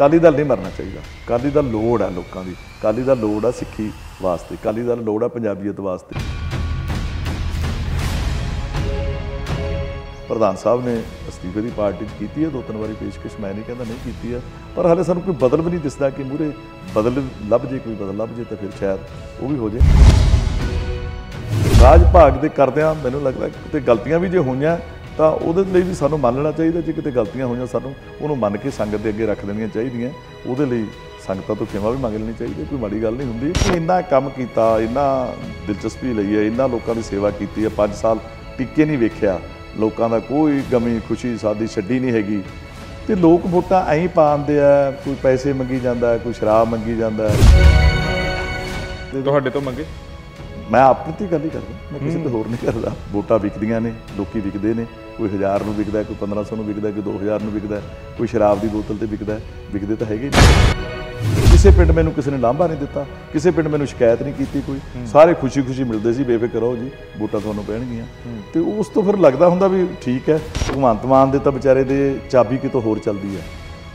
ਕਾਲੀ ਦਲ ਨਹੀਂ ਮਰਨਾ ਚਾਹੀਦਾ ਕਾਲੀ ਦਾ ਲੋੜ ਆ ਲੋਕਾਂ ਦੀ ਕਾਲੀ ਦਾ ਲੋੜ ਆ ਸਿੱਖੀ ਵਾਸਤੇ ਕਾਲੀ ਦਾ ਲੋੜ ਆ ਪੰਜਾਬੀਅਤ ਵਾਸਤੇ ਪ੍ਰਧਾਨ ਸਾਹਿਬ ਨੇ ਅਸਤੀਫੇ ਦੀ ਪਾਰਟੀ ਕੀਤੀ ਹੈ ਦੋ ਤਿੰਨ ਵਾਰੀ ਪੇਸ਼ਕਸ਼ ਮੈਂ ਨਹੀਂ ਕਹਿੰਦਾ ਨਹੀਂ ਕੀਤੀ ਹੈ ਪਰ ਹਾਲੇ ਸਾਨੂੰ ਕੋਈ ਬਦਲ ਵੀ ਨਹੀਂ ਦਿਸਦਾ ਕਿ ਮੂਰੇ ਬਦਲ ਲੱਭ ਜੇ ਕੋਈ ਬਦਲ ਲੱਭ ਜੇ ਤਾਂ ਫਿਰ ਸ਼ਾਇਦ ਉਹ ਵੀ ਹੋ ਜੇ ਰਾਜ ਭਾਗ ਦੇ ਕਰਦਿਆਂ ਮੈਨੂੰ ਲੱਗਦਾ ਕਿ ਤੇ ਗਲਤੀਆਂ ਵੀ ਜੇ ਹੋਈਆਂ ਤਾਂ ਉਹਦੇ ਲਈ ਵੀ ਸਾਨੂੰ ਮੰਨ ਲੈਣਾ ਚਾਹੀਦਾ ਜੇ ਕਿਤੇ ਗਲਤੀਆਂ ਹੋਈਆਂ ਸਾਨੂੰ ਉਹਨੂੰ ਮੰਨ ਕੇ ਸੰਗਤ ਦੇ ਅੱਗੇ ਰੱਖ ਦੇਣੀਆਂ ਚਾਹੀਦੀਆਂ ਉਹਦੇ ਲਈ ਸੰਗਤਾਂ ਤੋਂ ਖਿਮਾ ਵੀ ਮੰਗ ਲੈਣੀ ਚਾਹੀਦੀ ਕੋਈ ਮਾੜੀ ਗੱਲ ਨਹੀਂ ਹੁੰਦੀ ਇੰਨਾ ਕੰਮ ਕੀਤਾ ਇੰਨਾ ਦਿਲਚਸਪੀ ਲਈ ਹੈ ਇੰਨਾ ਲੋਕਾਂ ਦੀ ਸੇਵਾ ਕੀਤੀ ਹੈ 5 ਸਾਲ ਟਿੱਕੇ ਨਹੀਂ ਵੇਖਿਆ ਲੋਕਾਂ ਦਾ ਕੋਈ ਗਮੀ ਖੁਸ਼ੀ ਸਾਦੀ ਛੱਡੀ ਨਹੀਂ ਹੈਗੀ ਤੇ ਲੋਕ ਵੋਟਾਂ ਐਂ ਪਾਉਂਦੇ ਆ ਕੋਈ ਪੈਸੇ ਮੰਗੀ ਜਾਂਦਾ ਕੋਈ ਸ਼ਰਾਬ ਮੰਗੀ ਜਾਂਦਾ ਤੁਹਾਡੇ ਤੋਂ ਮੰਗੇ ਮੈਂ ਆਪਣੀ ਤੇ ਗੱਲ ਹੀ ਕਰਦਾ ਮੈਂ ਕਿਸੇ ਤੇ ਹੋਰ ਨਹੀਂ ਕਰਦਾ ਵੋਟਾਂ ਵਿਕਦੀਆਂ ਨੇ ਲੋਕੀ ਵਿਕਦੇ ਨੇ ਕੋਈ 1000 ਨੂੰ ਵਿਕਦਾ ਕੋਈ 1500 ਨੂੰ ਵਿਕਦਾ ਕੋਈ 2000 ਨੂੰ ਵਿਕਦਾ ਕੋਈ ਸ਼ਰਾਬ ਦੀ ਬੋਤਲ ਤੇ ਵਿਕਦਾ ਵਿਕਦੇ ਤਾਂ ਹੈਗੇ ਕਿਸੇ ਪਿੰਡ ਮੈਨੂੰ ਕਿਸੇ ਨੇ ਲਾਂਭਾ ਨਹੀਂ ਦਿੱਤਾ ਕਿਸੇ ਪਿੰਡ ਮੈਨੂੰ ਸ਼ਿਕਾਇਤ ਨਹੀਂ ਕੀਤੀ ਕੋਈ ਸਾਰੇ ਖੁਸ਼ੀ-ਖੁਸ਼ੀ ਮਿਲਦੇ ਸੀ ਬੇਫਿਕਰ ਹੋ ਜੀ ਬੋਟਾ ਤੁਹਾਨੂੰ ਪੈਣਗੀਆਂ ਤੇ ਉਸ ਤੋਂ ਫਿਰ ਲੱਗਦਾ ਹੁੰਦਾ ਵੀ ਠੀਕ ਹੈ ਭਗਵੰਤ ਮਾਨ ਦੇ ਤਾਂ ਵਿਚਾਰੇ ਦੇ ਚਾਬੀ ਕਿਤੋਂ ਹੋਰ ਚੱਲਦੀ ਹੈ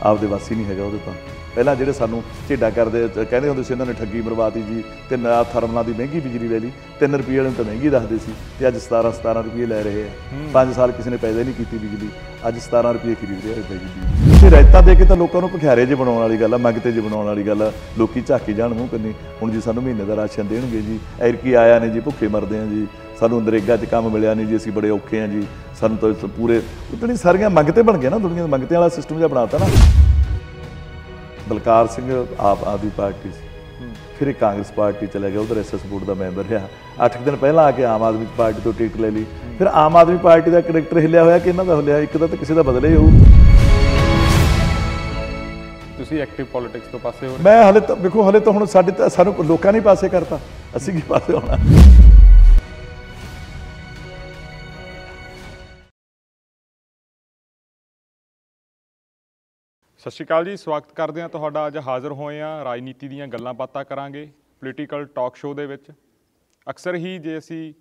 ਆਪਦੇ ਵਾਸੀ ਨਹੀਂ ਹੈਗਾ ਉਹਦੇ ਤਾਂ ਪਹਿਲਾਂ ਜਿਹੜੇ ਸਾਨੂੰ ਝੇਡਾ ਕਰਦੇ ਕਹਿੰਦੇ ਹੁੰਦੇ ਸੀ ਇਹਨਾਂ ਨੇ ਠੱਗੀ ਮਰਵਾਤੀ ਜੀ ਤੇ ਨਾ ਥਰਮਲਾਂ ਦੀ ਮਹਿੰਗੀ ਬਿਜਲੀ ਲੈ ਲਈ 3 ਰੁਪਏ ਵਾਲੇ ਨੂੰ ਤਾਂ ਮਹਿੰਗੀ ਦੱਸਦੇ ਸੀ ਤੇ ਅੱਜ 17 17 ਰੁਪਏ ਲੈ ਰਹੇ ਆ 5 ਸਾਲ ਕਿਸੇ ਨੇ ਪੈਦਾ ਨਹੀਂ ਕੀਤੀ ਬਿਜਲੀ ਅੱਜ 17 ਰੁਪਏ ਖਰੀਦ ਰਿਹਾ ਹੈ ਬਿਜਲੀ ਤੇ ਰਾਇਤਾ ਦੇ ਕੇ ਤਾਂ ਲੋਕਾਂ ਨੂੰ ਭਖਿਆਰੇ ਜੇ ਬਣਾਉਣ ਵਾਲੀ ਗੱਲ ਆ ਮੰਗਤੇ ਜੇ ਬਣਾਉਣ ਵਾਲੀ ਗੱਲ ਆ ਲੋਕੀ ਝਾਕੀ ਜਾਣ ਮੂੰਹ ਕੰਨੀ ਹੁਣ ਜੀ ਸਾਨੂੰ ਮਹੀਨੇ ਦਾ ਰਾਸ਼ਨ ਦੇਣਗੇ ਜੀ ਐਰ ਕੀ ਆਇਆ ਨੇ ਜੀ ਭੁੱਖੇ ਮਰਦੇ ਆ ਜੀ ਸਾਨੂੰ ਨਰੇਗਾ 'ਚ ਕੰਮ ਮਿਲਿਆ ਨਹੀਂ ਜੀ ਅਸੀਂ ਬੜੇ ਔਖੇ ਆ ਜੀ ਸਾਨੂੰ ਤਾਂ ਪੂਰੇ ਉਤਣੀ ਸਾਰੀਆਂ ਮੰਗਤੇ ਬਣ ਗਏ ਨਾ ਦੁਨੀਆ ਦੇ ਮੰਗਤੇ ਵਾਲਾ ਸਿਸਟਮ ਜਿਹਾ ਬਣਾਤਾ ਨਾ ਬਲਕਾਰ ਸਿੰਘ ਆਪ ਆਦੀ ਪਾਰਟੀ ਸੀ ਫਿਰ ਇਹ ਕਾਂਗਰਸ ਪਾਰਟੀ ਚਲੇ ਗਿਆ ਉਧਰ ਐਸਐਸ ਬੋਰਡ ਦਾ ਮੈਂਬਰ ਰਿਹਾ 8 ਦਿਨ ਪਹਿਲਾਂ ਆ ਕੇ ਆਮ ਆਦਮੀ ਪਾਰਟੀ ਤੋਂ ਟਿਕਟ ਲੈ ਲਈ ਫਿਰ ਆਮ ਆਦਮੀ ਪਾਰਟੀ ਦਾ ਕਰੈਕਟਰ ਹਿੱਲਿਆ ਹੋਇਆ ਕਿ ਇਹਨਾਂ ਦਾ ਹਿੱਲਿਆ ਇੱਕ ਤਾਂ ਕਿਸੇ ਦਾ ਬਦਲੇ ਹੋ ਹੋਊ ਤੁਸੀਂ ਐਕਟਿਵ ਪੋਲਿਟਿਕਸ ਤੋਂ ਪਾਸੇ ਹੋ ਮੈਂ ਹਲੇ ਤਾਂ ਵੇਖੋ ਹਲੇ ਤਾਂ ਹੁਣ ਸਾਡੇ ਤਾਂ ਸਾਨੂੰ ਲੋਕਾਂ ਨੇ ਪਾਸੇ ਕਰਤਾ ਅਸੀਂ ਕੀ ਪਾਸੇ ਹੋਣਾ ਸਤਿ ਸ਼੍ਰੀ ਅਕਾਲ ਜੀ ਸਵਾਗਤ ਕਰਦੇ ਹਾਂ ਤੁਹਾਡਾ ਅੱਜ ਹਾਜ਼ਰ ਹੋਏ ਆ ਰਾਜਨੀਤੀ ਦੀਆਂ ਗੱਲਾਂ ਬਾਤਾਂ ਕਰਾਂਗੇ ਪੋਲੀਟੀਕਲ ਟਾਕ ਸ਼ੋਅ ਦੇ ਵਿੱਚ ਅਕਸਰ ਹੀ ਜੇ ਅਸੀਂ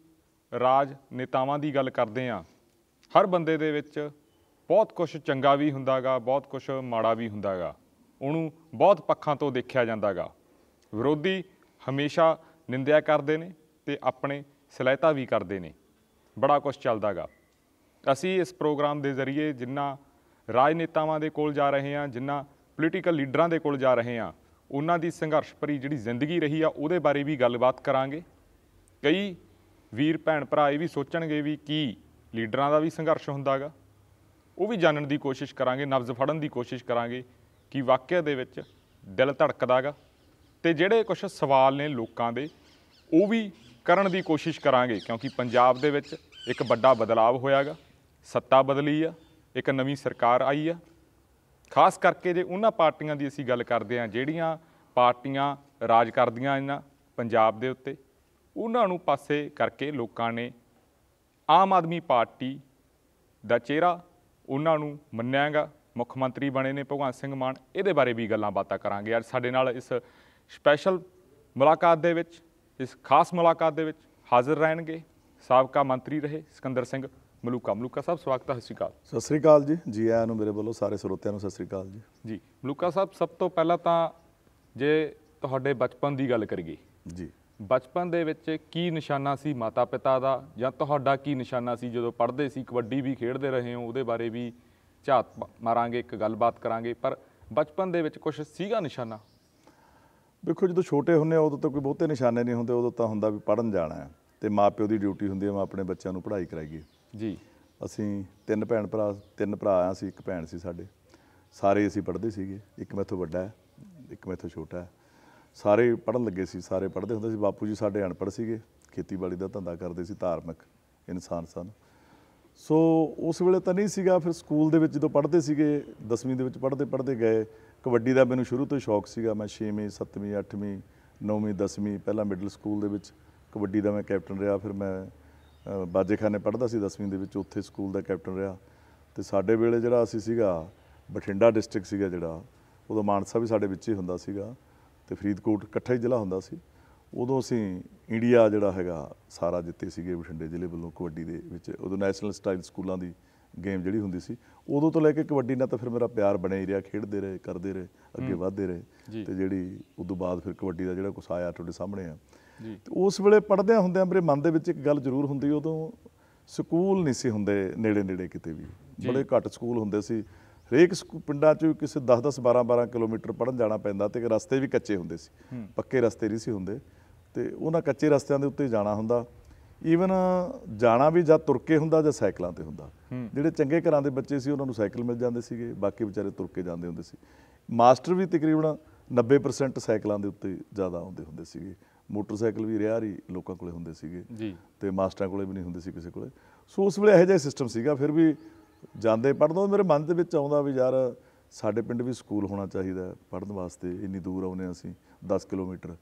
ਰਾਜ ਨੇਤਾਵਾਂ ਦੀ ਗੱਲ ਕਰਦੇ ਆ ਹਰ ਬੰਦੇ ਦੇ ਵਿੱਚ ਬਹੁਤ ਕੁਝ ਚੰਗਾ ਵੀ ਹੁੰਦਾਗਾ ਬਹੁਤ ਕੁਝ ਮਾੜਾ ਵੀ ਹੁੰਦਾਗਾ ਉਹਨੂੰ ਬਹੁਤ ਪੱਖਾਂ ਤੋਂ ਦੇਖਿਆ ਜਾਂਦਾਗਾ ਵਿਰੋਧੀ ਹਮੇਸ਼ਾ ਨਿੰਦਿਆ ਕਰਦੇ ਨੇ ਤੇ ਆਪਣੇ ਸਲਾਹਤਾ ਵੀ ਕਰਦੇ ਨੇ ਬੜਾ ਕੁਝ ਚੱਲਦਾਗਾ ਅਸੀਂ ਇਸ ਪ੍ਰੋਗਰਾਮ ਦੇ ਜ਼ਰੀਏ ਜਿੰਨਾ ਰਾਜਨੇਤਾਵਾਂ ਦੇ ਕੋਲ ਜਾ ਰਹੇ ਹਾਂ ਜਿਨ੍ਹਾਂ ਪੋਲੀਟੀਕਲ ਲੀਡਰਾਂ ਦੇ ਕੋਲ ਜਾ ਰਹੇ ਹਾਂ ਉਹਨਾਂ ਦੀ ਸੰਘਰਸ਼ ਭਰੀ ਜਿਹੜੀ ਜ਼ਿੰਦਗੀ ਰਹੀ ਆ ਉਹਦੇ ਬਾਰੇ ਵੀ ਗੱਲਬਾਤ ਕਰਾਂਗੇ ਕਈ ਵੀਰ ਭੈਣ ਭਰਾ ਇਹ ਵੀ ਸੋਚਣਗੇ ਵੀ ਕੀ ਲੀਡਰਾਂ ਦਾ ਵੀ ਸੰਘਰਸ਼ ਹੁੰਦਾਗਾ ਉਹ ਵੀ ਜਾਣਨ ਦੀ ਕੋਸ਼ਿਸ਼ ਕਰਾਂਗੇ ਨਬਜ਼ ਫੜਨ ਦੀ ਕੋਸ਼ਿਸ਼ ਕਰਾਂਗੇ ਕਿ ਵਾਕਿਆ ਦੇ ਵਿੱਚ ਦਿਲ ਧੜਕਦਾਗਾ ਤੇ ਜਿਹੜੇ ਕੁਝ ਸਵਾਲ ਨੇ ਲੋਕਾਂ ਦੇ ਉਹ ਵੀ ਕਰਨ ਦੀ ਕੋਸ਼ਿਸ਼ ਕਰਾਂਗੇ ਕਿਉਂਕਿ ਪੰਜਾਬ ਦੇ ਵਿੱਚ ਇੱਕ ਵੱਡਾ ਬਦਲਾਅ ਹੋਇਆਗਾ ਸੱਤਾ ਬਦਲੀ ਆ ਇੱਕ ਨਵੀਂ ਸਰਕਾਰ ਆਈ ਆ ਖਾਸ ਕਰਕੇ ਜੇ ਉਹਨਾਂ ਪਾਰਟੀਆਂ ਦੀ ਅਸੀਂ ਗੱਲ ਕਰਦੇ ਆ ਜਿਹੜੀਆਂ ਪਾਰਟੀਆਂ ਰਾਜ ਕਰਦੀਆਂ ਇਹਨਾਂ ਪੰਜਾਬ ਦੇ ਉੱਤੇ ਉਹਨਾਂ ਨੂੰ ਪਾਸੇ ਕਰਕੇ ਲੋਕਾਂ ਨੇ ਆਮ ਆਦਮੀ ਪਾਰਟੀ ਦਾ ਚਿਹਰਾ ਉਹਨਾਂ ਨੂੰ ਮੰਨਿਆਗਾ ਮੁੱਖ ਮੰਤਰੀ ਬਣੇ ਨੇ ਭਗਵੰਤ ਸਿੰਘ ਮਾਨ ਇਹਦੇ ਬਾਰੇ ਵੀ ਗੱਲਾਂ ਬਾਤਾਂ ਕਰਾਂਗੇ ਅੱਜ ਸਾਡੇ ਨਾਲ ਇਸ ਸਪੈਸ਼ਲ ਮੁਲਾਕਾਤ ਦੇ ਵਿੱਚ ਇਸ ਖਾਸ ਮੁਲਾਕਾਤ ਦੇ ਵਿੱਚ ਹਾਜ਼ਰ ਰਹਿਣਗੇ ਸਾਬਕਾ ਮੰਤਰੀ ਰਹੇ ਸਿਕੰਦਰ ਸਿੰਘ ਮਲੂਕਾ ਮਲੂਕਾ ਸਾਹਿਬ ਸਵਾਗਤ ਹੈ ਸਤਿ ਸ਼੍ਰੀ ਅਕਾਲ ਸਤਿ ਸ਼੍ਰੀ ਅਕਾਲ ਜੀ ਜੀ ਆਇਆਂ ਨੂੰ ਮੇਰੇ ਵੱਲੋਂ ਸਾਰੇ ਸਰੋਤਿਆਂ ਨੂੰ ਸਤਿ ਸ਼੍ਰੀ ਅਕਾਲ ਜੀ ਜੀ ਮਲੂਕਾ ਸਾਹਿਬ ਸਭ ਤੋਂ ਪਹਿਲਾਂ ਤਾਂ ਜੇ ਤੁਹਾਡੇ ਬਚਪਨ ਦੀ ਗੱਲ ਕਰੀਏ ਜੀ ਬਚਪਨ ਦੇ ਵਿੱਚ ਕੀ ਨਿਸ਼ਾਨਾ ਸੀ ਮਾਤਾ ਪਿਤਾ ਦਾ ਜਾਂ ਤੁਹਾਡਾ ਕੀ ਨਿਸ਼ਾਨਾ ਸੀ ਜਦੋਂ ਪੜ੍ਹਦੇ ਸੀ ਕਬੱਡੀ ਵੀ ਖੇਡਦੇ ਰਹੇ ਹੋ ਉਹਦੇ ਬਾਰੇ ਵੀ ਝਾਤ ਮਾਰਾਂਗੇ ਇੱਕ ਗੱਲਬਾਤ ਕਰਾਂਗੇ ਪਰ ਬਚਪਨ ਦੇ ਵਿੱਚ ਕੁਝ ਸੀਗਾ ਨਿਸ਼ਾਨਾ ਵੇਖੋ ਜਦੋਂ ਛੋਟੇ ਹੁੰਨੇ ਆ ਉਦੋਂ ਤਾਂ ਕੋਈ ਬਹੁਤੇ ਨਿਸ਼ਾਨੇ ਨਹੀਂ ਹੁੰਦੇ ਉਦੋਂ ਤਾਂ ਹੁੰਦਾ ਵੀ ਪੜਨ ਜਾਣਾ ਹੈ ਤੇ ਮਾਪਿਓ ਦੀ ਡਿਊਟੀ ਹੁੰਦੀ ਹੈ ਮੈਂ ਆਪਣੇ ਬੱਚਿਆਂ ਨੂੰ ਪੜ੍ਹਾਈ ਕਰਾਈਏ ਜੀ ਅਸੀਂ ਤਿੰਨ ਭੈਣ ਭਰਾ ਤਿੰਨ ਭਰਾ ਆ ਸੀ ਇੱਕ ਭੈਣ ਸੀ ਸਾਡੇ ਸਾਰੇ ਅਸੀਂ ਪੜ੍ਹਦੇ ਸੀਗੇ ਇੱਕ ਮੈਥੋਂ ਵੱਡਾ ਹੈ ਇੱਕ ਮੈਥੋਂ ਛੋਟਾ ਹੈ ਸਾਰੇ ਪੜ੍ਹਨ ਲੱਗੇ ਸੀ ਸਾਰੇ ਪੜ੍ਹਦੇ ਹੁੰਦੇ ਸੀ ਬਾਪੂ ਜੀ ਸਾਡੇ ਅਨਪੜ੍ਹ ਸੀਗੇ ਖੇਤੀਬਾੜੀ ਦਾ ਧੰਦਾ ਕਰਦੇ ਸੀ ਧਾਰਮਿਕ ਇਨਸਾਨ ਸਨ ਸੋ ਉਸ ਵੇਲੇ ਤਾਂ ਨਹੀਂ ਸੀਗਾ ਫਿਰ ਸਕੂਲ ਦੇ ਵਿੱਚ ਜਦੋਂ ਪੜ੍ਹਦੇ ਸੀਗੇ 10ਵੀਂ ਦੇ ਵਿੱਚ ਪੜ੍ਹਦੇ ਪੜ੍ਹਦੇ ਗਏ ਕਬੱਡੀ ਦਾ ਮੈਨੂੰ ਸ਼ੁਰੂ ਤੋਂ ਸ਼ੌਕ ਸੀਗਾ ਮੈਂ 6ਵੀਂ 7ਵੀਂ 8ਵੀਂ 9ਵੀਂ 10ਵੀਂ ਪਹਿਲਾਂ ਮਿਡਲ ਸਕੂਲ ਦੇ ਵਿੱਚ ਕਬੱਡੀ ਦਾ ਮੈਂ ਕੈਪਟਨ ਰਿਹਾ ਫਿਰ ਮੈਂ ਬਾਜੇਖਾਨੇ ਪੜਦਾ ਸੀ 10ਵੀਂ ਦੇ ਵਿੱਚ ਉੱਥੇ ਸਕੂਲ ਦਾ ਕੈਪਟਨ ਰਿਹਾ ਤੇ ਸਾਡੇ ਵੇਲੇ ਜਿਹੜਾ ਅਸੀਂ ਸੀਗਾ ਬਠਿੰਡਾ ਡਿਸਟ੍ਰਿਕਟ ਸੀਗਾ ਜਿਹੜਾ ਉਦੋਂ ਮਾਨਸਾ ਵੀ ਸਾਡੇ ਵਿੱਚ ਹੀ ਹੁੰਦਾ ਸੀਗਾ ਤੇ ਫਰੀਦਕੋਟ ਇਕੱਠਾ ਹੀ ਜ਼ਿਲ੍ਹਾ ਹੁੰਦਾ ਸੀ ਉਦੋਂ ਅਸੀਂ ਇੰਡੀਆ ਜਿਹੜਾ ਹੈਗਾ ਸਾਰਾ ਜਿੱਤੇ ਸੀਗੇ ਬਠਿੰਡੇ ਜ਼ਿਲ੍ਹੇ ਵੱਲੋਂ ਕਬੱਡੀ ਦੇ ਵਿੱਚ ਉਦੋਂ ਨੈਸ਼ਨਲ ਸਟਾਈਲ ਸਕੂਲਾਂ ਦੀ ਗੇਮ ਜਿਹੜੀ ਹੁੰਦੀ ਸੀ ਉਦੋਂ ਤੋਂ ਲੈ ਕੇ ਕਬੱਡੀ ਨਾਲ ਤਾਂ ਫਿਰ ਮੇਰਾ ਪਿਆਰ ਬਣਿਆ ਹੀ ਰਿਹਾ ਖੇਡਦੇ ਰਹੇ ਕਰਦੇ ਰਹੇ ਅੱਗੇ ਵਧਦੇ ਰਹੇ ਤੇ ਜਿਹੜੀ ਉਦੋਂ ਬਾਅਦ ਫਿਰ ਕਬੱਡੀ ਦਾ ਜਿਹੜਾ ਕੁਝ ਆਇਆ ਤੁਹਾਡੇ ਸਾਹਮਣੇ ਆ ਜੀ ਉਸ ਵੇਲੇ ਪੜਦਿਆਂ ਹੁੰਦਿਆਂ ਮੇਰੇ ਮਨ ਦੇ ਵਿੱਚ ਇੱਕ ਗੱਲ ਜ਼ਰੂਰ ਹੁੰਦੀ ਉਦੋਂ ਸਕੂਲ ਨਹੀਂ ਸੀ ਹੁੰਦੇ ਨੇੜੇ ਨੇੜੇ ਕਿਤੇ ਵੀ ਬੜੇ ਘੱਟ ਸਕੂਲ ਹੁੰਦੇ ਸੀ ਹਰੇਕ ਪਿੰਡਾਂ 'ਚ ਕਿਸੇ 10-10 12-12 ਕਿਲੋਮੀਟਰ ਪੜਨ ਜਾਣਾ ਪੈਂਦਾ ਤੇ ਰਸਤੇ ਵੀ ਕੱਚੇ ਹੁੰਦੇ ਸੀ ਪੱਕੇ ਰਸਤੇ ਨਹੀਂ ਸੀ ਹੁੰਦੇ ਤੇ ਉਹਨਾਂ ਕੱਚੇ ਰਸਤਿਆਂ ਦੇ ਉੱਤੇ ਜਾਣਾ ਹੁੰਦਾ ਈਵਨ ਜਾਣਾ ਵੀ ਜਾਂ ਤੁਰਕੇ ਹੁੰਦਾ ਜਾਂ ਸਾਈਕਲਾਂ ਤੇ ਹੁੰਦਾ ਜਿਹੜੇ ਚੰਗੇ ਘਰਾਂ ਦੇ ਬੱਚੇ ਸੀ ਉਹਨਾਂ ਨੂੰ ਸਾਈਕਲ ਮਿਲ ਜਾਂਦੇ ਸੀਗੇ ਬਾਕੀ ਵਿਚਾਰੇ ਤੁਰਕੇ ਜਾਂਦੇ ਹੁੰਦੇ ਸੀ ਮਾਸਟਰ ਵੀ ਤਕਰੀਬਨ 90% ਸਾਈਕਲਾਂ ਦੇ ਉੱਤੇ ਜ਼ਿਆਦਾ ਆਉਂਦੇ ਹੁੰਦੇ ਸੀਗੇ ਮੋਟਰਸਾਈਕਲ ਵੀ ਰਿਆ ਰਹੀ ਲੋਕਾਂ ਕੋਲੇ ਹੁੰਦੇ ਸੀਗੇ ਜੀ ਤੇ ਮਾਸਟਰਾਂ ਕੋਲੇ ਵੀ ਨਹੀਂ ਹੁੰਦੇ ਸੀ ਕਿਸੇ ਕੋਲੇ ਸੋ ਉਸ ਵੇਲੇ ਇਹੋ ਜਿਹਾ ਸਿਸਟਮ ਸੀਗਾ ਫਿਰ ਵੀ ਜਾਂਦੇ ਪੜਦੋਂ ਮੇਰੇ ਮਨ ਦੇ ਵਿੱਚ ਆਉਂਦਾ ਵੀ ਯਾਰ ਸਾਡੇ ਪਿੰਡ ਵੀ ਸਕੂਲ ਹੋਣਾ ਚਾਹੀਦਾ ਪੜਨ ਵਾਸਤੇ ਇੰਨੀ ਦੂਰ ਆਉਨੇ ਅਸੀਂ 10 ਕਿਲੋਮੀਟਰ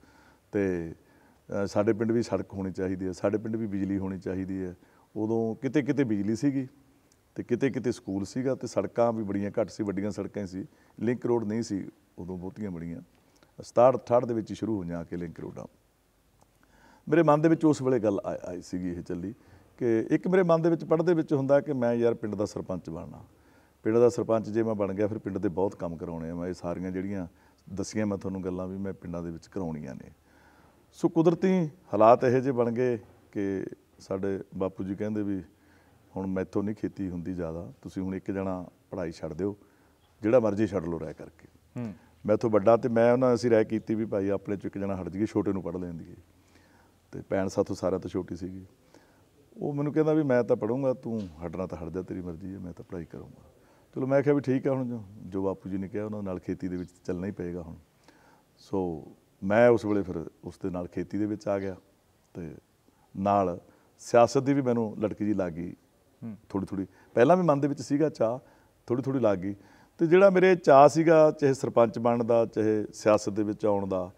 ਤੇ ਸਾਡੇ ਪਿੰਡ ਵੀ ਸੜਕ ਹੋਣੀ ਚਾਹੀਦੀ ਹੈ ਸਾਡੇ ਪਿੰਡ ਵੀ ਬਿਜਲੀ ਹੋਣੀ ਚਾਹੀਦੀ ਹੈ ਉਦੋਂ ਕਿਤੇ ਕਿਤੇ ਬਿਜਲੀ ਸੀਗੀ ਤੇ ਕਿਤੇ ਕਿਤੇ ਸਕੂਲ ਸੀਗਾ ਤੇ ਸੜਕਾਂ ਵੀ ਬੜੀਆਂ ਘੱਟ ਸੀ ਵੱਡੀਆਂ ਸੜਕਾਂ ਸੀ ਲਿੰਕ ਰੋਡ ਨਹੀਂ ਸੀ ਉਦੋਂ ਬਹੁਤੀਆਂ ਬੜੀਆਂ 67 68 ਦੇ ਵਿੱਚ ਸ਼ੁਰੂ ਹੋਈਆਂ ਆ ਕੇ ਲਿੰਕ ਰੋਡਾਂ ਮੇਰੇ ਮਨ ਦੇ ਵਿੱਚ ਉਸ ਵੇਲੇ ਗੱਲ ਆਈ ਸੀਗੀ ਇਹ ਚੱਲੀ ਕਿ ਇੱਕ ਮੇਰੇ ਮਨ ਦੇ ਵਿੱਚ ਪੜਦੇ ਵਿੱਚ ਹੁੰਦਾ ਕਿ ਮੈਂ ਯਾਰ ਪਿੰਡ ਦਾ ਸਰਪੰਚ ਬਣਨਾ ਪਿੰਡ ਦਾ ਸਰਪੰਚ ਜੇ ਮੈਂ ਬਣ ਗਿਆ ਫਿਰ ਪਿੰਡ ਦੇ ਬਹੁਤ ਕੰਮ ਕਰਾਉਣੇ ਆ ਮੈਂ ਇਹ ਸਾਰੀਆਂ ਜਿਹੜੀਆਂ ਦਸੀਆਂ ਮੈਂ ਤੁਹਾਨੂੰ ਗੱਲਾਂ ਵੀ ਮੈਂ ਪਿੰਡਾਂ ਦੇ ਵਿੱਚ ਕਰਾਉਣੀਆਂ ਨੇ ਸੋ ਕੁਦਰਤੀ ਹਾਲਾਤ ਇਹੋ ਜੇ ਬਣ ਗਏ ਕਿ ਸਾਡੇ ਬਾਪੂ ਜੀ ਕਹਿੰਦੇ ਵੀ ਹੁਣ ਮੈਥੋਂ ਨਹੀਂ ਖੇਤੀ ਹੁੰਦੀ ਜ਼ਿਆਦਾ ਤੁਸੀਂ ਹੁਣ ਇੱਕ ਜਣਾ ਪੜ੍ਹਾਈ ਛੱਡ ਦਿਓ ਜਿਹੜਾ ਮਰਜ਼ੀ ਛੱਡ ਲੋ ਰਹਿ ਕਰਕੇ ਮੈਥੋਂ ਵੱਡਾ ਤੇ ਮੈਂ ਉਹਨਾਂ ਅਸੀਂ ਰਹਿ ਕੀਤੀ ਵੀ ਭਾਈ ਆਪਣੇ ਚ ਇੱਕ ਜਣਾ ਹਟ ਜੀਏ ਛੋਟੇ ਨੂੰ ਪੜ ਲੈਂਦੀ ਹੈ ਤੇ ਭੈਣ ਸਾਥੋਂ ਸਾਰਿਆਂ ਤੋਂ ਛੋਟੀ ਸੀਗੀ ਉਹ ਮੈਨੂੰ ਕਹਿੰਦਾ ਵੀ ਮੈਂ ਤਾਂ ਪੜੂੰਗਾ ਤੂੰ ਹਟਣਾ ਤਾਂ ਹਟ ਜਾ ਤੇਰੀ ਮਰਜ਼ੀ ਹੈ ਮੈਂ ਤਾਂ ਪੜ੍ਹਾਈ ਕਰੂੰਗਾ ਚਲੋ ਮੈਂ ਕਿਹਾ ਵੀ ਠੀਕ ਹੈ ਹੁਣ ਜੋ ਬਾਪੂ ਜੀ ਨੇ ਕਿਹਾ ਉਹਨਾਂ ਨਾਲ ਖੇਤੀ ਦੇ ਵਿੱਚ ਚੱਲਣਾ ਹੀ ਪਏਗਾ ਹੁਣ ਸੋ ਮੈਂ ਉਸ ਵੇਲੇ ਫਿਰ ਉਸ ਦੇ ਨਾਲ ਖੇਤੀ ਦੇ ਵਿੱਚ ਆ ਗਿਆ ਤੇ ਨਾਲ ਸਿਆਸਤ ਦੀ ਵੀ ਮੈਨੂੰ ਲੜਕੀ ਜੀ ਲੱਗੀ ਥੋੜੀ ਥੋੜੀ ਪਹਿਲਾਂ ਵੀ ਮਨ ਦੇ ਵਿੱਚ ਸੀਗਾ ਚਾਹ ਥੋੜੀ ਥੋੜੀ ਲੱਗ ਗਈ ਤੇ ਜਿਹੜਾ ਮੇਰੇ ਚਾਹ ਸੀਗਾ ਚਾਹੇ ਸਰਪੰਚ ਬਣਨ ਦਾ ਚਾਹੇ ਸਿਆਸਤ ਦੇ ਵਿੱਚ ਆਉਣ ਦਾ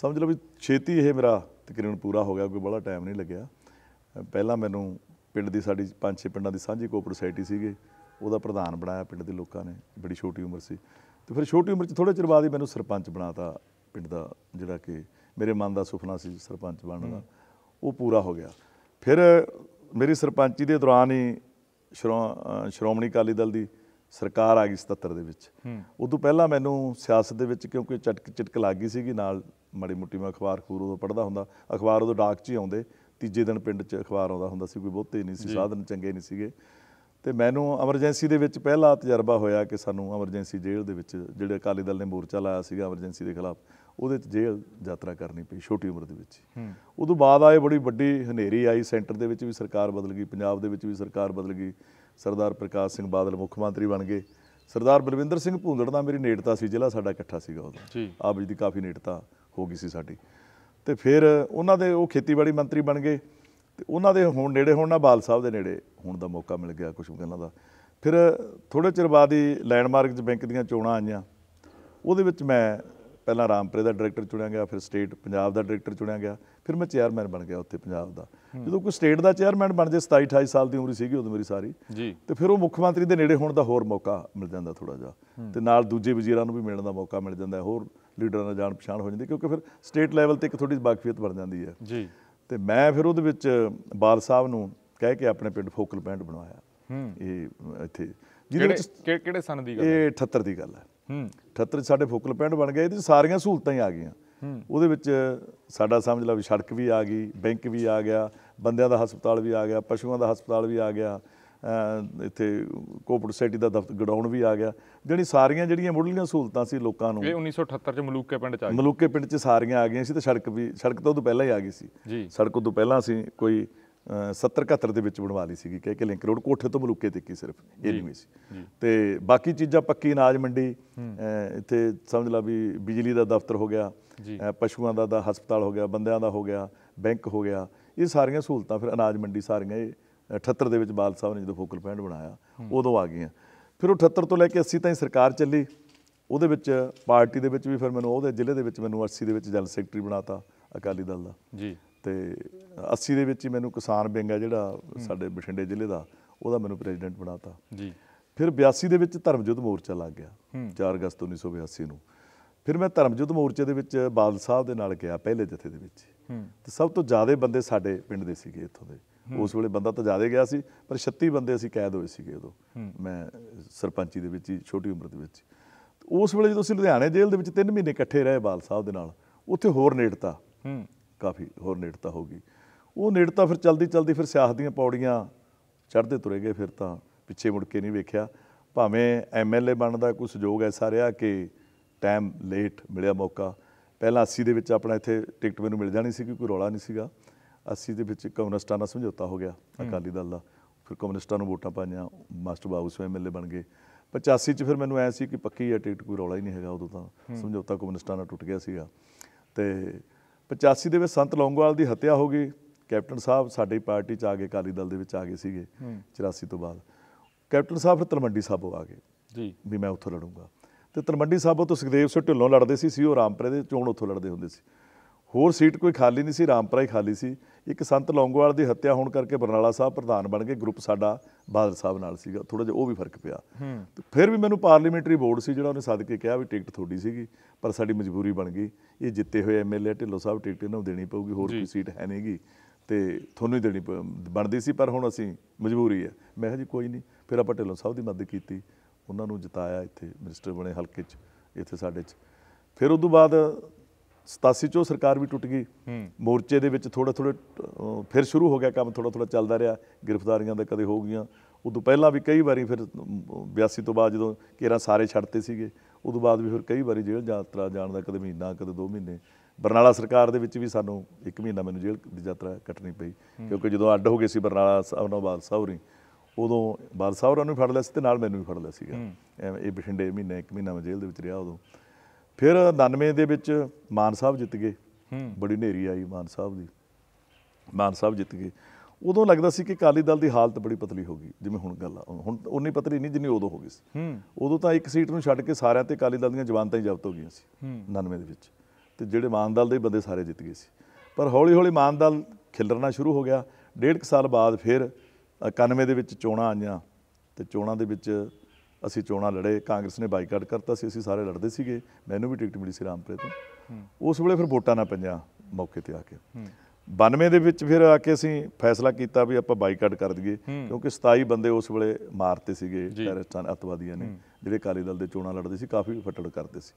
ਸਮਝ ਲਓ ਵੀ ਛੇਤੀ ਇਹ ਮੇਰਾ ਤਕਰੀਬਨ ਪੂਰਾ ਹੋ ਗਿਆ ਕੋਈ ਬੜਾ ਟਾਈਮ ਨਹੀਂ ਲੱਗਿਆ ਪਹਿਲਾਂ ਮੈਨੂੰ ਪਿੰਡ ਦੀ ਸਾਡੀ ਪੰਜ ਛੇ ਪਿੰਡਾਂ ਦੀ ਸਾਂਝੀ ਕੋਆਪਰੇਟਿਵ ਸੋਸਾਇਟੀ ਸੀਗੇ ਉਹਦਾ ਪ੍ਰਧਾਨ ਬਣਾਇਆ ਪਿੰਡ ਦੇ ਲੋਕਾਂ ਨੇ ਬੜੀ ਛੋਟੀ ਉਮਰ ਸੀ ਤੇ ਫਿਰ ਛੋਟੀ ਉਮਰ 'ਚ ਥੋੜੇ ਚਿਰ ਬਾਅਦ ਹੀ ਮੈਨੂੰ ਸਰਪੰਚ ਬਣਾਤਾ ਪਿੰਡ ਦਾ ਜਿਹੜਾ ਕਿ ਮੇਰੇ ਮਨ ਦਾ ਸੁਪਨਾ ਸੀ ਸਰਪੰਚ ਬਣਨ ਦਾ ਉਹ ਪੂਰਾ ਹੋ ਗਿਆ ਫਿਰ ਮੇਰੀ ਸਰਪੰਚੀ ਦੇ ਦੌਰਾਨ ਹੀ ਸ਼੍ਰੋਮਣੀ ਅਕਾਲੀ ਦਲ ਦੀ ਸਰਕਾਰ ਆ ਗਈ 77 ਦੇ ਵਿੱਚ ਉਦੋਂ ਪਹਿਲਾਂ ਮੈਨੂੰ ਸਿਆਸਤ ਦੇ ਵਿੱਚ ਕਿਉਂਕਿ ਚਟਕ ਚਟਕ ਲੱਗ ਗਈ ਸੀਗੀ ਨਾਲ ਮੜੀ ਮੁੱਟੀ ਮੈਂ ਅਖਬਾਰ ਖੂਰ ਉਦੋਂ ਪੜਦਾ ਹੁੰਦਾ ਅਖਬਾਰ ਉਦੋਂ ਡਾਕ 'ਚ ਹੀ ਆਉਂਦੇ ਤੀਜੇ ਦਿਨ ਪਿੰਡ 'ਚ ਅਖਬਾਰ ਆਉਂਦਾ ਹੁੰਦਾ ਸੀ ਕੋਈ ਬਹੁਤੇ ਨਹੀਂ ਸੀ ਸਾਧਨ ਚੰਗੇ ਨਹੀਂ ਸੀਗੇ ਤੇ ਮੈਨੂੰ ਐਮਰਜੈਂਸੀ ਦੇ ਵਿੱਚ ਪਹਿਲਾ ਤਜਰਬਾ ਹੋਇਆ ਕਿ ਸਾਨੂੰ ਐਮਰਜੈਂਸੀ ਜੇਲ੍ਹ ਦੇ ਵਿੱਚ ਜਿਹੜੇ ਅਕਾਲੀ ਦਲ ਨੇ ਮੋਰਚਾ ਲਾਇਆ ਸੀਗਾ ਐਮਰਜੈਂਸੀ ਦੇ ਖਿਲਾਫ ਉਹਦੇ 'ਚ ਜੇਲ੍ਹ ਯਾਤਰਾ ਕਰਨੀ ਪਈ ਛੋਟੀ ਉਮਰ ਦੇ ਵਿੱਚ ਉਦੋਂ ਬਾਅਦ ਆਏ ਬੜੀ ਵੱਡੀ ਹਨੇਰੀ ਆਈ ਸੈਂਟਰ ਦੇ ਵਿੱਚ ਵੀ ਸਰਕਾਰ ਬਦਲ ਗਈ ਪੰਜਾਬ ਦੇ ਵਿੱਚ ਵੀ ਸਰਕਾਰ ਬਦਲ ਗਈ ਸਰਦਾਰ ਪ੍ਰਕਾਸ਼ ਸਿੰਘ ਬਾਦਲ ਮੁੱਖ ਮੰਤਰੀ ਬਣ ਗਏ ਸਰਦਾਰ ਬਲਵਿੰਦਰ ਸਿੰਘ ਭੂੰਦੜ ਦਾ ਮੇਰੀ ਨੇੜਤਾ ਸੀ ਜ਼ਿਲ੍ਹਾ ਸਾਡਾ ਇਕੱਠਾ ਸੀਗਾ ਉਦੋਂ ਆਪ ਜੀ ਦੀ ਕਾਫੀ ਨੇੜਤਾ ਹੋ ਗਈ ਸੀ ਸਾਡੀ ਤੇ ਫਿਰ ਉਹਨਾਂ ਦੇ ਉਹ ਖੇਤੀਬਾੜੀ ਮੰਤਰੀ ਬਣ ਗਏ ਤੇ ਉਹਨਾਂ ਦੇ ਹੁਣ ਨੇੜੇ ਹੋਣ ਨਾਲ ਬਾਲ ਸਾਹਿਬ ਦੇ ਨੇੜੇ ਹੋਣ ਦਾ ਮੌਕਾ ਮਿਲ ਗਿਆ ਕੁਝ ਉਹਨਾਂ ਦਾ ਫਿਰ ਥੋੜੇ ਚਿਰ ਬਾਅਦ ਹੀ ਲੈਂਡਮਾਰਕ 'ਚ ਬੈਂਕ ਦੀਆਂ ਚੋਣਾਂ ਆਈਆਂ ਉਹਦੇ ਵਿੱਚ ਮੈਂ ਪਹਿਲਾਂ ਰਾਮਪੁਰੇ ਦਾ ਡਾਇਰੈਕਟਰ ਚੁਣਿਆ ਗਿਆ ਫਿਰ ਸਟੇਟ ਪੰਜਾਬ ਦਾ ਡਾਇਰੈਕਟਰ ਚੁਣਿਆ ਗਿਆ ਫਿਰ ਮੈਂ ਚੇਅਰਮੈਨ ਬਣ ਗਿਆ ਉੱਥੇ ਪੰਜਾਬ ਦਾ ਜਦੋਂ ਕੋਈ ਸਟੇਟ ਦਾ ਚੇਅਰਮੈਨ ਬਣ ਜੇ 27 28 ਸਾਲ ਦੀ ਉਮਰ ਸੀਗੀ ਉਦੋਂ ਮੇਰੀ ਸਾਰੀ ਜੀ ਤੇ ਫਿਰ ਉਹ ਮੁੱਖ ਮੰਤਰੀ ਦੇ ਨੇੜੇ ਹੋਣ ਦਾ ਹੋਰ ਮੌਕਾ ਮਿਲ ਜਾਂਦਾ ਥੋੜਾ ਜਿਹਾ ਤੇ ਨਾਲ ਦੂਜੇ ਵਜ਼ੀਰਾਂ ਨੂੰ ਵੀ ਮਿਲਣ ਦਾ ਮੌਕਾ ਮਿਲ ਜਾਂਦਾ ਹੋਰ ਲੀਡਰਾਂ ਦਾ ਜਾਣ ਪਛਾਣ ਹੋ ਜਾਂਦੀ ਕਿਉਂਕਿ ਫਿਰ ਸਟੇਟ ਲੈਵਲ ਤੇ ਇੱਕ ਥੋੜੀ ਬਾਕਫੀਅਤ ਬਣ ਜਾਂਦੀ ਹੈ ਜੀ ਤੇ ਮੈਂ ਫਿਰ ਉਹਦੇ ਵਿੱਚ ਬਾਲ ਸਾਹਿਬ ਨੂੰ ਕਹਿ ਕੇ ਆਪਣੇ ਪਿੰਡ ਫੋਕਲ ਪੁਆਇੰਟ ਬਣਵਾਇਆ ਹੂੰ ਇਹ ਇੱਥੇ ਜਿਹਦੇ ਵਿੱਚ ਕਿਹੜੇ ਸਨ ਦੀ ਗੱਲ ਹੈ ਇਹ 78 ਦੀ ਗੱਲ ਹੈ ਹੂੰ 78 ਸਾਡੇ ਫੋਕਲ ਪੁਆਇੰਟ ਬਣ ਗਏ ਇਹਦੇ ਵਿੱਚ ਸਾਰੀਆਂ ਸਹੂਲਤਾਂ ਹੀ ਆ ਗਈਆਂ ਉਹਦੇ ਵਿੱਚ ਸਾਡਾ ਸਮਝ ਲਾ ਵੀ ਸੜਕ ਵੀ ਆ ਗਈ ਬੈਂਕ ਵੀ ਆ ਗਿਆ ਬੰਦਿਆਂ ਦਾ ਹਸਪਤਾਲ ਵੀ ਆ ਗਿਆ ਪਸ਼ੂਆਂ ਦਾ ਹਸਪਤਾਲ ਵੀ ਆ ਗਿਆ ਇੱਥੇ ਕੋਪਰੇਟ ਸੋਸਾਇਟੀ ਦਾ ਦਫ਼ਤਰ ਗਡਾਉਣ ਵੀ ਆ ਗਿਆ ਜਿਹੜੀ ਸਾਰੀਆਂ ਜਿਹੜੀਆਂ ਮੁੱਢਲੀਆਂ ਸਹੂਲਤਾਂ ਸੀ ਲੋਕਾਂ ਨੂੰ ਇਹ 1978 ਚ ਮਲੂਕੇ ਪਿੰਡ ਚ ਆ ਗਈ ਮਲੂਕੇ ਪਿੰਡ ਚ ਸਾਰੀਆਂ ਆ ਗਈਆਂ ਸੀ ਤੇ ਸੜਕ ਵੀ ਸੜਕ ਤਾਂ ਉਦੋਂ ਪਹਿਲਾਂ ਹੀ ਆ ਗਈ ਸੀ ਸੜਕ ਉਦੋਂ ਪਹਿਲਾਂ ਸੀ ਕੋਈ 70 71 ਦੇ ਵਿੱਚ ਬਣਵਾ ਲਈ ਸੀਗੀ ਕਿ ਕਿ ਲਿੰਕ ਰੋਡ ਕੋਠੇ ਤੋਂ ਮਲੂਕੇ ਤੱਕ ਹੀ ਸਿਰਫ ਇਹ ਨਹੀਂ ਸੀ ਤੇ ਬਾਕੀ ਚੀਜ਼ਾਂ ਪੱਕੀ ਅਨਾਜ ਮੰਡੀ ਇੱਥੇ ਸਮਝ ਲਾ ਵੀ ਬਿਜਲੀ ਦਾ ਦਫ਼ਤਰ ਹੋ ਗਿਆ ਪਸ਼ੂਆਂ ਦਾ ਦਾ ਹਸਪਤਾਲ ਹੋ ਗਿਆ ਬੰਦਿਆਂ ਦਾ ਹੋ ਗਿਆ ਬੈਂਕ ਹੋ ਗਿਆ ਇਹ ਸਾਰੀਆਂ ਸਹੂਲਤਾਂ ਫਿਰ ਅਨਾਜ ਮੰਡੀ ਸਾਰੀਆਂ ਇਹ 78 ਦੇ ਵਿੱਚ ਬਾਲ ਸਾਹਿਬ ਨੇ ਜਦੋਂ ਫੋਕਲ ਪੁਆਇੰਟ ਬਣਾਇਆ ਉਦੋਂ ਆ ਗਈਆਂ ਫਿਰ ਉਹ 78 ਤੋਂ ਲੈ ਕੇ 80 ਤਾਈਂ ਸਰਕਾਰ ਚੱਲੀ ਉਹਦੇ ਵਿੱਚ ਪਾਰਟੀ ਦੇ ਵਿੱਚ ਵੀ ਫਿਰ ਮੈਨੂੰ ਉਹਦੇ ਜ਼ਿਲ੍ਹੇ ਦੇ ਵਿੱਚ ਮੈਨੂੰ 80 ਦੇ ਵਿੱਚ ਜਨਰਲ ਸੈਕਟਰੀ ਬਣਾਤਾ ਅਕਾਲੀ ਦਲ ਦਾ ਜੀ ਤੇ 80 ਦੇ ਵਿੱਚ ਹੀ ਮੈਨੂੰ ਕਿਸਾਨ ਵਿੰਗ ਆ ਜਿਹੜਾ ਸਾਡੇ ਬਠਿੰਡੇ ਜ਼ਿਲ੍ਹੇ ਦਾ ਉਹਦਾ ਮੈਨੂੰ ਪ੍ਰੈਜ਼ੀਡੈਂਟ ਬਣਾਤਾ ਜੀ ਫਿਰ 82 ਦੇ ਵਿੱਚ ਧਰਮਯੁੱਧ ਮੋਰਚਾ ਲੱਗ ਗਿਆ 4 ਅਗਸਤ 1982 ਨੂੰ ਫਿਰ ਮੈਂ ਧਰਮਯੁੱਧ ਮੋਰਚੇ ਦੇ ਵਿੱਚ ਬਾਦਲ ਸਾਹਿਬ ਦੇ ਨਾਲ ਗਿਆ ਪਹਿਲੇ ਜਥੇ ਦੇ ਵਿੱਚ ਤੇ ਸਭ ਤੋਂ ਜ਼ਿਆਦਾ ਬੰਦੇ ਸਾਡੇ ਪਿੰਡ ਦੇ ਸੀਗੇ ਇੱਥੋਂ ਦੇ ਉਸ ਵੇਲੇ ਬੰਦਾ ਤਾਂ ਜਾਦੇ ਗਿਆ ਸੀ ਪਰ 36 ਬੰਦੇ ਅਸੀਂ ਕੈਦ ਹੋਏ ਸੀਗੇ ਉਦੋਂ ਮੈਂ ਸਰਪੰਚੀ ਦੇ ਵਿੱਚ ਹੀ ਛੋਟੀ ਉਮਰ ਦੇ ਵਿੱਚ ਉਸ ਵੇਲੇ ਜਦੋਂ ਅਸੀਂ ਲੁਧਿਆਣੇ ਜੇਲ੍ਹ ਦੇ ਵਿੱਚ 3 ਮਹੀਨੇ ਇਕੱਠੇ ਰਹੇ ਬਾਲ ਸਾਹਿਬ ਦੇ ਨਾਲ ਉੱਥੇ ਹੋਰ ਨੇੜਤਾ ਕਾਫੀ ਹੋਰ ਨੇੜਤਾ ਹੋ ਗਈ ਉਹ ਨੇੜਤਾ ਫਿਰ ਚਲਦੀ ਚਲਦੀ ਫਿਰ ਸਿਆਸਤ ਦੀਆਂ ਪੌੜੀਆਂ ਚੜ੍ਹਦੇ ਤੁਰੇ ਗਏ ਫਿਰ ਤਾਂ ਪਿੱਛੇ ਮੁੜ ਕੇ ਨਹੀਂ ਵੇਖਿਆ ਭਾਵੇਂ ਐਮਐਲਏ ਬਣਨ ਦਾ ਕੋਈ ਸੁযোਗ ਐਸਾ ਰਿਹਾ ਕਿ ਟਾਈਮ ਲੇਟ ਮਿਲਿਆ ਮੌਕਾ ਪਹਿਲਾਂ 80 ਦੇ ਵਿੱਚ ਆਪਣਾ ਇੱਥੇ ਟਿਕਟ ਮੈਨੂੰ ਮਿਲ ਜਾਣੀ ਸੀ ਕਿ ਕੋਈ ਰੌਲਾ ਨਹੀਂ ਸੀਗਾ 80 ਦੇ ਵਿੱਚ ਕਮਿਊਨਿਸਟਾਂ ਨਾਲ ਸਮਝੌਤਾ ਹੋ ਗਿਆ ਅਕਾਲੀ ਦਲ ਦਾ ਫਿਰ ਕਮਿਊਨਿਸਟਾਂ ਨੂੰ ਵੋਟਾਂ ਪਾਈਆਂ ਮਾਸਟਰ ਬਾਬੂ ਸਿੰਘ ਐਮਐਲਏ ਬਣ ਗਏ 85 ਚ ਫਿਰ ਮੈਨੂੰ ਐ ਸੀ ਕਿ ਪੱਕੀ ਆ ਟਿਕਟ ਕੋਈ ਰੌਲਾ ਹੀ ਨਹੀਂ ਹੈਗਾ ਉਦੋਂ ਤਾਂ ਸਮਝੌਤਾ ਕਮਿਊਨਿਸਟਾਂ ਨਾਲ ਟੁੱਟ ਗਿਆ ਸੀਗਾ ਤੇ 85 ਦੇ ਵਿੱਚ ਸੰਤ ਲੌਂਗੋਵਾਲ ਦੀ ਹੱਤਿਆ ਹੋ ਗਈ ਕੈਪਟਨ ਸਾਹਿਬ ਸਾਡੀ ਪਾਰਟੀ ਚ ਆ ਕੇ ਅਕਾਲੀ ਦਲ ਦੇ ਵਿੱਚ ਆ ਗਏ ਸੀਗੇ 84 ਤੋਂ ਬਾਅਦ ਕੈਪਟਨ ਸਾਹਿਬ ਫਿਰ ਤਲਮੰਡੀ ਸਾਹਿਬੋਂ ਆ ਗਏ ਜੀ ਵੀ ਮੈਂ ਉੱਥੋਂ ਲੜੂੰਗਾ ਤੇ ਤਲਮੰਡੀ ਸਾਹਿਬੋਂ ਤੋਂ ਸੁਖਦੇਵ ਸਿੰਘ ਢਿੱਲੋਂ ਲੜਦੇ ਸੀ ਸੀ ਉਹ ਰਾਮਪੁਰੇ ਦੇ ਚੋਣ ਉੱਥੋਂ ਲੜਦੇ ਹੁੰਦੇ ਸੀ ਹੋਰ ਸੀਟ ਕੋਈ ਖਾਲੀ ਨਹੀਂ ਸੀ ਰਾਮਪੁਰਾ ਹੀ ਖਾਲੀ ਸੀ ਇੱਕ ਸੰਤ ਲੌਂਗੋਵਾਲ ਦੀ ਹੱਤਿਆ ਹੋਣ ਕਰਕੇ ਬਰਨਾਲਾ ਸਾਹਿਬ ਪ੍ਰਧਾਨ ਬਣ ਕੇ ਗਰੁੱਪ ਸਾਡਾ ਬਾਦਲ ਸਾਹਿਬ ਨਾਲ ਸੀਗਾ ਥੋੜਾ ਜਿਹਾ ਉਹ ਵੀ ਫਰਕ ਪਿਆ ਤੇ ਫਿਰ ਵੀ ਮੈਨੂੰ ਪਾਰਲੀਮੈਂਟਰੀ ਬੋਰਡ ਸੀ ਜਿਹੜਾ ਉਹਨੇ ਸੱਦ ਕੇ ਕਿਹਾ ਵੀ ਟਿਕਟ ਥੋੜੀ ਸੀਗੀ ਪਰ ਸਾਡੀ ਮਜਬੂਰੀ ਬਣ ਗਈ ਇਹ ਜਿੱਤੇ ਹੋਏ ਐਮਐਲਏ ਢਿੱਲੋ ਸਾਹਿਬ ਟਿਕਟ ਇਹਨਾਂ ਨੂੰ ਦੇਣੀ ਪਊਗੀ ਹੋਰ ਕੋਈ ਸੀਟ ਹੈ ਨਹੀਂਗੀ ਤੇ ਤੁਹਾਨੂੰ ਹੀ ਦੇਣੀ ਬਣਦੀ ਸੀ ਪਰ ਹੁਣ ਅਸੀਂ ਮਜਬੂਰੀ ਹੈ ਮੈਂ ਕਿਹਾ ਜੀ ਕੋਈ ਨਹੀਂ ਫਿਰ ਆਪਾਂ ਢਿੱਲੋ ਸਾਹਿਬ ਦੀ ਮਦਦ ਕੀਤੀ ਉਹਨਾਂ ਨੂੰ ਜਿਤਾਇਆ ਇੱਥੇ ਮਿਨਿਸਟਰ ਬਣੇ ਹਲਕੇ 'ਚ ਇੱਥੇ ਸਾਡੇ 'ਚ ਫਿਰ ਉਸ ਤੋਂ ਬਾਅਦ 87 ਚੋਂ ਸਰਕਾਰ ਵੀ ਟੁੱਟ ਗਈ ਮੋਰਚੇ ਦੇ ਵਿੱਚ ਥੋੜਾ ਥੋੜਾ ਫਿਰ ਸ਼ੁਰੂ ਹੋ ਗਿਆ ਕੰਮ ਥੋੜਾ ਥੋੜਾ ਚੱਲਦਾ ਰਿਹਾ ਗ੍ਰਿਫਤਾਰੀਆਂ ਦਾ ਕਦੇ ਹੋ ਗਈਆਂ ਉਦੋਂ ਪਹਿਲਾਂ ਵੀ ਕਈ ਵਾਰੀ ਫਿਰ 82 ਤੋਂ ਬਾਅਦ ਜਦੋਂ ਕੇਰਾ ਸਾਰੇ ਛੱਡਤੇ ਸੀਗੇ ਉਦੋਂ ਬਾਅਦ ਵੀ ਫਿਰ ਕਈ ਵਾਰੀ ਜੇਲ੍ਹ ਯਾਤਰਾ ਜਾਣ ਦਾ ਕਦੇ ਮਹੀਨਾ ਕਦੇ 2 ਮਹੀਨੇ ਬਰਨਾਲਾ ਸਰਕਾਰ ਦੇ ਵਿੱਚ ਵੀ ਸਾਨੂੰ 1 ਮਹੀਨਾ ਮੈਨੂੰ ਜੇਲ੍ਹ ਦੀ ਯਾਤਰਾ ਕੱਟਣੀ ਪਈ ਕਿਉਂਕਿ ਜਦੋਂ ਅੱਡ ਹੋ ਗਏ ਸੀ ਬਰਨਾਲਾ ਸਾਹਿਬ ਸਾਹੌਰੀ ਉਦੋਂ ਬਾਦਸ਼ਾਹ ਹੋਰਾਂ ਨੂੰ ਫੜ ਲਿਆ ਸੀ ਤੇ ਨਾਲ ਮੈਨੂੰ ਵੀ ਫੜ ਲਿਆ ਸੀਗਾ ਇਹ ਬਠਿੰਡੇ ਮਹੀਨੇ 1 ਮਹੀਨਾ ਮੈਂ ਜੇਲ੍ਹ ਦੇ ਵਿੱਚ ਰਿਹਾ ਉਦੋਂ ਫਿਰ 99 ਦੇ ਵਿੱਚ ਮਾਨ ਸਾਹਿਬ ਜਿੱਤ ਗਏ ਹੂੰ ਬੜੀ ਨੇਰੀ ਆਈ ਮਾਨ ਸਾਹਿਬ ਦੀ ਮਾਨ ਸਾਹਿਬ ਜਿੱਤ ਗਏ ਉਦੋਂ ਲੱਗਦਾ ਸੀ ਕਿ ਕਾਲੀ ਦਲ ਦੀ ਹਾਲਤ ਬੜੀ ਪਤਲੀ ਹੋ ਗਈ ਜਿਵੇਂ ਹੁਣ ਗੱਲ ਹੁਣ ਉਨੀ ਪਤਲੀ ਨਹੀਂ ਜਿੰਨੀ ਉਦੋਂ ਹੋ ਗਈ ਸੀ ਉਦੋਂ ਤਾਂ ਇੱਕ ਸੀਟ ਨੂੰ ਛੱਡ ਕੇ ਸਾਰਿਆਂ ਤੇ ਕਾਲੀ ਦਲ ਦੀਆਂ ਜਵਾਨਤਾਂ ਹੀ ਜ਼ਬਤ ਹੋ ਗਈਆਂ ਸੀ 99 ਦੇ ਵਿੱਚ ਤੇ ਜਿਹੜੇ ਮਾਨ ਦਲ ਦੇ ਬੰਦੇ ਸਾਰੇ ਜਿੱਤ ਗਏ ਸੀ ਪਰ ਹੌਲੀ ਹੌਲੀ ਮਾਨ ਦਲ ਖਿਲਰਨਾ ਸ਼ੁਰੂ ਹੋ ਗਿਆ ਡੇਢ ਸਾਲ ਬਾਅਦ ਫਿਰ 91 ਦੇ ਵਿੱਚ ਚੋਣਾਂ ਆਈਆਂ ਤੇ ਚੋਣਾਂ ਦੇ ਵਿੱਚ ਅਸੀਂ ਚੋਣਾਂ ਲੜੇ ਕਾਂਗਰਸ ਨੇ ਬਾਈਕਾਟ ਕਰਤਾ ਸੀ ਅਸੀਂ ਸਾਰੇ ਲੜਦੇ ਸੀਗੇ ਮੈਨੂੰ ਵੀ ਟਿਕਟ ਮਿਲੀ ਸੀ ਰਾਮਪੁਰੇ ਤੋਂ ਉਸ ਵੇਲੇ ਫਿਰ ਵੋਟਾਂ ਨਾ ਪੰਜਾਂ ਮੌਕੇ ਤੇ ਆ ਕੇ 92 ਦੇ ਵਿੱਚ ਫਿਰ ਆ ਕੇ ਅਸੀਂ ਫੈਸਲਾ ਕੀਤਾ ਵੀ ਆਪਾਂ ਬਾਈਕਾਟ ਕਰ ਦਈਏ ਕਿਉਂਕਿ 27 ਬੰਦੇ ਉਸ ਵੇਲੇ ਮਾਰਤੇ ਸੀਗੇ ਟੈਰਰਿਸਟਾਂ ਅਤਵਾਦੀਆਂ ਨੇ ਜਿਹੜੇ ਕਾਲੀ ਦਲ ਦੇ ਚੋਣਾਂ ਲੜਦੇ ਸੀ ਕਾਫੀ ਫਟੜ ਕਰਦੇ ਸੀ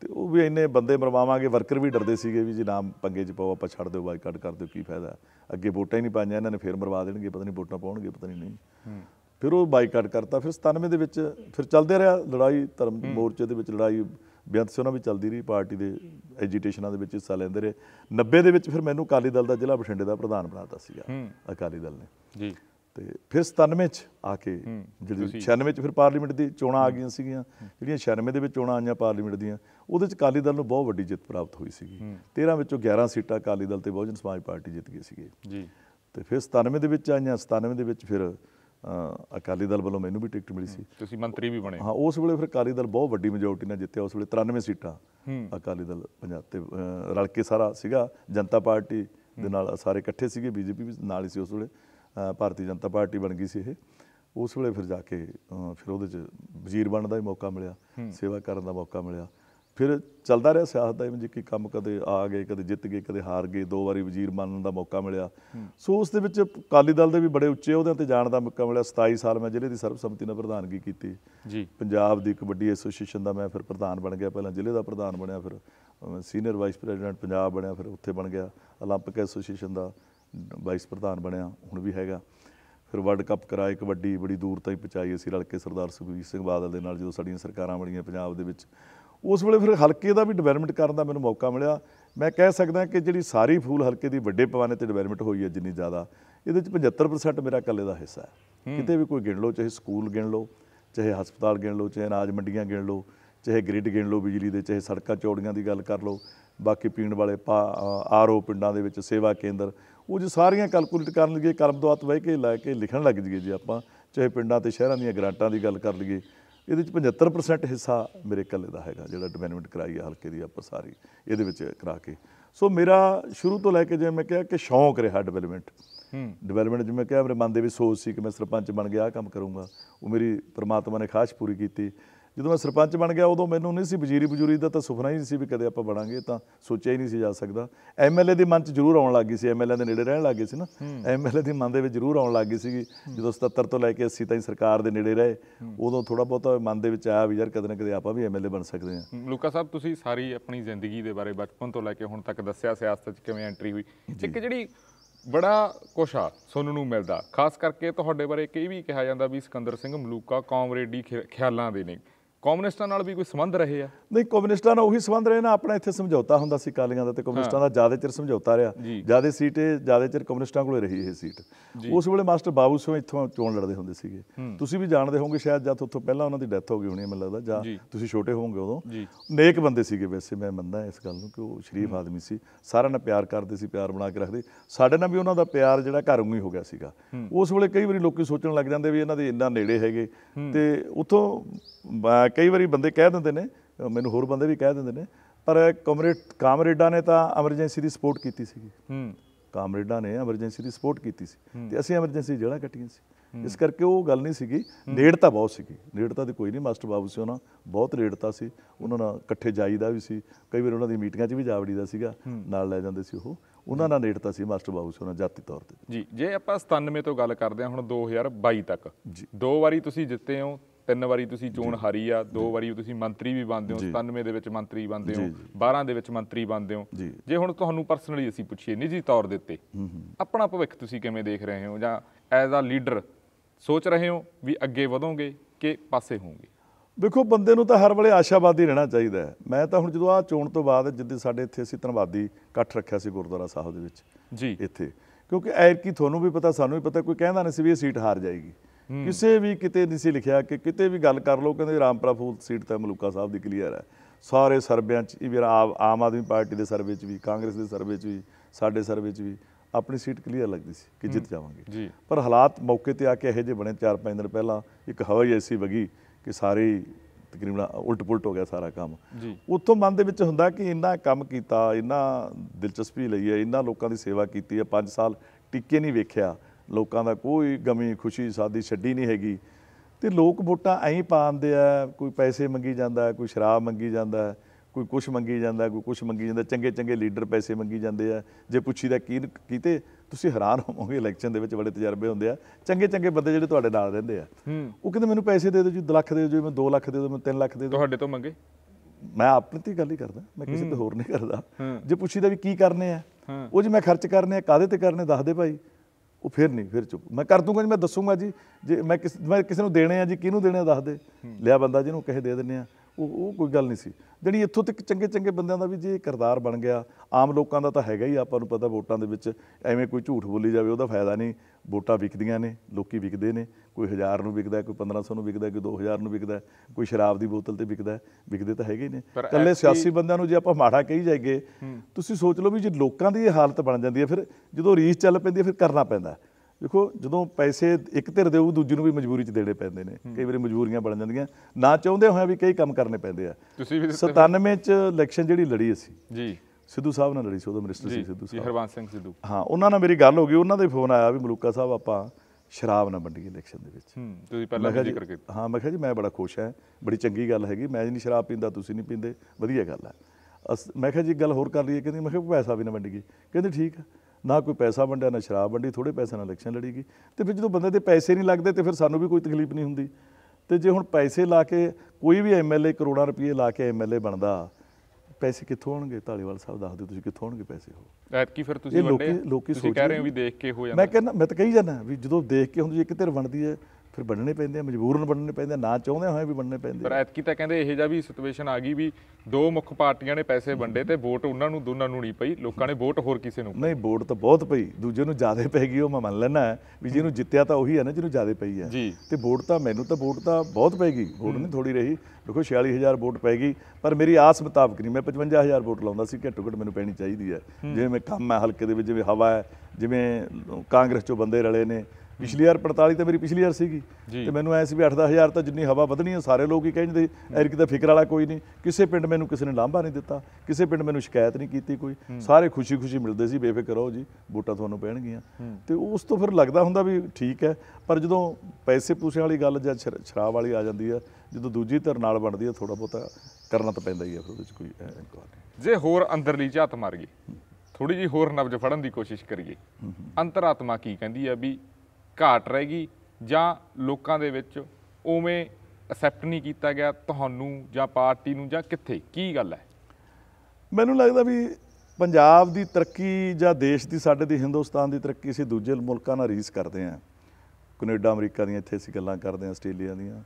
ਤੇ ਉਹ ਵੀ ਇੰਨੇ ਬੰਦੇ ਮਰਵਾਵਾਂਗੇ ਵਰਕਰ ਵੀ ਡਰਦੇ ਸੀਗੇ ਵੀ ਜੀ ਨਾਮ ਪੰਗੇ 'ਚ ਪਾਓ ਆਪਾਂ ਛੱਡ ਦਿਓ ਬਾਈਕਾਟ ਕਰ ਦਿਓ ਕੀ ਫਾਇਦਾ ਅੱਗੇ ਵੋਟਾਂ ਹੀ ਨਹੀਂ ਪਾਈਆਂ ਇਹਨਾਂ ਨੇ ਫੇਰ ਮਰਵਾ ਦੇਣਗੇ ਪਤਾ ਨਹੀਂ ਵੋਟਾਂ ਪਾਉਣਗੇ ਪਤਾ ਨਹੀਂ ਨਹੀਂ ਫਿਰ ਉਹ ਬਾਈਕਾਟ ਕਰਤਾ ਫਿਰ 97 ਦੇ ਵਿੱਚ ਫਿਰ ਚੱਲਦੇ ਰਿਹਾ ਲੜਾਈ ਧਰਮ ਮੋਰਚੇ ਦੇ ਵਿੱਚ ਲੜਾਈ ਬੇਅੰਤ ਸੋਨਾ ਵੀ ਚੱਲਦੀ ਰਹੀ ਪਾਰਟੀ ਦੇ ਐਜੀਟੇਸ਼ਨਾਂ ਦੇ ਵਿੱਚ ਹਿੱਸਾ ਲੈਂਦੇ ਰਹੇ 90 ਦੇ ਵਿੱਚ ਫਿਰ ਮੈਨੂੰ ਅਕਾਲੀ ਦਲ ਦਾ ਜ਼ਿਲ੍ਹਾ ਬਠਿੰਡੇ ਦਾ ਪ੍ਰਧਾਨ ਬਣਾਤਾ ਸੀਗਾ ਅਕਾਲੀ ਦਲ ਨੇ ਜੀ ਤੇ ਫਿਰ 97 ਚ ਆ ਕੇ ਜਿਹੜੀ 96 ਚ ਫਿਰ ਪਾਰਲੀਮੈਂਟ ਦੀ ਚੋਣਾਂ ਆ ਗਈਆਂ ਸੀਗੀਆਂ ਜਿਹੜੀਆਂ 96 ਦੇ ਵਿੱਚ ਚੋਣਾਂ ਆਈਆਂ ਪਾਰਲੀਮੈਂਟ ਦੀਆਂ ਉਹਦੇ ਚ ਅਕਾਲੀ ਦਲ ਨੂੰ ਬਹੁਤ ਵੱਡੀ ਜਿੱਤ ਪ੍ਰਾਪਤ ਹੋਈ ਸੀਗੀ 13 ਵਿੱਚੋਂ 11 ਸੀਟਾਂ ਅਕਾਲੀ ਦਲ ਤੇ ਬਹੁਜਨ ਸਮਾਜ ਪਾਰਟੀ ਜਿੱਤ ਗਈ ਸੀਗੀ ਜੀ ਤੇ ਫਿਰ 97 ਦੇ ਵਿੱਚ ਆਈਆਂ 97 ਦੇ ਵਿੱਚ ਫਿਰ ਅਕਾਲੀ ਦਲ ਵੱਲੋਂ ਮੈਨੂੰ ਵੀ ਟਿਕਟ ਮਿਲੀ ਸੀ ਤੁਸੀਂ ਮੰਤਰੀ ਵੀ ਬਣੇ ਹਾਂ ਉਸ ਵੇਲੇ ਫਿਰ ਅਕਾਲੀ ਦਲ ਬਹੁਤ ਵੱਡੀ ਮੈਜੋਰਟੀ ਨਾਲ ਜਿੱਤਿਆ ਉਸ ਵੇਲੇ 93 ਸੀਟਾਂ ਅਕਾਲੀ ਦਲ ਪੰਜਾਬ ਤੇ ਰਲ ਕੇ ਸਾਰਾ ਸੀਗਾ ਜਨਤਾ ਪਾਰਟੀ ਦੇ ਨਾਲ ਸਾਰੇ ਇਕੱਠੇ ਸੀਗੇ ਬੀਜੇਪੀ ਵੀ ਨਾਲ ਹੀ ਸੀ ਉਸ ਵੇਲੇ ਭਾਰਤੀ ਜਨਤਾ ਪਾਰਟੀ ਬਣ ਗਈ ਸੀ ਇਹ ਉਸ ਵੇਲੇ ਫਿਰ ਜਾ ਕੇ ਫਿਰ ਉਹਦੇ ਚ ਵਜ਼ੀਰ ਬਣਨ ਦਾ ਹੀ ਮੌਕਾ ਮਿਲਿਆ ਸੇਵਾ ਕਰਨ ਦਾ ਮੌਕਾ ਮਿਲਿਆ ਫਿਰ ਚੱਲਦਾ ਰਿਹਾ ਸਿਆਸਤ ਦਾ ਇਵੇਂ ਕਿ ਕੰਮ ਕਦੇ ਆ ਗਏ ਕਦੇ ਜਿੱਤ ਗਏ ਕਦੇ ਹਾਰ ਗਏ ਦੋ ਵਾਰੀ ਵਜ਼ੀਰ ਬਣਨ ਦਾ ਮੌਕਾ ਮਿਲਿਆ ਸੋ ਉਸ ਦੇ ਵਿੱਚ ਕਾਲੀ ਦਲ ਦੇ ਵੀ ਬੜੇ ਉੱਚੇ ਉਹਦਿਆਂ ਤੇ ਜਾਣ ਦਾ ਮੌਕਾ ਮਿਲਿਆ 27 ਸਾਲ ਮੈਂ ਜ਼ਿਲ੍ਹੇ ਦੀ ਸਰਬਸੰਮਤੀ ਨਾਲ ਪ੍ਰਧਾਨਗੀ ਕੀਤੀ ਜੀ ਪੰਜਾਬ ਦੀ ਕਬੱਡੀ ਐਸੋਸੀਏਸ਼ਨ ਦਾ ਮੈਂ ਫਿਰ ਪ੍ਰਧਾਨ ਬਣ ਗਿਆ ਪਹਿਲਾਂ ਜ਼ਿਲ੍ਹੇ ਦਾ ਪ੍ਰਧਾਨ ਬਣਿਆ ਫਿਰ ਸੀਨੀਅਰ ਵਾਈਸ ਪ੍ਰੈਜ਼ੀਡੈਂਟ ਪੰਜਾਬ ਬਣਿਆ ਫਿਰ ਉੱਥੇ ਬਣ ਗਿਆ 올림픽 ਐਸੋਸੀਏਸ਼ਨ ਦਾ ਵਾਈਸ ਪ੍ਰਧਾਨ ਬਣਿਆ ਹੁਣ ਵੀ ਹੈਗਾ ਫਿਰ ਵਰਲਡ ਕੱਪ ਕਰਾਇਆ ਕਬੱਡੀ ਬੜੀ ਦੂਰ ਤਾਈ ਪਹੁੰਚਾਈ ਅਸੀਂ ਰਲ ਕੇ ਸਰਦਾਰ ਸੁਖਵੀਰ ਸਿੰਘ ਬਾਦਲ ਦੇ ਨਾਲ ਜਦੋਂ ਸਾਡੀਆਂ ਸਰਕਾਰਾਂ ਬਣੀਆਂ ਪੰਜਾਬ ਦੇ ਵਿੱਚ ਉਸ ਵੇਲੇ ਫਿਰ ਹਲਕੇ ਦਾ ਵੀ ਡਿਵੈਲਪਮੈਂਟ ਕਰਨ ਦਾ ਮੈਨੂੰ ਮੌਕਾ ਮਿਲਿਆ ਮੈਂ ਕਹਿ ਸਕਦਾ ਕਿ ਜਿਹੜੀ ਸਾਰੀ ਫੂਲ ਹਲਕੇ ਦੀ ਵੱਡੇ ਪਵਾਨੇ ਤੇ ਡਿਵੈਲਪਮੈਂਟ ਹੋਈ ਹੈ ਜਿੰਨੀ ਜ਼ਿਆਦਾ ਇਹਦੇ ਵਿੱਚ 75% ਮੇਰਾ ਕੱਲੇ ਦਾ ਹਿੱਸਾ ਹੈ ਕਿਤੇ ਵੀ ਕੋਈ ਗਿਣ ਲਓ ਚਾਹੇ ਸਕੂਲ ਗਿਣ ਲਓ ਚਾਹੇ ਹਸਪਤਾਲ ਗਿਣ ਲਓ ਚਾਹੇ ਅਨਾਜ ਮੰਡੀਆਂ ਗਿਣ ਲਓ ਚਾਹੇ ਗ੍ਰਿਡ ਗਿਣ ਲਓ ਬਿਜਲੀ ਦੇ ਚਾਹੇ ਸੜਕਾਂ ਚੌੜੀਆਂ ਦੀ ਗੱਲ ਕਰ ਲਓ ਬਾਕੀ ਪੀਣ ਵਾਲੇ ਆਰਓ ਪਿੰਡਾਂ ਦੇ ਵਿੱਚ ਸੇਵਾ ਕੇਂਦਰ ਉਹ ਜੇ ਸਾਰੀਆਂ ਕੈਲਕੂਲੇਟ ਕਰਨ ਲਈ ਕਰਮਦਵਾਤ ਵਹਿ ਕੇ ਲੈ ਕੇ ਲਿਖਣ ਲੱਗ ਜਾਈਏ ਜੇ ਆਪਾਂ ਚਾਹੇ ਪਿੰਡਾਂ ਤੇ ਸ਼ਹਿਰਾਂ ਦੀਆਂ ਗ੍ਰਾਂਟਾਂ ਦੀ ਗੱਲ ਕਰ ਲਈਏ ਇਹਦੇ ਵਿੱਚ 75% ਹਿੱਸਾ ਮੇਰੇ ਕੱਲੇ ਦਾ ਹੈਗਾ ਜਿਹੜਾ ਡਿਵੈਲਪਮੈਂਟ ਕਰਾਈ ਆ ਹਲਕੇ ਦੀ ਆਪਾਂ ਸਾਰੀ ਇਹਦੇ ਵਿੱਚ ਕਰਾ ਕੇ ਸੋ ਮੇਰਾ ਸ਼ੁਰੂ ਤੋਂ ਲੈ ਕੇ ਜਿਵੇਂ ਮੈਂ ਕਿਹਾ ਕਿ ਸ਼ੌਂਕ ਰਿਹਾ ਡਿਵੈਲਪਮੈਂਟ ਹੂੰ ਡਿਵੈਲਪਮੈਂਟ ਜਿਵੇਂ ਕਿਹਾ ਮੇਰੇ ਮਨ ਦੇ ਵੀ ਸੋਚ ਸੀ ਕਿ ਮੈਂ ਸਰਪੰਚ ਬਣ ਗਿਆ ਆ ਕੰਮ ਕਰੂੰਗਾ ਉਹ ਮੇਰੀ ਪ੍ਰਮਾਤਮਾ ਨੇ ਖਾਸ਼ ਪੂਰੀ ਕੀਤੀ ਜਦੋਂ ਮੈਂ ਸਰਪੰਚ ਬਣ ਗਿਆ ਉਦੋਂ ਮੈਨੂੰ ਨਹੀਂ ਸੀ ਵਜ਼ੀਰੀ ਬਜ਼ੂਰੀ ਦਾ ਤਾਂ ਸੁਪਨਾ ਹੀ ਨਹੀਂ ਸੀ ਵੀ ਕਦੇ ਆਪਾਂ ਬਣਾਂਗੇ ਤਾਂ ਸੋਚਿਆ ਹੀ ਨਹੀਂ ਸੀ ਜਾ ਸਕਦਾ ਐਮਐਲਏ ਦੇ ਮਨ 'ਚ ਜ਼ਰੂਰ ਆਉਣ ਲੱਗ ਗਈ ਸੀ ਐਮਐਲਏ ਦੇ ਨੇੜੇ ਰਹਿਣ ਲੱਗ ਸੀ ਨਾ ਐਮਐਲਏ ਦੀ ਮਨ ਦੇ ਵਿੱਚ ਜ਼ਰੂਰ ਆਉਣ ਲੱਗ ਗਈ ਸੀ ਜਦੋਂ 77 ਤੋਂ ਲੈ ਕੇ 80 ਤਾਈਂ ਸਰਕਾਰ ਦੇ ਨੇੜੇ ਰਹੇ ਉਦੋਂ ਥੋੜਾ ਬਹੁਤਾ ਮਨ ਦੇ ਵਿੱਚ ਆਇਆ ਵੀ ਯਾਰ ਕਦੇ ਨਾ ਕਦੇ ਆਪਾਂ ਵੀ ਐਮਐਲਏ ਬਣ ਸਕਦੇ ਹਾਂ ਲੂਕਾ ਸਾਹਿਬ ਤੁਸੀਂ ਸਾਰੀ ਆਪਣੀ ਜ਼ਿੰਦਗੀ ਦੇ ਬਾਰੇ ਬਚਪਨ ਤੋਂ ਲੈ ਕੇ ਹੁਣ ਤੱਕ ਦੱਸਿਆ ਸਿਆਸਤ 'ਚ ਕਿਵੇਂ ਐਂਟਰੀ ਹੋਈ ਇੱਕ ਜਿਹੜੀ ਬੜਾ ਕੁਛ ਆ ਸੁਣਨ ਨੂੰ ਮਿਲਦਾ ਖਾਸ ਕਰਕੇ ਤੁਹਾਡੇ ਬਾਰੇ ਕਈ ਵੀ ਕਿਹਾ ਜਾਂਦਾ ਵੀ ਸਿਕੰਦਰ ਸਿੰਘ ਮਲੂਕਾ ਕਾਮਰੇਡੀ ਖਿਆਲਾਂ ਦੇ ਨੇ ਕਮਿਊਨਿਸਟਾਂ ਨਾਲ ਵੀ ਕੋਈ ਸੰਬੰਧ ਰਹੇ ਆ ਨਹੀਂ ਕਮਿਊਨਿਸਟਾਂ ਨਾਲ ਉਹੀ ਸੰਬੰਧ ਰਹੇ ਨਾ ਆਪਣਾ ਇੱਥੇ ਸਮਝੌਤਾ ਹੁੰਦਾ ਸੀ ਕਾਲੀਆਂ ਦਾ ਤੇ ਕਮਿਊਨਿਸਟਾਂ ਦਾ ਜ਼ਿਆਦਾ ਚਿਰ ਸਮਝੌਤਾ ਰਿਹਾ ਜ਼ਿਆਦਾ ਸੀਟ ਜ਼ਿਆਦਾ ਚਿਰ ਕਮਿਊਨਿਸਟਾਂ ਕੋਲੇ ਰਹੀ ਇਹ ਸੀਟ ਉਸ ਵੇਲੇ ਮਾਸਟਰ ਬਾਬੂ ਸਿੰਘ ਇੱਥੋਂ ਚੋਣ ਲੜਦੇ ਹੁੰਦੇ ਸੀਗੇ ਤੁਸੀਂ ਵੀ ਜਾਣਦੇ ਹੋਵੋਗੇ ਸ਼ਾਇਦ ਜਦ ਉੱਥੋਂ ਪਹਿਲਾਂ ਉਹਨਾਂ ਦੀ ਡੈਥ ਹੋ ਗਈ ਹੋਣੀ ਮੈਨੂੰ ਲੱਗਦਾ ਜਾਂ ਤੁਸੀਂ ਛੋਟੇ ਹੋਵੋਗੇ ਉਦੋਂ ਨੇਕ ਬੰਦੇ ਸੀਗੇ ਵੈਸੇ ਮੈਂ ਮੰਨਦਾ ਇਸ ਗੱਲ ਨੂੰ ਕਿ ਉਹ ਸ਼ਰੀਫ ਆਦਮੀ ਸੀ ਸਾਰਿਆਂ ਨਾਲ ਪਿਆਰ ਕਰਦੇ ਸੀ ਪਿਆਰ ਬਣਾ ਕੇ ਰੱਖਦੇ ਸਾਡੇ ਨਾਲ ਵੀ ਉਹਨਾਂ ਦਾ ਪਿਆਰ ਜਿਹੜਾ ਘਰੋਂ ਹੀ ਹੋ ਗਿਆ ਸੀਗਾ ਉਸ ਵੇਲੇ ਕਈ ਵਾਰੀ ਲੋਕੀ ਸੋਚਣ ਲੱਗ ਜਾਂਦੇ ਵੀ ਇਹਨਾਂ ਦੇ ਇੰਨਾ ਨੇੜੇ ਹੈਗੇ ਤੇ ਉੱਥੋਂ ਕਈ ਵਾਰੀ ਬੰਦੇ ਕਹਿ ਦਿੰਦੇ ਨੇ ਮੈਨੂੰ ਹੋਰ ਬੰਦੇ ਵੀ ਕਹਿ ਦਿੰਦੇ ਨੇ ਪਰ ਕਮਰੇਡ ਕਾਮਰੇਡਾਂ ਨੇ ਤਾਂ ਐਮਰਜੈਂਸੀ ਦੀ ਸਪੋਰਟ ਕੀਤੀ ਸੀਗੀ ਹੂੰ ਕਾਮਰੇਡਾਂ ਨੇ ਐਮਰਜੈਂਸੀ ਦੀ ਸਪੋਰਟ ਕੀਤੀ ਸੀ ਤੇ ਅਸੀਂ ਐਮਰਜੈਂਸੀ ਜਿਹੜਾ ਕੱਟੀਆਂ ਸੀ ਇਸ ਕਰਕੇ ਉਹ ਗੱਲ ਨਹੀਂ ਸੀਗੀ ਨੇੜਤਾ ਬਹੁਤ ਸੀਗੀ ਨੇੜਤਾ ਤੇ ਕੋਈ ਨਹੀਂ ਮਾਸਟਰ ਬਾਬੂ ਸੀ ਉਹਨਾਂ ਬਹੁਤ ਨੇੜਤਾ ਸੀ ਉਹਨਾਂ ਨਾਲ ਇਕੱਠੇ ਜਾਈਦਾ ਵੀ ਸੀ ਕਈ ਵਾਰ ਉਹਨਾਂ ਦੀ ਮੀਟਿੰਗਾਂ 'ਚ ਵੀ ਜਾਵੜੀਦਾ ਸੀਗਾ ਨਾਲ ਲੈ ਜਾਂਦੇ ਸੀ ਉਹ ਉਹਨਾਂ ਨਾਲ ਨੇੜਤਾ ਸੀ ਮਾਸਟਰ ਬਾਬੂ ਉਹਨਾਂ ਜਾਤੀ ਤੌਰ ਤੇ ਜੀ ਜੇ ਆਪਾਂ 97 ਤੋਂ ਗੱਲ ਕਰਦੇ ਹਾਂ ਹੁਣ 2022 ਤੱਕ ਜੀ ਦੋ ਵਾਰੀ ਤੁਸੀਂ ਜਿੱਤੇ ਹੋ ਤਿੰਨ ਵਾਰੀ ਤੁਸੀਂ ਚੋਣ ਹਾਰੀ ਆ ਦੋ ਵਾਰੀ ਤੁਸੀਂ ਮੰਤਰੀ ਵੀ ਬਣਦੇ ਹੋ 97 ਦੇ ਵਿੱਚ ਮੰਤਰੀ ਬਣਦੇ ਹੋ 12 ਦੇ ਵਿੱਚ ਮੰਤਰੀ ਬਣਦੇ ਹੋ ਜੇ ਹੁਣ ਤੁਹਾਨੂੰ ਪਰਸਨਲੀ ਅਸੀਂ ਪੁੱਛੀਏ ਨਿੱਜੀ ਤੌਰ ਦੇ ਉੱਤੇ ਆਪਣਾ ਭਵਿੱਖ ਤੁਸੀਂ ਕਿਵੇਂ ਦੇਖ ਰਹੇ ਹੋ ਜਾਂ ਐਜ਼ ਅ ਲੀਡਰ ਸੋਚ ਰਹੇ ਹੋ ਵੀ ਅੱਗੇ ਵਧੋਗੇ ਕਿ ਪਾਸੇ ਹੋਵੋਗੇ ਦੇਖੋ ਬੰਦੇ ਨੂੰ ਤਾਂ ਹਰ ਵੇਲੇ ਆਸ਼ਾਵਾਦੀ ਰਹਿਣਾ ਚਾਹੀਦਾ ਹੈ ਮੈਂ ਤਾਂ ਹੁਣ ਜਦੋਂ ਆ ਚੋਣ ਤੋਂ ਬਾਅਦ ਜਿੱਦੇ ਸਾਡੇ ਇੱਥੇ ਅਸੀਂ ਧਨਵਾਦੀ ਇਕੱਠ ਰੱਖਿਆ ਸੀ ਗੁਰਦੁਆਰਾ ਸਾਹਿਬ ਦੇ ਵਿੱਚ ਜੀ ਇੱਥੇ ਕਿਉਂਕਿ ਐਰ ਕੀ ਤੁਹਾਨੂੰ ਵੀ ਪਤਾ ਸਾਨੂੰ ਵੀ ਪਤਾ ਕੋਈ ਕਹਿੰਦਾ ਨਹੀਂ ਸੀ ਵੀ ਇਹ ਸੀਟ ਹਾਰ ਜਾਏਗੀ ਕਿਸੇ ਵੀ ਕਿਤੇ ਨਹੀਂ ਸੀ ਲਿਖਿਆ ਕਿ ਕਿਤੇ ਵੀ ਗੱਲ ਕਰ ਲਓ ਕਹਿੰਦੇ ਰਾਮਪੁਰਾ ਫੂਲ ਸੀਟ ਤਾਂ ਮਲੂਕਾ ਸਾਹਿਬ ਦੀ ਕਲੀਅਰ ਹੈ ਸਾਰੇ ਸਰਵੇਾਂ 'ਚ ਵੀ ਆਮ ਆਦਮੀ ਪਾਰਟੀ ਦੇ ਸਰਵੇ 'ਚ ਵੀ ਕਾਂਗਰਸ ਦੇ ਸਰਵੇ 'ਚ ਵੀ ਸਾਡੇ ਸਰਵੇ 'ਚ ਵੀ ਆਪਣੀ ਸੀਟ ਕਲੀਅਰ ਲੱਗਦੀ ਸੀ ਕਿ ਜਿੱਤ ਜਾਵਾਂਗੇ ਪਰ ਹਾਲਾਤ ਮੌਕੇ ਤੇ ਆ ਕੇ ਇਹੋ ਜਿਹੇ ਬਣੇ 4-5 ਦਿਨ ਪਹਿਲਾਂ ਇੱਕ ਹਵਾਈ ਐਸੀ ਵਗੀ ਕਿ ਸਾਰੇ ਤਕਰੀਬਨ ਉਲਟ-ਪੁਲਟ ਹੋ ਗਿਆ ਸਾਰਾ ਕੰਮ ਉੱਥੋਂ ਮਨ ਦੇ ਵਿੱਚ ਹੁੰਦਾ ਕਿ ਇੰਨਾ ਕੰਮ ਕੀਤਾ ਇੰਨਾ ਦਿਲਚਸਪੀ ਲਈ ਹੈ ਇੰਨਾ ਲੋਕਾਂ ਦੀ ਸੇਵਾ ਕੀਤੀ ਹੈ 5 ਸਾਲ ਟਿੱਕੇ ਨਹੀਂ ਵੇਖਿਆ ਲੋਕਾਂ ਦਾ ਕੋਈ ਗਮੀ ਖੁਸ਼ੀ ਸਾਦੀ ਛੱਡੀ ਨਹੀਂ ਹੈਗੀ ਤੇ ਲੋਕ ਵੋਟਾਂ ਐਂ ਪਾਉਂਦੇ ਆ ਕੋਈ ਪੈਸੇ ਮੰਗੀ ਜਾਂਦਾ ਕੋਈ ਸ਼ਰਾਬ ਮੰਗੀ ਜਾਂਦਾ ਕੋਈ ਕੁਝ ਮੰਗੀ ਜਾਂਦਾ ਕੋਈ ਕੁਝ ਮੰਗੀ ਜਾਂਦਾ ਚੰਗੇ ਚੰਗੇ ਲੀਡਰ ਪੈਸੇ ਮੰਗੀ ਜਾਂਦੇ ਆ ਜੇ ਪੁੱਛੀਦਾ ਕੀ ਕੀਤੇ ਤੁਸੀਂ ਹੈਰਾਨ ਹੋਵੋਗੇ ਇਲੈਕਸ਼ਨ ਦੇ ਵਿੱਚ ਬੜੇ ਤਜਰਬੇ ਹੁੰਦੇ ਆ ਚੰਗੇ ਚੰਗੇ ਬੰਦੇ ਜਿਹੜੇ ਤੁਹਾਡੇ ਨਾਲ ਰਹਿੰਦੇ ਆ ਉਹ ਕਹਿੰਦੇ ਮੈਨੂੰ ਪੈਸੇ ਦੇ ਦਿਓ ਜੀ 2 ਲੱਖ ਦੇ ਦਿਓ ਮੈਂ 2 ਲੱਖ ਦੇ ਦਿਓ ਮੈਂ 3 ਲੱਖ ਦੇ ਦਿਓ ਤੁਹਾਡੇ ਤੋਂ ਮੰਗੇ ਮੈਂ ਆਪਣੀ ਤੇ ਗੱਲ ਹੀ ਕਰਦਾ ਮੈਂ ਕਿਸੇ ਤੇ ਹੋਰ ਨਹੀਂ ਕਰਦਾ ਜੇ ਪੁੱਛੀਦਾ ਵੀ ਕੀ ਕਰਨੇ ਆ ਉਹ ਜੀ ਮੈਂ ਖਰਚ ਕਰਨੇ ਆ ਕਾਦੇ ਤੇ ਕਰਨੇ ਦੱਸ ਦੇ ਭਾਈ ਉਹ ਫਿਰ ਨਹੀਂ ਫਿਰ ਚੁੱਪ ਮੈਂ ਕਰ ਦੂੰਗਾ ਜੀ ਮੈਂ ਦੱਸੂਗਾ ਜੀ ਜੇ ਮੈਂ ਕਿਸ ਮੈਂ ਕਿਸੇ ਨੂੰ ਦੇਣੇ ਆ ਜੀ ਕਿਹਨੂੰ ਦੇਣੇ ਆ ਦੱਸ ਦੇ ਲਿਆ ਬੰਦਾ ਜਿਹਨੂੰ ਕਹੇ ਦੇ ਦਿੰਨੇ ਆ ਉਹ ਉਹ ਕੋਈ ਗੱਲ ਨਹੀਂ ਸੀ ਜਿਹੜੀ ਇੱਥੋਂ ਤੱਕ ਚੰਗੇ ਚੰਗੇ ਬੰਦਿਆਂ ਦਾ ਵੀ ਜੇ ਕਰਤਾਰ ਬਣ ਗਿਆ ਆਮ ਲੋਕਾਂ ਦਾ ਤਾਂ ਹੈਗਾ ਹੀ ਆਪਾਂ ਨੂੰ ਪਤਾ ਵੋਟਾਂ ਦੇ ਵਿੱਚ ਐਵੇਂ ਕੋਈ ਝੂਠ ਬੋਲੀ ਜਾਵੇ ਉਹਦਾ ਫਾਇਦਾ ਨਹੀਂ ਵੋਟਾਂ ਵਿਕਦੀਆਂ ਨੇ ਲੋਕੀ ਵਿਕਦੇ ਨੇ ਕੋਈ 1000 ਨੂੰ ਵਿਕਦਾ ਕੋਈ 1500 ਨੂੰ ਵਿਕਦਾ ਕੋਈ 2000 ਨੂੰ ਵਿਕਦਾ ਕੋਈ ਸ਼ਰਾਬ ਦੀ ਬੋਤਲ ਤੇ ਵਿਕਦਾ ਵਿਕਦੇ ਤਾਂ ਹੈਗੇ ਨੇ ਕੱਲੇ ਸਿਆਸੀ ਬੰਦਿਆਂ ਨੂੰ ਜੇ ਆਪਾਂ ਮਾੜਾ ਕਹੀ ਜਾਈਏ ਤੁਸੀਂ ਸੋਚ ਲਓ ਵੀ ਜੇ ਲੋਕਾਂ ਦੀ ਇਹ ਹਾਲਤ ਬਣ ਜਾਂਦੀ ਹੈ ਫਿਰ ਜਦੋਂ ਰੀਸ ਚੱਲ ਪੈਂਦੀ ਹੈ ਫਿਰ ਕਰਨਾ ਪੈਂਦਾ ਦੇਖੋ ਜਦੋਂ ਪੈਸੇ ਇੱਕ ਧਿਰ ਦੇ ਉਹ ਦੂਜੇ ਨੂੰ ਵੀ ਮਜਬੂਰੀ ਚ ਦੇਣੇ ਪੈਂਦੇ ਨੇ ਕਈ ਵਾਰੀ ਮਜਬੂਰੀਆਂ ਬਣ ਜਾਂਦੀਆਂ ਨਾ ਚਾਹੁੰਦੇ ਹੋਇਆ ਵੀ ਕਈ ਕੰਮ ਕਰਨੇ ਪੈਂਦੇ ਆ ਤੁਸੀਂ ਵੀ 97 ਚ ਇਲੈਕਸ਼ਨ ਜਿਹੜੀ ਲੜੀ ਅਸੀਂ ਜੀ ਸਿੱਧੂ ਸਾਹਿਬ ਨਾਲ ਲੜੀ ਸੀ ਉਦੋਂ ਮਿਨਿਸਟਰ ਸੀ ਸਿੱਧੂ ਸਾਹਿਬ ਜੀ ਹਰਵੰਤ ਸਿੰਘ ਸਿੱਧੂ ਹਾਂ ਉਹਨਾਂ ਨਾਲ ਮੇਰੀ ਗੱਲ ਹੋ ਗਈ ਉਹਨਾਂ ਦੇ ਫੋਨ ਆਇਆ ਵੀ ਮਲੂਕਾ ਸਾਹਿਬ ਆਪਾਂ ਸ਼ਰਾਬ ਨਾ ਵੰਡੀਏ ਇਲੈਕਸ਼ਨ ਦੇ ਵਿੱਚ ਹੂੰ ਤੁਸੀਂ ਪਹਿਲਾਂ ਵੀ ਜ਼ਿਕਰ ਕੀਤਾ ਹਾਂ ਮੈਂ ਕਿਹਾ ਜੀ ਮੈਂ ਬੜਾ ਖੁਸ਼ ਹਾਂ ਬੜੀ ਚੰਗੀ ਗੱਲ ਹੈਗੀ ਮੈਂ ਨਹੀਂ ਸ਼ਰਾਬ ਪੀਂਦਾ ਤੁਸੀਂ ਨਹੀਂ ਪੀਂਦੇ ਵਧੀਆ ਗੱਲ ਹੈ ਮੈਂ ਕਿਹਾ ਜੀ ਗੱਲ ਹੋਰ ਕਰ ਲਈਏ ਕਹਿੰਦੀ ਮੈਂ ਕਿਹਾ ਪੈਸਾ ਵੀ ਨਾ ਵੰਡੀਏ ਕਹਿੰਦੀ ਠੀਕ ਹੈ ਨਾ ਕੋਈ ਪੈਸਾ ਵੰਡਿਆ ਨਾ ਸ਼ਰਾਬ ਵੰਡੀ ਥੋੜੇ ਪੈਸੇ ਨਾਲ ਇਲੈਕਸ਼ਨ ਲੜੀ ਗਈ ਤੇ ਫਿਰ ਜਦੋਂ ਬੰਦੇ ਦੇ ਪੈਸੇ ਨਹੀਂ ਲੱਗਦੇ ਤੇ ਫਿਰ ਸਾਨੂੰ ਵੀ ਕੋਈ ਤਕਲੀਫ ਨਹੀਂ ਹੁੰਦੀ ਤੇ ਜੇ ਹੁਣ ਪੈਸੇ ਲਾ ਕੇ ਕੋਈ ਵੀ ਐਮਐਲਏ ਕਰੋੜਾਂ ਰੁਪਏ ਲਾ ਕੇ ਐਮਐਲਏ ਬਣਦਾ ਪੈਸੇ ਕਿੱਥੋਂ ਆਉਣਗੇ ਢਾਲੇਵਾਲ ਸਾਹਿਬ ਦੱਸ ਦਿਓ ਤੁਸੀਂ ਕਿੱਥੋਂ ਆਉਣਗੇ ਪੈਸੇ ਉਹ ਐਤਕੀ ਫਿਰ ਤੁਸੀਂ ਵੰਡੇ ਲੋਕੀ ਲੋਕੀ ਰਹੇ ਹੋ ਵੀ ਦੇਖ ਕੇ ਹੋ ਜਾਂਦਾ ਮੈਂ ਕਹਿੰਦਾ ਮੈਂ ਤਾਂ ਕਹੀ ਜਾਂਦਾ ਵੀ ਜਦੋਂ ਦੇਖ ਕੇ ਹੁੰਦੀ ਜੇ ਕਿਤੇ ਵੰਡਦੀ ਹੈ ਫਿਰ ਬਣਨੇ ਪੈਂਦੇ ਆ ਮਜਬੂਰਨ ਬਣਨੇ ਪੈਂਦੇ ਨਾ ਚਾਹੁੰਦੇ ਹੋਏ ਵੀ ਬਣਨੇ ਪੈਂਦੇ ਪਰ ਐਤਕੀ ਤਾਂ ਕਹਿੰਦੇ ਇਹ ਜਿਹਾ ਵੀ ਸਿਚੁਏਸ਼ਨ ਆ ਗਈ ਵੀ ਦੋ ਮੁੱਖ ਪਾਰਟੀਆਂ ਨੇ ਪੈਸੇ ਵੰਡੇ ਤੇ ਵੋਟ ਉਹਨਾਂ ਨੂੰ ਦੋਨਾਂ ਨੂੰ ਨਹੀਂ ਪਈ ਲੋਕਾਂ ਨੇ ਵੋਟ ਹੋਰ ਕਿਸੇ ਨੂੰ ਨਹੀਂ ਵੋਟ ਤਾਂ ਬਹੁਤ ਪਈ ਦੂਜੇ ਨੂੰ ਜ਼ਿਆਦਾ ਪੈ ਗਈ ਉਹ ਮੈਂ ਮੰਨ ਲੈਣਾ ਵੀ ਜਿਹਨੂੰ ਜਿੱਤਿਆ ਤਾਂ ਉਹੀ ਹੈ ਨਾ ਜਿਹਨੂੰ ਜ਼ਿਆਦਾ ਪਈ ਹੈ ਤੇ ਵੋਟ ਤਾਂ ਮੈਨੂੰ ਤਾਂ ਵੋਟ ਤਾਂ ਬਹੁਤ ਪੈ ਗਈ ਵੋਟ ਨਹੀਂ ਥੋੜੀ ਰਹੀ ਦੇਖੋ 46000 ਵੋਟ ਪੈ ਗਈ ਪਰ ਮੇਰੀ ਆਸ ਮੁਤਾਬਕ ਨਹੀਂ ਮੈਂ 55000 ਵੋਟ ਲਾਉਂਦਾ ਸੀ ਘੱਟੋ ਘੱਟ ਮੈਨੂੰ ਪੈਣੀ ਚਾਹੀਦੀ ਹੈ ਜਿਵੇਂ ਮੈਂ ਕੰਮ ਹੈ ਹਲਕੇ ਦੇ ਵਿੱਚ ਜਿਵੇਂ ਹਵਾ ਹੈ ਜਿਵੇਂ ਕਾਂਗਰਸ ਚੋਂ ਬੰਦੇ ਰਲੇ ਨੇ ਪਿਛਲੀ ਵਾਰ 45 ਤੇ ਮੇਰੀ ਪਿਛਲੀ ਵਾਰ ਸੀਗੀ ਤੇ ਮੈਨੂੰ ਐ ਸੀ ਵੀ 8-10000 ਤਾਂ ਜਿੰਨੀ ਹਵਾ ਵਧਣੀ ਹੈ ਸਾਰੇ ਲੋਕ ਹੀ ਕਹਿੰਦੇ ਐਰਿਕ ਦਾ ਫਿਕਰ ਵਾਲਾ ਕੋਈ ਨਹੀਂ ਕਿਸੇ ਪਿੰਡ ਮੈਨੂੰ ਕਿਸੇ ਨੇ ਲਾਂਭਾ ਨਹੀਂ ਦਿੱਤਾ ਕਿਸੇ ਪਿੰਡ ਮੈਨੂੰ ਸ਼ਿਕਾਇਤ ਨਹੀਂ ਕੀਤੀ ਕੋਈ ਸਾਰੇ ਖੁਸ਼ੀ-ਖੁਸ਼ੀ ਮਿਲਦੇ ਸੀ ਬੇਫਿਕਰ ਰਹੋ ਜੀ ਵੋਟਾਂ ਤੁਹਾਨੂੰ ਪੈਣਗੀਆਂ ਤੇ ਉਸ ਤੋਂ ਫਿਰ ਲੱਗਦਾ ਹੁੰਦਾ ਵੀ ਠੀਕ ਹੈ ਪਰ ਜਦੋਂ ਪੈਸੇ ਪੂਸੇ ਵਾਲੀ ਗੱਲ ਜਾਂ ਸ਼ਰਾਬ ਵਾਲੀ ਆ ਜਾਂਦੀ ਹੈ ਜਦੋਂ ਦੂਜੀ ਧਿਰ ਨਾਲ ਬਣਦੀ ਹੈ ਥੋੜਾ ਬਹੁਤਾ ਕਰਨਾ ਤਾਂ ਪੈਂਦਾ ਹੀ ਹੈ ਫਿਰ ਉਹਦੇ ਵਿੱਚ ਕੋਈ ਜੇ ਹੋਰ ਅੰਦਰਲੀ ਝਾਤ ਮਾਰ ਗਈ ਥੋੜੀ ਜੀ ਹੋਰ ਨਬਜ ਫੜਨ ਦੀ ਕੋਸ਼ਿਸ਼ ਕਰੀਏ ਅੰਤਰਾਤਮਾ ਕੀ ਕਹਿੰਦੀ ਆ ਵੀ ਘਾਟ ਰਹਿ ਗਈ ਜਾਂ ਲੋਕਾਂ ਦੇ ਵਿੱਚ ਉਵੇਂ ਅਸੈਪਟ ਨਹੀਂ ਕੀਤਾ ਗਿਆ ਤੁਹਾਨੂੰ ਜਾਂ ਪਾਰਟੀ ਨੂੰ ਜਾਂ ਕਿੱਥੇ ਕੀ ਗੱਲ ਹੈ ਮੈਨੂੰ ਲੱਗਦਾ ਵੀ ਪੰਜਾਬ ਦੀ ਤਰੱਕੀ ਜਾਂ ਦੇਸ਼ ਦੀ ਸਾਡੇ ਦੀ ਹਿੰਦੁਸਤਾਨ ਦੀ ਤਰੱਕੀ ਅਸੀਂ ਦੂਜੇ ਮੁਲਕਾਂ ਨਾਲ ਰੀਸ ਕਰਦੇ ਆਂ ਕੈਨੇਡਾ ਅਮਰੀਕਾ ਦੀਆਂ ਇੱਥੇ ਅਸੀਂ ਗੱਲਾਂ ਕਰਦੇ ਆਂ ਆਸਟ੍ਰੇਲੀਆ ਦੀਆਂ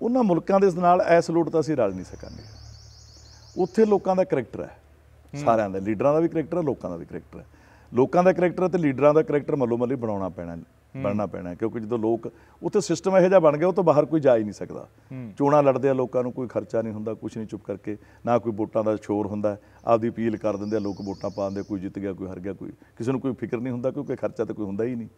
ਉਹਨਾਂ ਮੁਲਕਾਂ ਦੇ ਨਾਲ ਐਸ ਲੋਟ ਤਾਂ ਅਸੀਂ ਰਲ ਨਹੀਂ ਸਕਾਂਗੇ ਉੱਥੇ ਲੋਕਾਂ ਦਾ ਕੈਰੈਕਟਰ ਹੈ ਸਾਰਿਆਂ ਦਾ ਲੀਡਰਾਂ ਦਾ ਵੀ ਕੈਰੈਕਟਰ ਹੈ ਲੋਕਾਂ ਦਾ ਵੀ ਕੈਰੈਕਟਰ ਹੈ ਲੋਕਾਂ ਦਾ ਕੈਰੈਕਟਰ ਤੇ ਲੀਡਰਾਂ ਦਾ ਕੈਰੈਕਟਰ ਮੱਲੋ ਮੱਲੀ ਬਣਾਉਣਾ ਪੈਣਾ ਬਣਨਾ ਪੈਣਾ ਕਿਉਂਕਿ ਜਦੋਂ ਲੋਕ ਉੱਥੇ ਸਿਸਟਮ ਇਹੋ ਜਿਹਾ ਬਣ ਗਿਆ ਉਹ ਤੋਂ ਬਾਹਰ ਕੋਈ ਜਾ ਹੀ ਨਹੀਂ ਸਕਦਾ ਚੋਣਾ ਲੜਦੇ ਆ ਲੋਕਾਂ ਨੂੰ ਕੋਈ ਖਰਚਾ ਨਹੀਂ ਹੁੰਦਾ ਕੁਝ ਨਹੀਂ ਚੁੱਪ ਕਰਕੇ ਨਾ ਕੋਈ ਵੋਟਾਂ ਦਾ ਸ਼ੋਰ ਹੁੰਦਾ ਆਪਦੀ ਅਪੀਲ ਕਰ ਦਿੰਦੇ ਆ ਲੋਕ ਵੋਟਾਂ ਪਾਉਂਦੇ ਕੋਈ ਜਿੱਤ ਗਿਆ ਕੋਈ ਹਾਰ ਗਿਆ ਕੋਈ ਕਿਸੇ ਨੂੰ ਕੋਈ ਫਿਕਰ ਨਹੀਂ ਹੁੰਦਾ ਕਿਉਂਕਿ ਖਰਚਾ ਤਾਂ ਕੋਈ ਹੁੰਦਾ ਹੀ ਨਹੀਂ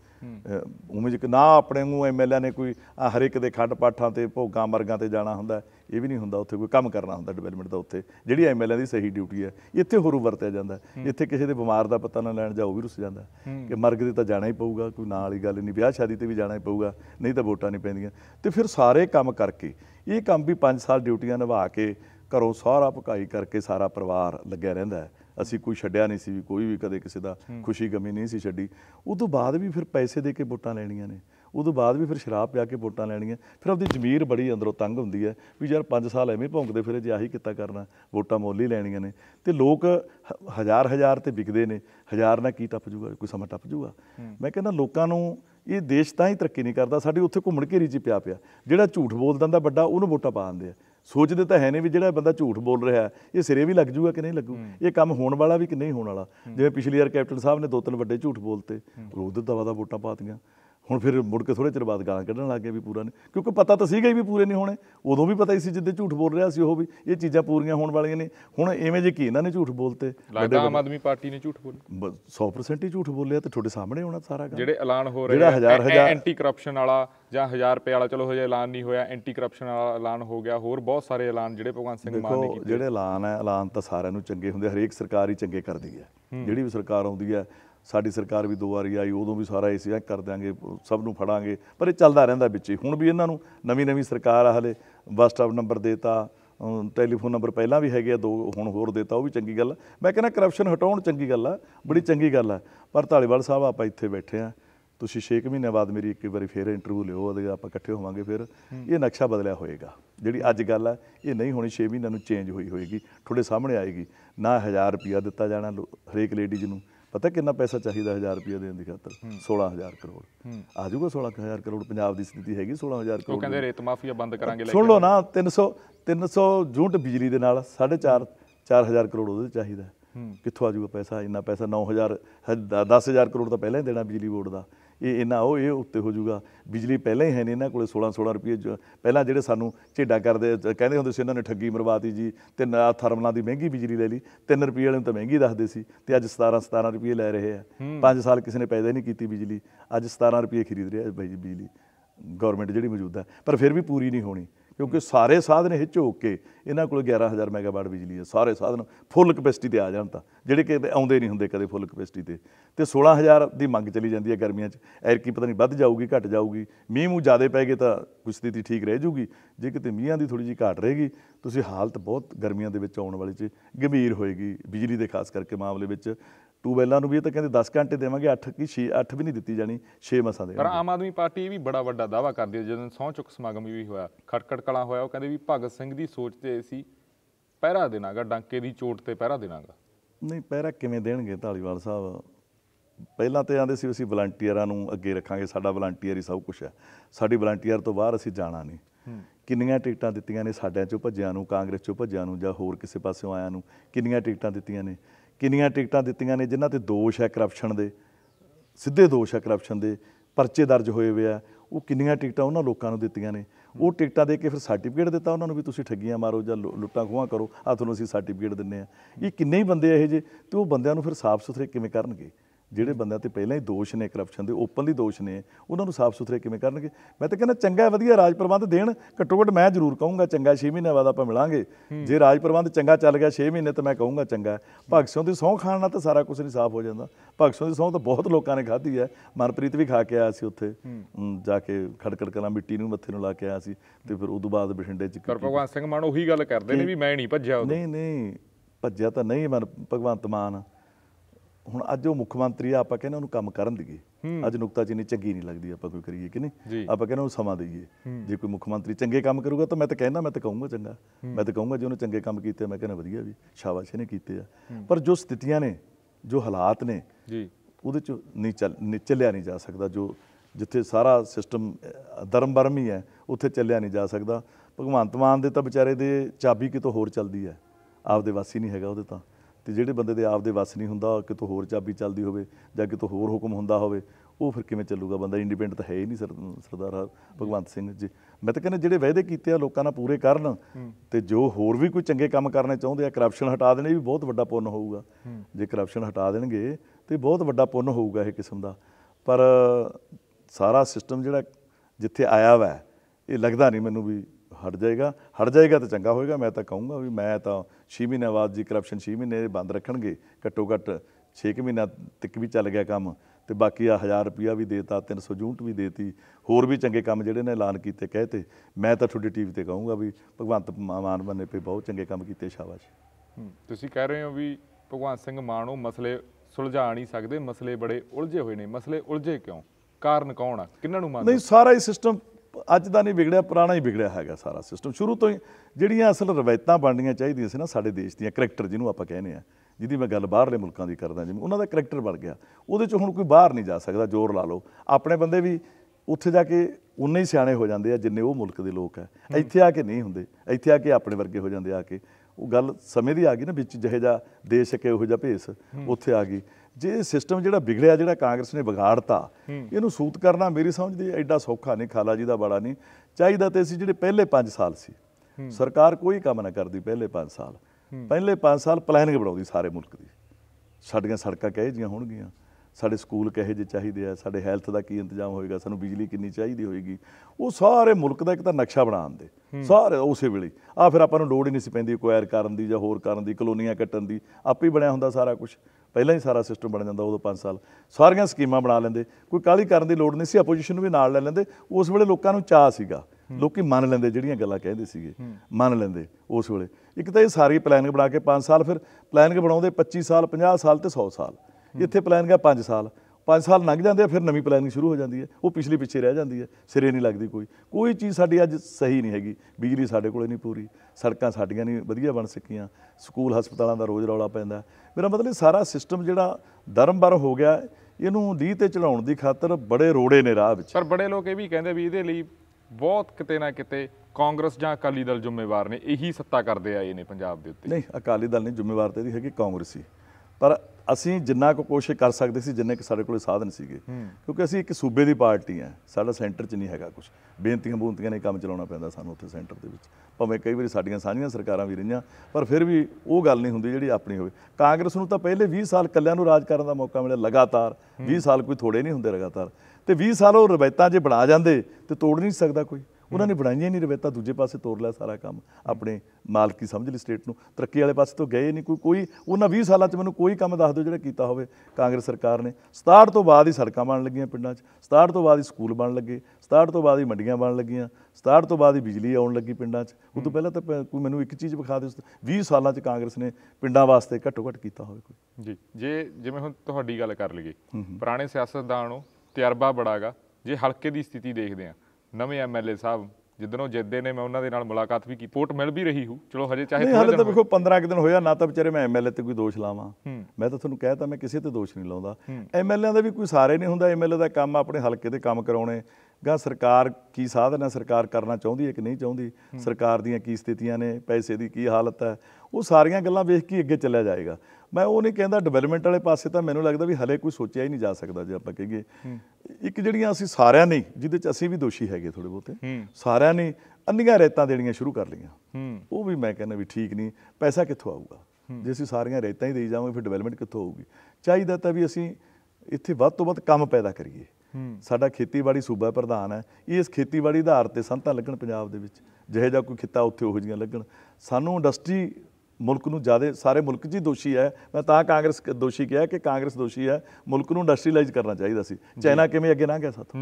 ਉਵੇਂ ਜਿਕ ਨਾ ਆਪਣੇ ਨੂੰ ਐਮਐਲਏ ਨੇ ਕੋਈ ਹਰ ਇੱਕ ਦੇ ਖੱਡ ਪਾਠਾਂ ਤੇ ਭੋਗਾਂ ਮਰਗਾਂ ਤੇ ਜਾਣਾ ਹੁੰਦਾ ਇਹ ਵੀ ਨਹੀਂ ਹੁੰਦਾ ਉੱਥੇ ਕੋਈ ਕੰਮ ਕਰਨਾ ਹੁੰਦਾ ਡਿਵੈਲਪਮੈਂਟ ਦਾ ਉੱਥੇ ਜਿਹੜੀ ਐਮਐਲਏ ਦੀ ਸਹੀ ਡਿਊਟੀ ਹੈ ਇੱਥੇ ਹੋਰ ਵਰਤਿਆ ਜਾਂਦਾ ਇੱਥੇ ਕਿਸੇ ਦੇ ਬਿਮਾਰ ਦਾ ਪਤਾ ਨਾ ਲੈਣ ਜਾ ਉਹ ਵੀ ਰੁਸ ਜਾਂਦਾ ਕਿ ਮਰਗ ਦੇ ਤਾਂ ਜਾਣਾ ਹੀ ਪਊਗਾ ਕੋਈ ਨਾਲ ਹੀ ਗੱਲ ਨਹੀਂ ਵਿਆਹ ਸ਼ਾਦੀ ਤੇ ਵੀ ਜਾਣਾ ਹੀ ਪਊਗਾ ਨਹੀਂ ਤਾਂ ਵੋਟਾਂ ਨਹੀਂ ਪੈਂਦੀਆਂ ਤੇ ਫਿਰ ਸਾਰੇ ਕੰਮ ਕਰਕੇ ਇਹ ਕੰਮ ਵੀ 5 ਸਾਲ ਡਿਊਟੀਆਂ ਨਿਭਾ ਕੇ ਘਰੋਂ ਸਾਰਾ ਭਕਾਈ ਕਰਕੇ ਸਾਰਾ ਪਰਿਵਾਰ ਲੱਗਿਆ ਰਹਿੰਦਾ ਅਸੀਂ ਕੋਈ ਛੱਡਿਆ ਨਹੀਂ ਸੀ ਕੋਈ ਵੀ ਕਦੇ ਕਿਸੇ ਦਾ ਖੁਸ਼ੀ ਗਮੀ ਨਹੀਂ ਸੀ ਛੱਡੀ ਉਸ ਤੋਂ ਬਾਅਦ ਵੀ ਫਿਰ ਪੈਸੇ ਦੇ ਕੇ ਵੋਟਾਂ ਲੈਣੀਆਂ ਨੇ ਉਦੋਂ ਬਾਅਦ ਵੀ ਫਿਰ ਸ਼ਰਾਬ ਪਿਆ ਕੇ ਵੋਟਾਂ ਲੈਣੀਆਂ ਫਿਰ ਆਪਦੀ ਜ਼ਮੀਰ ਬੜੀ ਅੰਦਰੋਂ ਤੰਗ ਹੁੰਦੀ ਹੈ ਵੀ ਯਾਰ 5 ਸਾਲ ਐਵੇਂ ਭੌਂਕਦੇ ਫਿਰੇ ਜੇ ਆਹੀ ਕਿੱਤਾ ਕਰਨਾ ਵੋਟਾਂ ਮੋਲ ਹੀ ਲੈਣੀਆਂ ਨੇ ਤੇ ਲੋਕ ਹਜ਼ਾਰ ਹਜ਼ਾਰ ਤੇ ਵਿਕਦੇ ਨੇ ਹਜ਼ਾਰ ਨਾਲ ਕੀ ਟੱਪ ਜੂਗਾ ਕੋਈ ਸਮਾਂ ਟੱਪ ਜੂਗਾ ਮੈਂ ਕਹਿੰਦਾ ਲੋਕਾਂ ਨੂੰ ਇਹ ਦੇਸ਼ ਤਾਂ ਹੀ ਤਰੱਕੀ ਨਹੀਂ ਕਰਦਾ ਸਾਡੀ ਉੱਥੇ ਘੁੰਮਣ ਘੇਰੀ 'ਚ ਪਿਆ ਪਿਆ ਜਿਹੜਾ ਝੂਠ ਬੋਲ ਦਿੰਦਾ ਵੱਡਾ ਉਹਨੂੰ ਵੋਟਾਂ ਪਾ ਦਿੰਦੇ ਆ ਸੋਚਦੇ ਤਾਂ ਹੈ ਨੇ ਵੀ ਜਿਹੜਾ ਬੰਦਾ ਝੂਠ ਬੋਲ ਰਿਹਾ ਇਹ ਸਿਰੇ ਵੀ ਲੱਗ ਜੂਗਾ ਕਿ ਨਹੀਂ ਲੱਗੂ ਇਹ ਕੰਮ ਹੋਣ ਵਾਲਾ ਵੀ ਕਿ ਨਹੀਂ ਹੋਣ ਵਾਲਾ ਜਿਵੇਂ ਪਿਛਲੀ ਵਾਰ ਕੈਪਟਨ ਸਾਹਿਬ ਨੇ ਦੋ ਤਿੰਨ ਵੱਡੇ ਝੂਠ ਬੋਲਤੇ ਉਹਦੇ ਦਵਾ ਦਾ ਵੋਟਾਂ ਪਾਤੀਆਂ ਹੁਣ ਫਿਰ ਮੁੜ ਕੇ ਥੋੜੇ ਚਿਰ ਬਾਅਦ ਗਾਲਾਂ ਕੱਢਣ ਲੱਗ ਗਏ ਵੀ ਪੂਰਾ ਨਹੀਂ ਕਿਉਂਕਿ ਪਤਾ ਤਾਂ ਸੀਗਾ ਹੀ ਵੀ ਪੂਰੇ ਨਹੀਂ ਹੋਣੇ ਉਦੋਂ ਵੀ ਪਤਾ ਹੀ ਸੀ ਜਿੱਦੇ ਝੂਠ ਬੋਲ ਰਿਹਾ ਸੀ ਉਹ ਵੀ ਇਹ ਚੀਜ਼ਾਂ ਪੂਰੀਆਂ ਹੋਣ ਵਾਲੀਆਂ ਨੇ ਹੁਣ ਐਵੇਂ ਜੇ ਕੀ ਇਹਨਾਂ ਨੇ ਝੂਠ ਬੋਲਤੇ ਲੱਗਦਾ ਆਮ ਆਦਮੀ ਪਾਰਟੀ ਨੇ ਝੂਠ ਬੋਲਿਆ 100% ਹੀ ਝੂਠ ਬੋਲਿਆ ਤੇ ਤੁਹਾਡੇ ਸਾਹਮਣੇ ਹੋਣਾ ਸਾਰਾ ਗੱਲ ਜਿਹੜੇ ਐਲਾਨ ਹੋ ਰਹੇ ਜਿਹੜਾ ਹਜ਼ਾਰ ਹਜ਼ਾਰ ਐਂਟੀ ਕਰਪਸ਼ਨ ਵਾਲਾ ਜਾਂ 1000 ਰੁਪਏ ਵਾਲਾ ਚਲੋ ਹਜੇ ਐਲਾਨ ਨਹੀਂ ਹੋਇਆ ਐਂਟੀ ਕਰਪਸ਼ਨ ਵਾਲਾ ਐਲਾਨ ਹੋ ਗਿਆ ਹੋਰ ਬਹੁਤ ਸਾਰੇ ਐਲਾਨ ਜਿਹੜੇ ਭਗਵੰਤ ਸਿੰਘ ਮਾਨ ਨੇ ਕੀਤੇ ਜਿਹੜੇ ਐਲਾਨ ਹੈ ਐਲਾਨ ਤਾਂ ਸਾਰਿਆਂ ਨੂੰ ਚੰਗੇ ਹੁੰਦੇ ਹਰੇਕ ਸਰਕਾਰ ਹੀ ਚੰਗੇ ਕਰਦੀ ਹੈ ਜਿਹੜੀ ਵੀ ਸਰਕਾਰ ਆਉਂਦੀ ਹੈ ਸਾਡੀ ਸਰਕਾਰ ਵੀ ਦੋ ਵਾਰੀ ਆਈ ਉਦੋਂ ਵੀ ਸਾਰਾ ਇਸੇ ਕਰ ਦਿਆਂਗੇ ਸਭ ਨੂੰ ਫੜਾਂਗੇ ਪਰ ਇਹ ਚੱਲਦਾ ਰਹਿੰਦਾ ਵਿੱਚ ਹੀ ਹੁਣ ਵੀ ਇਹਨਾਂ ਨੂੰ ਨਵੀਂ ਨਵੀਂ ਸਰਕਾਰ ਆ ਹਲੇ ਸਟਾਪ ਨੰਬਰ ਦੇਤਾ ਟੈਲੀਫੋਨ ਨੰਬਰ ਪਹਿਲਾਂ ਵੀ ਹੈਗੇ ਆ ਦੋ ਹੁਣ ਹੋਰ ਦੇਤਾ ਉਹ ਵੀ ਚੰਗੀ ਗੱਲ ਮੈਂ ਕਹਿੰਦਾ ਕਰਪਸ਼ਨ ਹਟਾਉਣ ਚੰਗੀ ਗੱਲ ਆ ਬੜੀ ਚੰਗੀ ਗੱਲ ਆ ਪਰ ਢਾਲੇਵਾਲ ਸਾਹਿਬ ਆਪਾਂ ਇੱਥੇ ਬੈਠੇ ਆ ਤੁਸੀਂ 6 ਮਹੀਨੇ ਬਾਅਦ ਮੇਰੀ ਇੱਕ ਵਾਰੀ ਫੇਰ ਇੰਟਰਵਿਊ ਲਿਓ ਅਦੇ ਆਪਾਂ ਇਕੱਠੇ ਹੋਵਾਂਗੇ ਫਿਰ ਇਹ ਨਕਸ਼ਾ ਬਦਲਿਆ ਹੋਏਗਾ ਜਿਹੜੀ ਅੱਜ ਗੱਲ ਆ ਇਹ ਨਹੀਂ ਹੋਣੀ 6 ਮਹੀਨਿਆਂ ਨੂੰ ਚੇਂਜ ਹੋਈ ਹੋਏਗੀ ਤੁਹਾਡੇ ਸਾਹਮਣੇ ਆਏਗੀ ਨਾ 1000 ਰੁਪਿਆ ਦਿੱਤਾ ਜਾਣਾ ਹਰੇਕ ਲੇਡੀਜ਼ ਨੂੰ ਪਤਾ ਕਿੰਨਾ ਪੈਸਾ ਚਾਹੀਦਾ 1000 ਰੁਪਏ ਦੇਣ ਦੀ ਖਾਤਰ 16000 ਕਰੋੜ ਆ ਜਾਊਗਾ 16000 ਕਰੋੜ ਪੰਜਾਬ ਦੀ ਸਥਿਤੀ ਹੈਗੀ 16000 ਕਰੋੜ ਉਹ ਕਹਿੰਦੇ ਰੇਤ ਮਾਫੀਆ ਬੰਦ ਕਰਾਂਗੇ ਸੁਣ ਲਓ ਨਾ 300 300 ਜੂਟ ਬਿਜਲੀ ਦੇ ਨਾਲ 4.5 4000 ਕਰੋੜ ਉਹਦੇ ਚਾਹੀਦਾ ਕਿੱਥੋਂ ਆ ਜਾਊਗਾ ਪੈਸਾ ਇੰਨਾ ਪੈਸਾ 9000 10000 ਕਰੋੜ ਤਾਂ ਪਹਿਲਾਂ ਹੀ ਦੇਣਾ ਬਿਜਲੀ ਬੋਰਡ ਦਾ ਇਹ ਇੰਨਾ ਉਹ ਇਹ ਉੱਤੇ ਹੋ ਜਾਊਗਾ ਬਿਜਲੀ ਪਹਿਲਾਂ ਹੀ ਹੈ ਨਹੀਂ ਇਹਨਾਂ ਕੋਲੇ 16 16 ਰੁਪਏ ਪਹਿਲਾਂ ਜਿਹੜੇ ਸਾਨੂੰ ਝੇਡਾ ਕਰਦੇ ਕਹਿੰਦੇ ਹੁੰਦੇ ਸੀ ਇਹਨਾਂ ਨੇ ਠੱਗੀ ਮਰਵਾਤੀ ਜੀ ਤੇ ਨਾ ਥਰਮਲਾਂ ਦੀ ਮਹਿੰਗੀ ਬਿਜਲੀ ਲੈ ਲਈ 3 ਰੁਪਏ ਵਾਲੇ ਨੂੰ ਤਾਂ ਮਹਿੰਗੀ ਦੱਸਦੇ ਸੀ ਤੇ ਅੱਜ 17 17 ਰੁਪਏ ਲੈ ਰਹੇ ਆ 5 ਸਾਲ ਕਿਸੇ ਨੇ ਪੈਦਾ ਹੀ ਨਹੀਂ ਕੀਤੀ ਬਿਜਲੀ ਅੱਜ 17 ਰੁਪਏ ਖਰੀਦ ਰਿਹਾ ਬਿਜਲੀ ਗਵਰਨਮੈਂਟ ਜਿਹੜੀ ਮੌਜੂਦਾ ਪਰ ਫਿਰ ਵੀ ਪੂਰੀ ਨਹੀਂ ਹੋਣੀ ਕਿਉਂਕਿ ਸਾਰੇ ਸਾਧਨ ਹਿੱਚ ਹੋ ਕੇ ਇਹਨਾਂ ਕੋਲ 11000 ਮੈਗਾਵਾਟ ਬਿਜਲੀ ਹੈ ਸਾਰੇ ਸਾਧਨ ਫੁੱਲ ਕਪੈਸਿਟੀ ਤੇ ਆ ਜਾਣ ਤਾਂ ਜਿਹੜੇ ਕਿ ਆਉਂਦੇ ਨਹੀਂ ਹੁੰਦੇ ਕਦੇ ਫੁੱਲ ਕਪੈਸਿਟੀ ਤੇ ਤੇ 16000 ਦੀ ਮੰਗ ਚਲੀ ਜਾਂਦੀ ਹੈ ਗਰਮੀਆਂ 'ਚ ਐਰ ਕੀ ਪਤਾ ਨਹੀਂ ਵੱਧ ਜਾਊਗੀ ਘਟ ਜਾਊਗੀ ਮੀਂਹ ਮੂ ਜ਼ਿਆਦਾ ਪੈ ਗਏ ਤਾਂ ਕੁਝ ਸਥਿਤੀ ਠੀਕ ਰਹਿ ਜੂਗੀ ਜੇ ਕਿਤੇ ਮੀਂਹਾਂ ਦੀ ਥੋੜੀ ਜੀ ਘਾਟ ਰਹੇਗੀ ਤੁਸੀਂ ਹਾਲਤ ਬਹੁਤ ਗਰਮੀਆਂ ਦੇ ਵਿੱਚ ਆਉਣ ਵਾਲੇ 'ਚ ਗੰਭੀਰ ਹੋਏਗੀ ਬਿਜਲੀ ਦੇ ਖਾਸ ਕਰਕੇ ਮਾਮਲੇ ਵਿੱਚ ਟੂ ਵੈਲਾਂ ਨੂੰ ਵੀ ਇਹ ਤਾਂ ਕਹਿੰਦੇ 10 ਘੰਟੇ ਦੇਵਾਂਗੇ 8 ਕੀ 6 8 ਵੀ ਨਹੀਂ ਦਿੱਤੀ ਜਾਣੀ 6 ਮਸਾਂ ਦੇ ਪਰ ਆਮ ਆਦਮੀ ਪਾਰਟੀ ਵੀ ਬੜਾ ਵੱਡਾ ਦਾਵਾ ਕਰਦੀ ਹੈ ਜਦੋਂ ਸੌ ਚੁੱਕ ਸਮਾਗਮ ਵੀ ਹੋਇਆ ਖਟਕੜ ਕਲਾ ਹੋਇਆ ਉਹ ਕਹਿੰਦੇ ਵੀ ਭਗਤ ਸਿੰਘ ਦੀ ਸੋਚ ਤੇ ਸੀ ਪਹਿਰਾ ਦੇਣਾਗਾ ਡਾਂਕੇ ਦੀ ਚੋਟ ਤੇ ਪਹਿਰਾ ਦੇਣਾਗਾ ਨਹੀਂ ਪਹਿਰਾ ਕਿਵੇਂ ਦੇਣਗੇ ਢਾਲੀਵਾਲ ਸਾਹਿਬ ਪਹਿਲਾਂ ਤੇ ਆਂਦੇ ਸੀ ਅਸੀਂ ਵਲੰਟੀਅਰਾਂ ਨੂੰ ਅੱਗੇ ਰੱਖਾਂਗੇ ਸਾਡਾ ਵਲੰਟੀਅਰ ਹੀ ਸਭ ਕੁਝ ਹੈ ਸਾਡੀ ਵਲੰਟੀਅਰ ਤੋਂ ਬਾਹਰ ਅਸੀਂ ਜਾਣਾ ਨਹੀਂ ਕਿੰਨੀਆਂ ਟਿਕਟਾਂ ਦਿੱਤੀਆਂ ਨੇ ਸਾਡਿਆਂ ਚੋਂ ਭੱਜਿਆਂ ਨੂੰ ਕਾਂਗਰਸ ਚੋਂ ਭੱਜਿਆਂ ਨੂੰ ਜਾਂ ਹੋਰ ਕਿਸੇ ਪਾਸਿਓਂ ਆਇਆਂ ਨੂੰ ਕਿੰਨੀਆਂ ਟਿਕਟਾਂ ਦਿੱਤੀਆਂ ਨੇ ਕਿੰਨੀਆਂ ਟਿਕਟਾਂ ਦਿੱਤੀਆਂ ਨੇ ਜਿਨ੍ਹਾਂ ਤੇ ਦੋਸ਼ ਹੈ ਕਰਪਸ਼ਨ ਦੇ ਸਿੱਧੇ ਦੋਸ਼ ਹੈ ਕਰਪਸ਼ਨ ਦੇ ਪਰਚੇ ਦਰਜ ਹੋਏ ਹੋਏ ਆ ਉਹ ਕਿੰਨੀਆਂ ਟਿਕਟਾਂ ਉਹਨਾਂ ਲੋਕਾਂ ਨੂੰ ਦਿੱਤੀਆਂ ਨੇ ਉਹ ਟਿਕਟਾਂ ਦੇ ਕੇ ਫਿਰ ਸਰਟੀਫਿਕੇਟ ਦਿੱਤਾ ਉਹਨਾਂ ਨੂੰ ਵੀ ਤੁਸੀਂ ਠੱਗੀਆਂ ਮਾਰੋ ਜਾਂ ਲੁੱਟਾਂ ਖੋਹਾਂ ਕਰੋ ਆ ਤੁਹਾਨੂੰ ਅਸੀਂ ਸਰਟੀਫਿਕੇਟ ਦਿੰਨੇ ਆ ਇਹ ਕਿੰਨੇ ਹੀ ਬੰਦੇ ਇਹੋ ਜੇ ਤੇ ਉਹ ਬੰਦਿਆਂ ਨੂੰ ਫਿਰ ਸਾਫ਼ ਸੁਥਰੇ ਕਿਵੇਂ ਕਰਨਗੇ ਜਿਹੜੇ ਬੰਦਿਆਂ ਤੇ ਪਹਿਲਾਂ ਹੀ ਦੋਸ਼ ਨੇ ਕਰਪਸ਼ਨ ਦੇ ਓਪਨਲੀ ਦੋਸ਼ ਨੇ ਉਹਨਾਂ ਨੂੰ ਸਾਫ਼ ਸੁਥਰੇ ਕਿਵੇਂ ਕਰਨਗੇ ਮੈਂ ਤਾਂ ਕਹਿੰਦਾ ਚੰਗਾ ਵਧੀਆ ਰਾਜ ਪ੍ਰਬੰਧ ਦੇਣ ਘੱਟੋ ਘੱਟ ਮੈਂ ਜ਼ਰੂਰ ਕਹੂੰਗਾ ਚੰਗਾ 6 ਮਹੀਨੇ ਬਾਅਦ ਆਪਾਂ ਮਿਲਾਂਗੇ ਜੇ ਰਾਜ ਪ੍ਰਬੰਧ ਚੰਗਾ ਚੱਲ ਗਿਆ 6 ਮਹੀਨੇ ਤਾਂ ਮੈਂ ਕਹੂੰਗਾ ਚੰਗਾ ਭਗਤ ਸਿੰਘ ਦੀ ਸੌਂ ਖਾਣ ਨਾਲ ਤਾਂ ਸਾਰਾ ਕੁਝ ਨਹੀਂ ਸਾਫ਼ ਹੋ ਜਾਂਦਾ ਭਗਤ ਸਿੰਘ ਦੀ ਸੌਂ ਤਾਂ ਬਹੁਤ ਲੋਕਾਂ ਨੇ ਖਾਧੀ ਹੈ ਮਨਪ੍ਰੀਤ ਵੀ ਖਾ ਕੇ ਆਇਆ ਸੀ ਉੱਥੇ ਜਾ ਕੇ ਖੜਕੜ ਕਰਾਂ ਮਿੱਟੀ ਨੂੰ ਮੱਥੇ ਨੂੰ ਲਾ ਕੇ ਆਇਆ ਸੀ ਤੇ ਫਿਰ ਉਦੋਂ ਬਾਅਦ ਬਠਿੰਡੇ ਚ ਕਰ ਭਗਵਾਨ ਸਿੰਘ ਮਾਨ ਉਹੀ ਗੱਲ ਕਰਦੇ ਨੇ ਵੀ ਮੈਂ ਨਹੀਂ ਭੱਜਿਆ ਉਦੋਂ ਨਹੀਂ ਨਹੀਂ ਭੱਜਿਆ ਤਾਂ ਨਹੀਂ ਮਨ ਭਗਵੰਤ ਮਾਨ ਹੁਣ ਅੱਜ ਉਹ ਮੁੱਖ ਮੰਤਰੀ ਆ ਆਪਾਂ ਕਹਿੰਦੇ ਉਹਨੂੰ ਕੰਮ ਕਰਨ ਦਈਏ ਅੱਜ ਨੁਕਤਾ ਜੀ ਨਹੀਂ ਚੰਗੀ ਨਹੀਂ ਲੱਗਦੀ ਆਪਾਂ ਕੋਈ ਕਰੀਏ ਕਿ ਨਹੀਂ ਆਪਾਂ ਕਹਿੰਦੇ ਉਹਨੂੰ ਸਮਾਂ ਦਈਏ ਜੇ ਕੋਈ ਮੁੱਖ ਮੰਤਰੀ ਚੰਗੇ ਕੰਮ ਕਰੂਗਾ ਤਾਂ ਮੈਂ ਤਾਂ ਕਹਿੰਦਾ ਮੈਂ ਤਾਂ ਕਹੂੰਗਾ ਚੰਗਾ ਮੈਂ ਤਾਂ ਕਹੂੰਗਾ ਜੇ ਉਹਨੇ ਚੰਗੇ ਕੰਮ ਕੀਤੇ ਮੈਂ ਕਹਿੰਦਾ ਵਧੀਆ ਵੀ ਸ਼ਾਬਾਸ਼ ਇਹਨੇ ਕੀਤੇ ਆ ਪਰ ਜੋ ਸਥਿਤੀਆਂ ਨੇ ਜੋ ਹਾਲਾਤ ਨੇ ਜੀ ਉਹਦੇ ਚ ਨਹੀਂ ਚੱਲ ਨਹੀਂ ਚੱਲਿਆ ਨਹੀਂ ਜਾ ਸਕਦਾ ਜੋ ਜਿੱਥੇ ਸਾਰਾ ਸਿਸਟਮ ਧਰਮ ਬਰਮ ਹੀ ਹੈ ਉੱਥੇ ਚੱਲਿਆ ਨਹੀਂ ਜਾ ਸਕਦਾ ਭਗਵੰਤ ਮਾਨ ਦੇ ਤਾਂ ਵਿਚਾਰੇ ਦੇ ਚਾਬੀ ਕਿਤੋਂ ਹੋਰ ਚੱਲਦੀ ਹੈ ਆਪਦੇ ਵਾਸੀ ਨਹੀਂ ਹੈਗਾ ਉਹਦੇ ਤਾਂ ਤੇ ਜਿਹੜੇ ਬੰਦੇ ਦੇ ਆਪ ਦੇ ਵੱਸ ਨਹੀਂ ਹੁੰਦਾ ਕਿਤੋਂ ਹੋਰ ਚਾਬੀ ਚੱਲਦੀ ਹੋਵੇ ਜਾਂ ਕਿਤੋਂ ਹੋਰ ਹੁਕਮ ਹੁੰਦਾ ਹੋਵੇ ਉਹ ਫਿਰ ਕਿਵੇਂ ਚੱਲੂਗਾ ਬੰਦਾ ਇੰਡੀਪੈਂਡੈਂਟ ਤਾਂ ਹੈ ਹੀ ਨਹੀਂ ਸਰਦਾਰ ਭਗਵੰਤ ਸਿੰਘ ਜੀ ਮੈਂ ਤਾਂ ਕਹਿੰਦਾ ਜਿਹੜੇ ਵਾਅਦੇ ਕੀਤੇ ਆ ਲੋਕਾਂ ਨਾਲ ਪੂਰੇ ਕਰਨ ਤੇ ਜੋ ਹੋਰ ਵੀ ਕੋਈ ਚੰਗੇ ਕੰਮ ਕਰਨੇ ਚਾਹੁੰਦੇ ਆ ਕਰਪਸ਼ਨ ਹਟਾ ਦੇਣੇ ਵੀ ਬਹੁਤ ਵੱਡਾ ਪੁੰਨ ਹੋਊਗਾ ਜੇ ਕਰਪਸ਼ਨ ਹਟਾ ਦੇਣਗੇ ਤੇ ਬਹੁਤ ਵੱਡਾ ਪੁੰਨ ਹੋਊਗਾ ਇਹ ਕਿਸਮ ਦਾ ਪਰ ਸਾਰਾ ਸਿਸਟਮ ਜਿਹੜਾ ਜਿੱਥੇ ਆਇਆ ਵਾ ਇਹ ਲੱਗਦਾ ਨਹੀਂ ਮੈਨੂੰ ਵੀ ਹਟ ਜਾਏਗਾ ਹਟ ਜਾਏਗਾ ਤਾਂ ਚੰਗਾ ਹੋਏਗਾ ਮੈਂ ਤਾਂ ਕਹੂੰਗਾ ਵੀ ਮੈਂ ਤਾਂ 6 ਮਹੀਨੇ ਬਾਅਦ ਜੀ ਕਰਪਸ਼ਨ 6 ਮਹੀਨੇ ਬੰਦ ਰੱਖਣਗੇ ਘੱਟੋ ਘੱਟ 6 ਮਹੀਨਾ ਤੱਕ ਵੀ ਚੱਲ ਗਿਆ ਕੰਮ ਤੇ ਬਾਕੀ ਆ 1000 ਰੁਪਿਆ ਵੀ ਦੇਤਾ 300 ਯੂਨਿਟ ਵੀ ਦੇਤੀ ਹੋਰ ਵੀ ਚੰਗੇ ਕੰਮ ਜਿਹੜੇ ਨੇ ਐਲਾਨ ਕੀਤੇ ਕਹਤੇ ਮੈਂ ਤਾਂ ਤੁਹਾਡੀ ਟੀਵੀ ਤੇ ਕਹੂੰਗਾ ਵੀ ਭਗਵੰਤ ਮਾਨ ਬੰਨੇ ਪੇ ਬਹੁਤ ਚੰਗੇ ਕੰਮ ਕੀਤੇ ਸ਼ਾਬਾਸ਼ ਤੁਸੀਂ ਕਹਿ ਰਹੇ ਹੋ ਵੀ ਭਗਵੰਤ ਸਿੰਘ ਮਾਨ ਉਹ ਮਸਲੇ ਸੁਲਝਾ ਨਹੀਂ ਸਕਦੇ ਮਸਲੇ ਬੜੇ ਉਲਝੇ ਹੋਏ ਨੇ ਮਸਲੇ ਉਲਝੇ ਕਿਉਂ ਕਾਰਨ ਕੌਣ ਆ ਕਿੰਨਾਂ ਨੂੰ ਮੰਨਦੇ ਨਹੀਂ ਸਾਰਾ ਹੀ ਸਿਸਟਮ ਅੱਜ ਦਾ ਨਹੀਂ ਵਿਗੜਿਆ ਪੁਰਾਣਾ ਹੀ ਵਿਗੜਿਆ ਹੈਗਾ ਸਾਰਾ ਸਿਸਟਮ ਸ਼ੁਰੂ ਤੋਂ ਹੀ ਜਿਹੜੀਆਂ ਅਸਲ ਰਵਾਇਤਾਂ ਬਣਨੀਆਂ ਚਾਹੀਦੀਆਂ ਸੀ ਨਾ ਸਾਡੇ ਦੇਸ਼ ਦੀਆਂ ਕੈਰੈਕਟਰ ਜਿਹਨੂੰ ਆਪਾਂ ਕਹਿੰਦੇ ਆ ਜਿਹਦੀ ਮੈਂ ਗੱਲ ਬਾਹਰਲੇ ਮੁਲਕਾਂ ਦੀ ਕਰਦਾ ਜਿਵੇਂ ਉਹਨਾਂ ਦਾ ਕੈਰੈਕਟਰ ਬਣ ਗਿਆ ਉਹਦੇ 'ਚ ਹੁਣ ਕੋਈ ਬਾਹਰ ਨਹੀਂ ਜਾ ਸਕਦਾ ਜ਼ੋਰ ਲਾ ਲਓ ਆਪਣੇ ਬੰਦੇ ਵੀ ਉੱਥੇ ਜਾ ਕੇ ਉਨੇ ਹੀ ਸਿਆਣੇ ਹੋ ਜਾਂਦੇ ਆ ਜਿੰਨੇ ਉਹ ਮੁਲਕ ਦੇ ਲੋਕ ਆ ਇੱਥੇ ਆ ਕੇ ਨਹੀਂ ਹੁੰਦੇ ਇੱਥੇ ਆ ਕੇ ਆਪਣੇ ਵਰਗੇ ਹੋ ਜਾਂਦੇ ਆ ਕੇ ਉਹ ਗੱਲ ਸਮੇਂ ਦੀ ਆ ਗਈ ਨਾ ਵਿੱਚ ਜਿਹੇ ਜਾ ਦੇਸ਼ ਕੇ ਉਹ ਜਿਹਾ ਭੇਸ ਉੱਥੇ ਆ ਗਈ ਜੇ ਸਿਸਟਮ ਜਿਹੜਾ ਵਿਗੜਿਆ ਜਿਹੜਾ ਕਾਂਗਰਸ ਨੇ ਵਿਗਾੜਤਾ ਇਹਨੂੰ ਸੂਤ ਕਰਨਾ ਮੇਰੀ ਸਮਝ ਦੀ ਐਡਾ ਸੌਖਾ ਨਹੀਂ ਖਾਲਾ ਜੀ ਦਾ ਬੜਾ ਨਹੀਂ ਚਾਹੀਦਾ ਤੇ ਸੀ ਜਿਹੜੇ ਪਹਿਲੇ 5 ਸਾਲ ਸੀ ਸਰਕਾਰ ਕੋਈ ਕੰਮ ਨਾ ਕਰਦੀ ਪਹਿਲੇ 5 ਸਾਲ ਪਹਿਲੇ 5 ਸਾਲ ਪਲੈਨਿੰਗ ਬਣਾਉਂਦੀ ਸਾਰੇ ਮੁਲਕ ਦੀ ਸਾਡੀਆਂ ਸੜਕਾਂ ਕਹੇ ਜੀਆਂ ਹੋਣਗੀਆਂ ਸਾਡੇ ਸਕੂਲ ਕਹੇ ਜੇ ਚਾਹੀਦੇ ਆ ਸਾਡੇ ਹੈਲਥ ਦਾ ਕੀ ਇੰਤਜ਼ਾਮ ਹੋਏਗਾ ਸਾਨੂੰ ਬਿਜਲੀ ਕਿੰਨੀ ਚਾਹੀਦੀ ਹੋਏਗੀ ਉਹ ਸਾਰੇ ਮੁਲਕ ਦਾ ਇੱਕ ਤਾਂ ਨਕਸ਼ਾ ਬਣਾਉਣ ਦੇ ਸਾਰੇ ਉਸੇ ਵੇਲੇ ਆ ਫਿਰ ਆਪਾਂ ਨੂੰ ਲੋੜ ਹੀ ਨਹੀਂ ਸੀ ਪੈਂਦੀ ਅਕਵਾਇਰ ਕਰਨ ਦੀ ਜਾਂ ਹੋਰ ਕਰਨ ਦੀ ਕਲੋਨੀਆਂ ਕੱਟਣ ਦੀ ਆਪੇ ਹੀ ਬਣਿਆ ਹੁੰਦਾ ਸਾਰਾ ਕੁਝ ਪਹਿਲਾਂ ਹੀ ਸਾਰਾ ਸਿਸਟਮ ਬਣ ਜਾਂਦਾ ਉਦੋਂ 5 ਸਾਲ ਸਾਰੀਆਂ ਸਕੀਮਾਂ ਬਣਾ ਲੈਂਦੇ ਕੋਈ ਕਾਲੀ ਕਰਨ ਦੀ ਲੋੜ ਨਹੀਂ ਸੀ ਆਪੋਜੀਸ਼ਨ ਵੀ ਨਾਲ ਲੈ ਲੈਂਦੇ ਉਸ ਵੇਲੇ ਲੋਕਾਂ ਨੂੰ ਚਾਹ ਸੀਗਾ ਲੋਕੀ ਮੰਨ ਲੈਂਦੇ ਜਿਹੜੀਆਂ ਗੱਲਾਂ ਕਹਿੰਦੇ ਸੀਗੇ ਮੰਨ ਲੈਂਦੇ ਉਸ ਵੇਲੇ ਇੱਕ ਤਾਂ ਇਹ ਸਾਰੀ ਪਲਾਨਿੰਗ ਬਣਾ ਕੇ 5 ਸਾਲ ਫਿਰ ਪਲਾਨਿੰਗ ਬਣਾਉਂਦੇ 25 ਸਾਲ 50 ਸਾਲ ਤੇ 100 ਸਾਲ ਇੱਥੇ ਪਲਾਨਿੰਗ ਆ 5 ਸਾਲ 5 ਸਾਲ ਲੰਘ ਜਾਂਦੇ ਆ ਫਿਰ ਨਵੀਂ ਪਲੈਨਿੰਗ ਸ਼ੁਰੂ ਹੋ ਜਾਂਦੀ ਹੈ ਉਹ ਪਿਛਲੀ ਪਿੱਛੇ ਰਹਿ ਜਾਂਦੀ ਹੈ ਸਿਰੇ ਨਹੀਂ ਲੱਗਦੀ ਕੋਈ ਕੋਈ ਚੀਜ਼ ਸਾਡੀ ਅੱਜ ਸਹੀ ਨਹੀਂ ਹੈਗੀ ਬਿਜਲੀ ਸਾਡੇ ਕੋਲੇ ਨਹੀਂ ਪੂਰੀ ਸੜਕਾਂ ਸਾਡੀਆਂ ਨਹੀਂ ਵਧੀਆ ਬਣ ਸਕੀਆਂ ਸਕੂਲ ਹਸਪਤਾਲਾਂ ਦਾ ਰੋਜ਼ ਰੌਲਾ ਪੈਂਦਾ ਮੇਰਾ ਮਤਲਬ ਸਾਰਾ ਸਿਸਟਮ ਜਿਹੜਾ ਦਰਮਬਰ ਹੋ ਗਿਆ ਇਹਨੂੰ ਲੀਹ ਤੇ ਚੜਾਉਣ ਦੀ ਖਾਤਰ ਬੜੇ ਰੋੜੇ ਨੇ ਰਾਹ ਵਿੱਚ ਪਰ ਬੜੇ ਲੋਕ ਇਹ ਵੀ ਕਹਿੰਦੇ ਵੀ ਇਹਦੇ ਲਈ ਬਹੁਤ ਕਿਤੇ ਨਾ ਕਿਤੇ ਕਾਂਗਰਸ ਜਾਂ ਅਕਾਲੀ ਦਲ ਜ਼ਿੰਮੇਵਾਰ ਨੇ ਇਹੀ ਸੱਤਾ ਕਰਦੇ ਆਏ ਨੇ ਪੰਜਾਬ ਦੇ ਉੱਤੇ ਨਹੀਂ ਅਕਾਲੀ ਦਲ ਨਹੀਂ ਜ਼ਿੰਮੇਵਾਰ ਤੇ ਦੀ ਹੈਗੀ ਕਾਂਗਰਸੀ ਪਰ ਅਸੀਂ ਜਿੰਨਾ ਕੁ ਕੋਸ਼ਿਸ਼ ਕਰ ਸਕਦੇ ਸੀ ਜਿੰਨੇ ਕਿ ਸਾਡੇ ਕੋਲੇ ਸਾਧਨ ਸੀਗੇ ਕਿਉਂਕਿ ਅਸੀਂ ਇੱਕ ਸੂਬੇ ਦੀ ਪਾਰਟੀ ਆ ਸਾਡਾ ਸੈਂਟਰ 'ਚ ਨਹੀਂ ਹੈਗਾ ਕੁਝ ਬੇਨਤੀਆਂ ਬੂੰਤੀਆਂ ਨੇ ਕੰਮ ਚਲਾਉਣਾ ਪੈਂਦਾ ਸਾਨੂੰ ਉੱਥੇ ਸੈਂਟਰ ਦੇ ਵਿੱਚ ਭਾਵੇਂ ਕਈ ਵਾਰੀ ਸਾਡੀਆਂ ਸਾਂਝੀਆਂ ਸਰਕਾਰਾਂ ਵੀ ਰਹੀਆਂ ਪਰ ਫਿਰ ਵੀ ਉਹ ਗੱਲ ਨਹੀਂ ਹੁੰਦੀ ਜਿਹੜੀ ਆਪਣੀ ਹੋਵੇ ਕਾਂਗਰਸ ਨੂੰ ਤਾਂ ਪਹਿਲੇ 20 ਸਾਲ ਕੱਲਿਆਂ ਨੂੰ ਰਾਜ ਕਰਨ ਦਾ ਮੌਕਾ ਮਿਲਿਆ ਲਗਾਤਾਰ 20 ਸਾਲ ਕੋਈ ਥੋੜੇ ਨਹੀਂ ਹੁੰਦੇ ਲਗਾਤਾਰ ਤੇ 20 ਸਾਲ ਉਹ ਰਵਾਇਤਾਂ ਜੇ ਬਣਾ ਜਾਂਦੇ ਤੇ ਤੋੜ ਨਹੀਂ ਸਕਦਾ ਕੋਈ ਉਹਨਾਂ ਨੇ ਬਣਾਈਆਂ ਨਹੀਂ ਰਵੇਤਾ ਦੂਜੇ ਪਾਸੇ ਤੋੜ ਲਿਆ ਸਾਰਾ ਕੰਮ ਆਪਣੇ ਮਾਲਕੀ ਸਮਝ ਲਈ ਸਟੇਟ ਨੂੰ ਤਰੱਕੀ ਵਾਲੇ ਪਾਸੇ ਤੋਂ ਗਏ ਨਹੀਂ ਕੋਈ ਕੋਈ ਉਹਨਾਂ 20 ਸਾਲਾਂ 'ਚ ਮੈਨੂੰ ਕੋਈ ਕੰਮ ਦੱਸ ਦਿਓ ਜਿਹੜਾ ਕੀਤਾ ਹੋਵੇ ਕਾਂਗਰਸ ਸਰਕਾਰ ਨੇ 67 ਤੋਂ ਬਾਅਦ ਹੀ ਸੜਕਾਂ ਬਣਨ ਲੱਗੀਆਂ ਪਿੰਡਾਂ 'ਚ 67 ਤੋਂ ਬਾਅਦ ਹੀ ਸਕੂਲ ਬਣਨ ਲੱਗੇ 67 ਤੋਂ ਬਾਅਦ ਹੀ ਮੰਡੀਆਂ ਬਣਨ ਲੱਗੀਆਂ 67 ਤੋਂ ਬਾਅਦ ਹੀ ਬਿਜਲੀ ਆਉਣ ਲੱਗੀ ਪਿੰਡਾਂ 'ਚ ਉਸ ਤੋਂ ਪਹਿਲਾਂ ਤਾਂ ਕੋਈ ਮੈਨੂੰ ਇੱਕ ਚੀਜ਼ ਵਿਖਾ ਦਿਓ 20 ਸਾਲਾਂ 'ਚ ਕਾਂਗਰਸ ਨੇ ਪਿੰਡਾਂ ਵਾਸਤੇ ਘੱਟੋ ਘੱਟ ਕੀਤਾ ਹੋਵੇ ਕੋਈ ਜੀ ਜੇ ਜਿਵੇਂ ਹੁਣ ਤੁਹਾਡੀ ਗੱਲ ਕਰ ਲਈਏ ਪੁਰਾਣੇ ਸਿਆਸਤਦਾਨ ਤਜਰਬਾ ਬੜਾਗਾ ਜੇ ਹਲਕੇ ਦੀ ਸਥਿਤੀ ਦੇਖਦੇ ਆ ਨਵੇਂ ਐਮਐਲਏ ਸਾਹਿਬ ਜਿੱਦਨੋਂ ਜਿੱਦੇ ਨੇ ਮੈਂ ਉਹਨਾਂ ਦੇ ਨਾਲ ਮੁਲਾਕਾਤ ਵੀ ਕੀਤੀ ਪੋਰਟ ਮਿਲ ਵੀ ਰਹੀ ਹੂ ਚਲੋ ਹਜੇ ਚਾਹੇ ਤੁਹਾਨੂੰ ਹਾਲੇ ਤਾਂ ਵੇਖੋ 15 ਕਿ ਦਿਨ ਹੋਇਆ ਨਾ ਤਾਂ ਵਿਚਾਰੇ ਮੈਂ ਐਮਐਲਏ ਤੇ ਕੋਈ ਦੋਸ਼ ਲਾਵਾਂ ਮੈਂ ਤਾਂ ਤੁਹਾਨੂੰ ਕਹਿਤਾ ਮੈਂ ਕਿਸੇ ਤੇ ਦੋਸ਼ ਨਹੀਂ ਲਾਉਂਦਾ ਐਮਐਲਏਆਂ ਦਾ ਵੀ ਕੋਈ ਸਾਰੇ ਨਹੀਂ ਹੁੰਦਾ ਐਮਐਲਏ ਦਾ ਕੰਮ ਆਪਣੇ ਹਲਕੇ ਦੇ ਕੰਮ ਕਰਾਉਣੇ ਗਾ ਸਰਕਾਰ ਕੀ ਸਾਧਨ ਹੈ ਸਰਕਾਰ ਕਰਨਾ ਚਾਹੁੰਦੀ ਹੈ ਕਿ ਨਹੀਂ ਚਾਹੁੰਦੀ ਸਰਕਾਰ ਦੀਆਂ ਕੀ ਸਥਿਤੀਆਂ ਨੇ ਪੈਸੇ ਦੀ ਕੀ ਹਾਲਤ ਹੈ ਉਹ ਸਾਰੀਆਂ ਗੱਲਾਂ ਵੇਖ ਕੇ ਅੱਗੇ ਚੱਲਿਆ ਜਾਏਗਾ ਮੈਂ ਉਹ ਨਹੀਂ ਕਹਿੰਦਾ ਡਿਵੈਲਪਮੈਂਟ ਵਾਲੇ ਪਾਸੇ ਤਾਂ ਮੈਨੂੰ ਲੱਗਦਾ ਵੀ ਹਲੇ ਕੋਈ ਸੋਚਿਆ ਹੀ ਨਹੀਂ ਜਾ ਸਕਦਾ ਜੇ ਆਪਾਂ ਕਹੀਏ ਇੱਕ ਜਿਹੜੀਆਂ ਅਸੀਂ ਸਾਰਿਆਂ ਨੇ ਜਿਹਦੇ ਚ ਅਸੀਂ ਵੀ ਦੋਸ਼ੀ ਹੈਗੇ ਥੋੜੇ ਬਹੁਤੇ ਸਾਰਿਆਂ ਨੇ ਅੰਨੀਆਂ ਰੇਤਾਂ ਦੇਣੀਆਂ ਸ਼ੁਰੂ ਕਰ ਲਈਆਂ ਉਹ ਵੀ ਮੈਂ ਕਹਿੰਦਾ ਵੀ ਠੀਕ ਨਹੀਂ ਪੈਸਾ ਕਿੱਥੋਂ ਆਊਗਾ ਜੇ ਅਸੀਂ ਸਾਰੀਆਂ ਰੇਤਾਂ ਹੀ ਦੇਈ ਜਾਵਾਂਗੇ ਫਿਰ ਡਿਵੈਲਪਮੈਂਟ ਕਿੱਥੋਂ ਹੋਊਗੀ ਚਾਹੀਦਾ ਤਾਂ ਵੀ ਅਸੀਂ ਇੱਥੇ ਵੱਧ ਤੋਂ ਵੱਧ ਕੰਮ ਪੈਦਾ ਕਰੀਏ ਸਾਡਾ ਖੇਤੀਬਾੜੀ ਸੂਬਾ ਪ੍ਰਧਾਨ ਹੈ ਇਸ ਖੇਤੀਬਾੜੀ ਆਧਾਰ ਤੇ ਸੰਤਾਂ ਲੱਗਣ ਪੰਜਾਬ ਦੇ ਵਿੱਚ ਜਿਹੇ ਜਾਂ ਕੋਈ ਖਿੱਤਾ ਉੱਥੇ ਉਹ ਜੀਆਂ ਲੱਗਣ ਸਾਨੂੰ ਇੰਡਸਟਰੀ ਮੁਲਕ ਨੂੰ ਜਿਆਦਾ ਸਾਰੇ ਮੁਲਕ ਜੀ ਦੋਸ਼ੀ ਹੈ ਮੈਂ ਤਾਂ ਕਾਂਗਰਸ ਦੋਸ਼ੀ ਕਿਹਾ ਕਿ ਕਾਂਗਰਸ ਦੋਸ਼ੀ ਹੈ ਮੁਲਕ ਨੂੰ ਇੰਡਸਟਰੀਲਾਈਜ਼ ਕਰਨਾ ਚਾਹੀਦਾ ਸੀ ਚਾਈਨਾ ਕਿਵੇਂ ਅੱਗੇ ਲੰਘ ਗਿਆ ਸਾਥ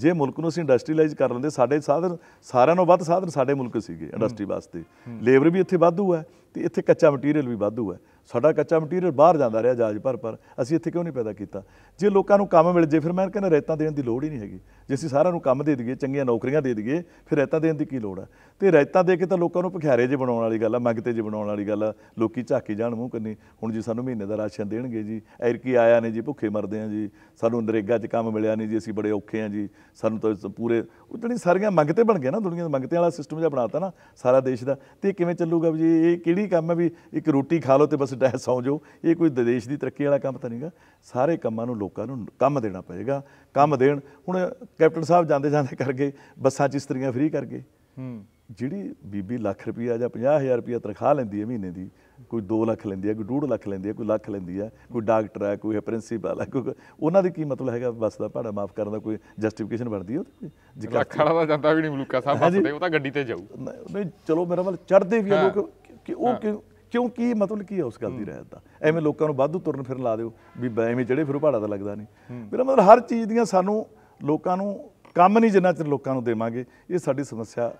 ਜੇ ਮੁਲਕ ਨੂੰ ਅਸੀਂ ਇੰਡਸਟਰੀਲਾਈਜ਼ ਕਰ ਲੈਂਦੇ ਸਾਡੇ ਸਾਧਨ ਸਾਰਿਆਂ ਨਾਲੋਂ ਵੱਧ ਸਾਧਨ ਸਾਡੇ ਮੁਲਕ ਸੀਗੇ ਇੰਡਸਟਰੀ ਵਾਸਤੇ ਲੇਬਰ ਵੀ ਇੱਥੇ ਵਾਧੂ ਹੈ ਤੇ ਇੱਥੇ ਕੱਚਾ ਮਟੀਰੀਅਲ ਵੀ ਵਾਧੂ ਹੈ ਸਾਡਾ ਕੱਚਾ ਮਟੀਰੀਅਲ ਬਾਹਰ ਜਾਂਦਾ ਰਿਹਾ ਜਾਜ ਪਰ ਪਰ ਅਸੀਂ ਇੱਥੇ ਕਿਉਂ ਨਹੀਂ ਪੈਦਾ ਕੀਤਾ ਜੇ ਲੋਕਾਂ ਨੂੰ ਕੰਮ ਮਿਲ ਜੇ ਫਿਰ ਮੈਂ ਕਹਿੰਦਾ ਰੈਤਾਂ ਦੇਣ ਦੀ ਲੋੜ ਹੀ ਨਹੀਂ ਹੈਗੀ ਜੇ ਅਸੀਂ ਸਾਰਿਆਂ ਨੂੰ ਕੰਮ ਦੇ ਦਈਏ ਚੰਗੀਆਂ ਨੌਕਰੀਆਂ ਦੇ ਦਈਏ ਫਿਰ ਰੈਤਾਂ ਦੇਣ ਦੀ ਕੀ ਲੋੜ ਹੈ ਤੇ ਰੈਤਾਂ ਦੇ ਕੇ ਤਾਂ ਲੋਕਾਂ ਨੂੰ ਭਖਿਆਰੇ ਜੇ ਬਣਾਉਣ ਵਾਲੀ ਗੱਲ ਆ ਮੰਗਤੇ ਜੇ ਬਣਾਉਣ ਵਾਲੀ ਗੱਲ ਲੋਕੀ ਝਾਕੀ ਜਾਣ ਮੂੰਹ ਕੰਨੀ ਹੁਣ ਜੀ ਸਾਨੂੰ ਮਹੀਨੇ ਦਾ ਰਾਸ਼ਨ ਦੇਣਗੇ ਜੀ ਐਰਕੀ ਆਇਆ ਨੇ ਜੀ ਭੁੱਖੇ ਮਰਦੇ ਆ ਜੀ ਸਾਨੂੰ ਨਰੇਗਾ 'ਚ ਕੰਮ ਮਿਲਿਆ ਨਹੀਂ ਜੀ ਅਸੀਂ ਬੜੇ ਔਖੇ ਆ ਜੀ ਸਾਨੂੰ ਤਾਂ ਪੂਰੇ ਉਹ ਜਿਹੜੀ ਸਾਰੀਆਂ ਮੰਗਤੇ ਬਣ ਗਏ ਨਾ ਦੁਨੀਆ ਦੇ ਮੰਗਤੇ ਵਾਲਾ ਸਿਸਟਮ ਜਿਹਾ ਬਣਾਤਾ ਨਾ ਸਾਰਾ ਦੇਸ਼ ਦਾ ਤੇ ਕਿਵੇਂ ਚੱਲੂਗਾ ਵੀ ਇਹ ਕਿਹੜੀ ਕੰਮ ਹੈ ਵੀ ਇੱਕ ਰੋਟੀ ਖਾ ਲਓ ਤੇ ਬਸ ਬਜਟ ਸੌ ਜੋ ਇਹ ਕੋਈ ਦੇਸ਼ ਦੀ ਤਰੱਕੀ ਵਾਲਾ ਕੰਮ ਤਾਂ ਨਹੀਂਗਾ ਸਾਰੇ ਕੰਮਾਂ ਨੂੰ ਲੋਕਾਂ ਨੂੰ ਕੰਮ ਦੇਣਾ ਪਏਗਾ ਕੰਮ ਦੇਣ ਹੁਣ ਕੈਪਟਨ ਸਾਹਿਬ ਜਾਂਦੇ ਜਾਂਦੇ ਕਰਕੇ ਬੱਸਾਂ 'ਚ ਇਸਤਰੀਆਂ ਫ੍ਰੀ ਕਰਕੇ ਹੂੰ ਜਿਹੜੀ ਬੀਬੀ ਲੱਖ ਰੁਪਈਆ ਜਾਂ 50000 ਰੁਪਈਆ ਤਨਖਾਹ ਲੈਂਦੀ ਹੈ ਮਹੀਨੇ ਦੀ ਕੋਈ 2 ਲੱਖ ਲੈਂਦੀ ਹੈ ਕੋਈ 2.5 ਲੱਖ ਲੈਂਦੀ ਹੈ ਕੋਈ ਲੱਖ ਲੈਂਦੀ ਹੈ ਕੋਈ ਡਾਕਟਰ ਹੈ ਕੋਈ ਪ੍ਰਿੰਸੀਪਲ ਹੈ ਕੋਈ ਉਹਨਾਂ ਦੀ ਕੀ ਮਤਲਬ ਹੈਗਾ ਬੱਸ ਦਾ ਭਾੜਾ ਮਾਫ ਕਰਨ ਦਾ ਕੋਈ ਜਸਟੀਫਿਕੇਸ਼ਨ ਬਣਦੀ ਹੈ ਉਹ ਲੱਖ ਵਾਲਾ ਤਾਂ ਜਾਂਦਾ ਵੀ ਨਹੀਂ ਮਲੂਕਾ ਸਾਹਿਬ ਬੱਸ ਤੇ ਉਹ ਤਾਂ ਗੱਡੀ ਤੇ ਜਾਊ ਨਹੀਂ ਚਲੋ ਮੇਰਾ ਮਤਲਬ ਚੜਦੇ ਵੀ ਲੋਕ ਕਿ ਉਹ ਕਿਉਂਕਿ ਮਤਲਬ ਕੀ ਹੈ ਉਸ ਗੱਲ ਦੀ ਰਹਿਤ ਦਾ ਐਵੇਂ ਲੋਕਾਂ ਨੂੰ ਵਾਧੂ ਤੁਰਨ ਫਿਰਨ ਲਾ ਦਿਓ ਵੀ ਐਵੇਂ ਜਿਹੜੇ ਫਿਰ ਪਹਾੜਾ ਦਾ ਲੱਗਦਾ ਨਹੀਂ ਮੇਰਾ ਮਤਲਬ ਹਰ ਚੀਜ਼ ਦੀਆਂ ਸਾਨੂੰ ਲੋਕਾਂ ਨੂੰ ਕੰਮ ਨਹੀਂ ਜਿੰਨਾ ਚਿਰ ਲੋਕਾਂ ਨੂੰ ਦੇਵਾਂਗੇ ਇਹ ਸਾਡੀ ਸਮੱਸਿਆ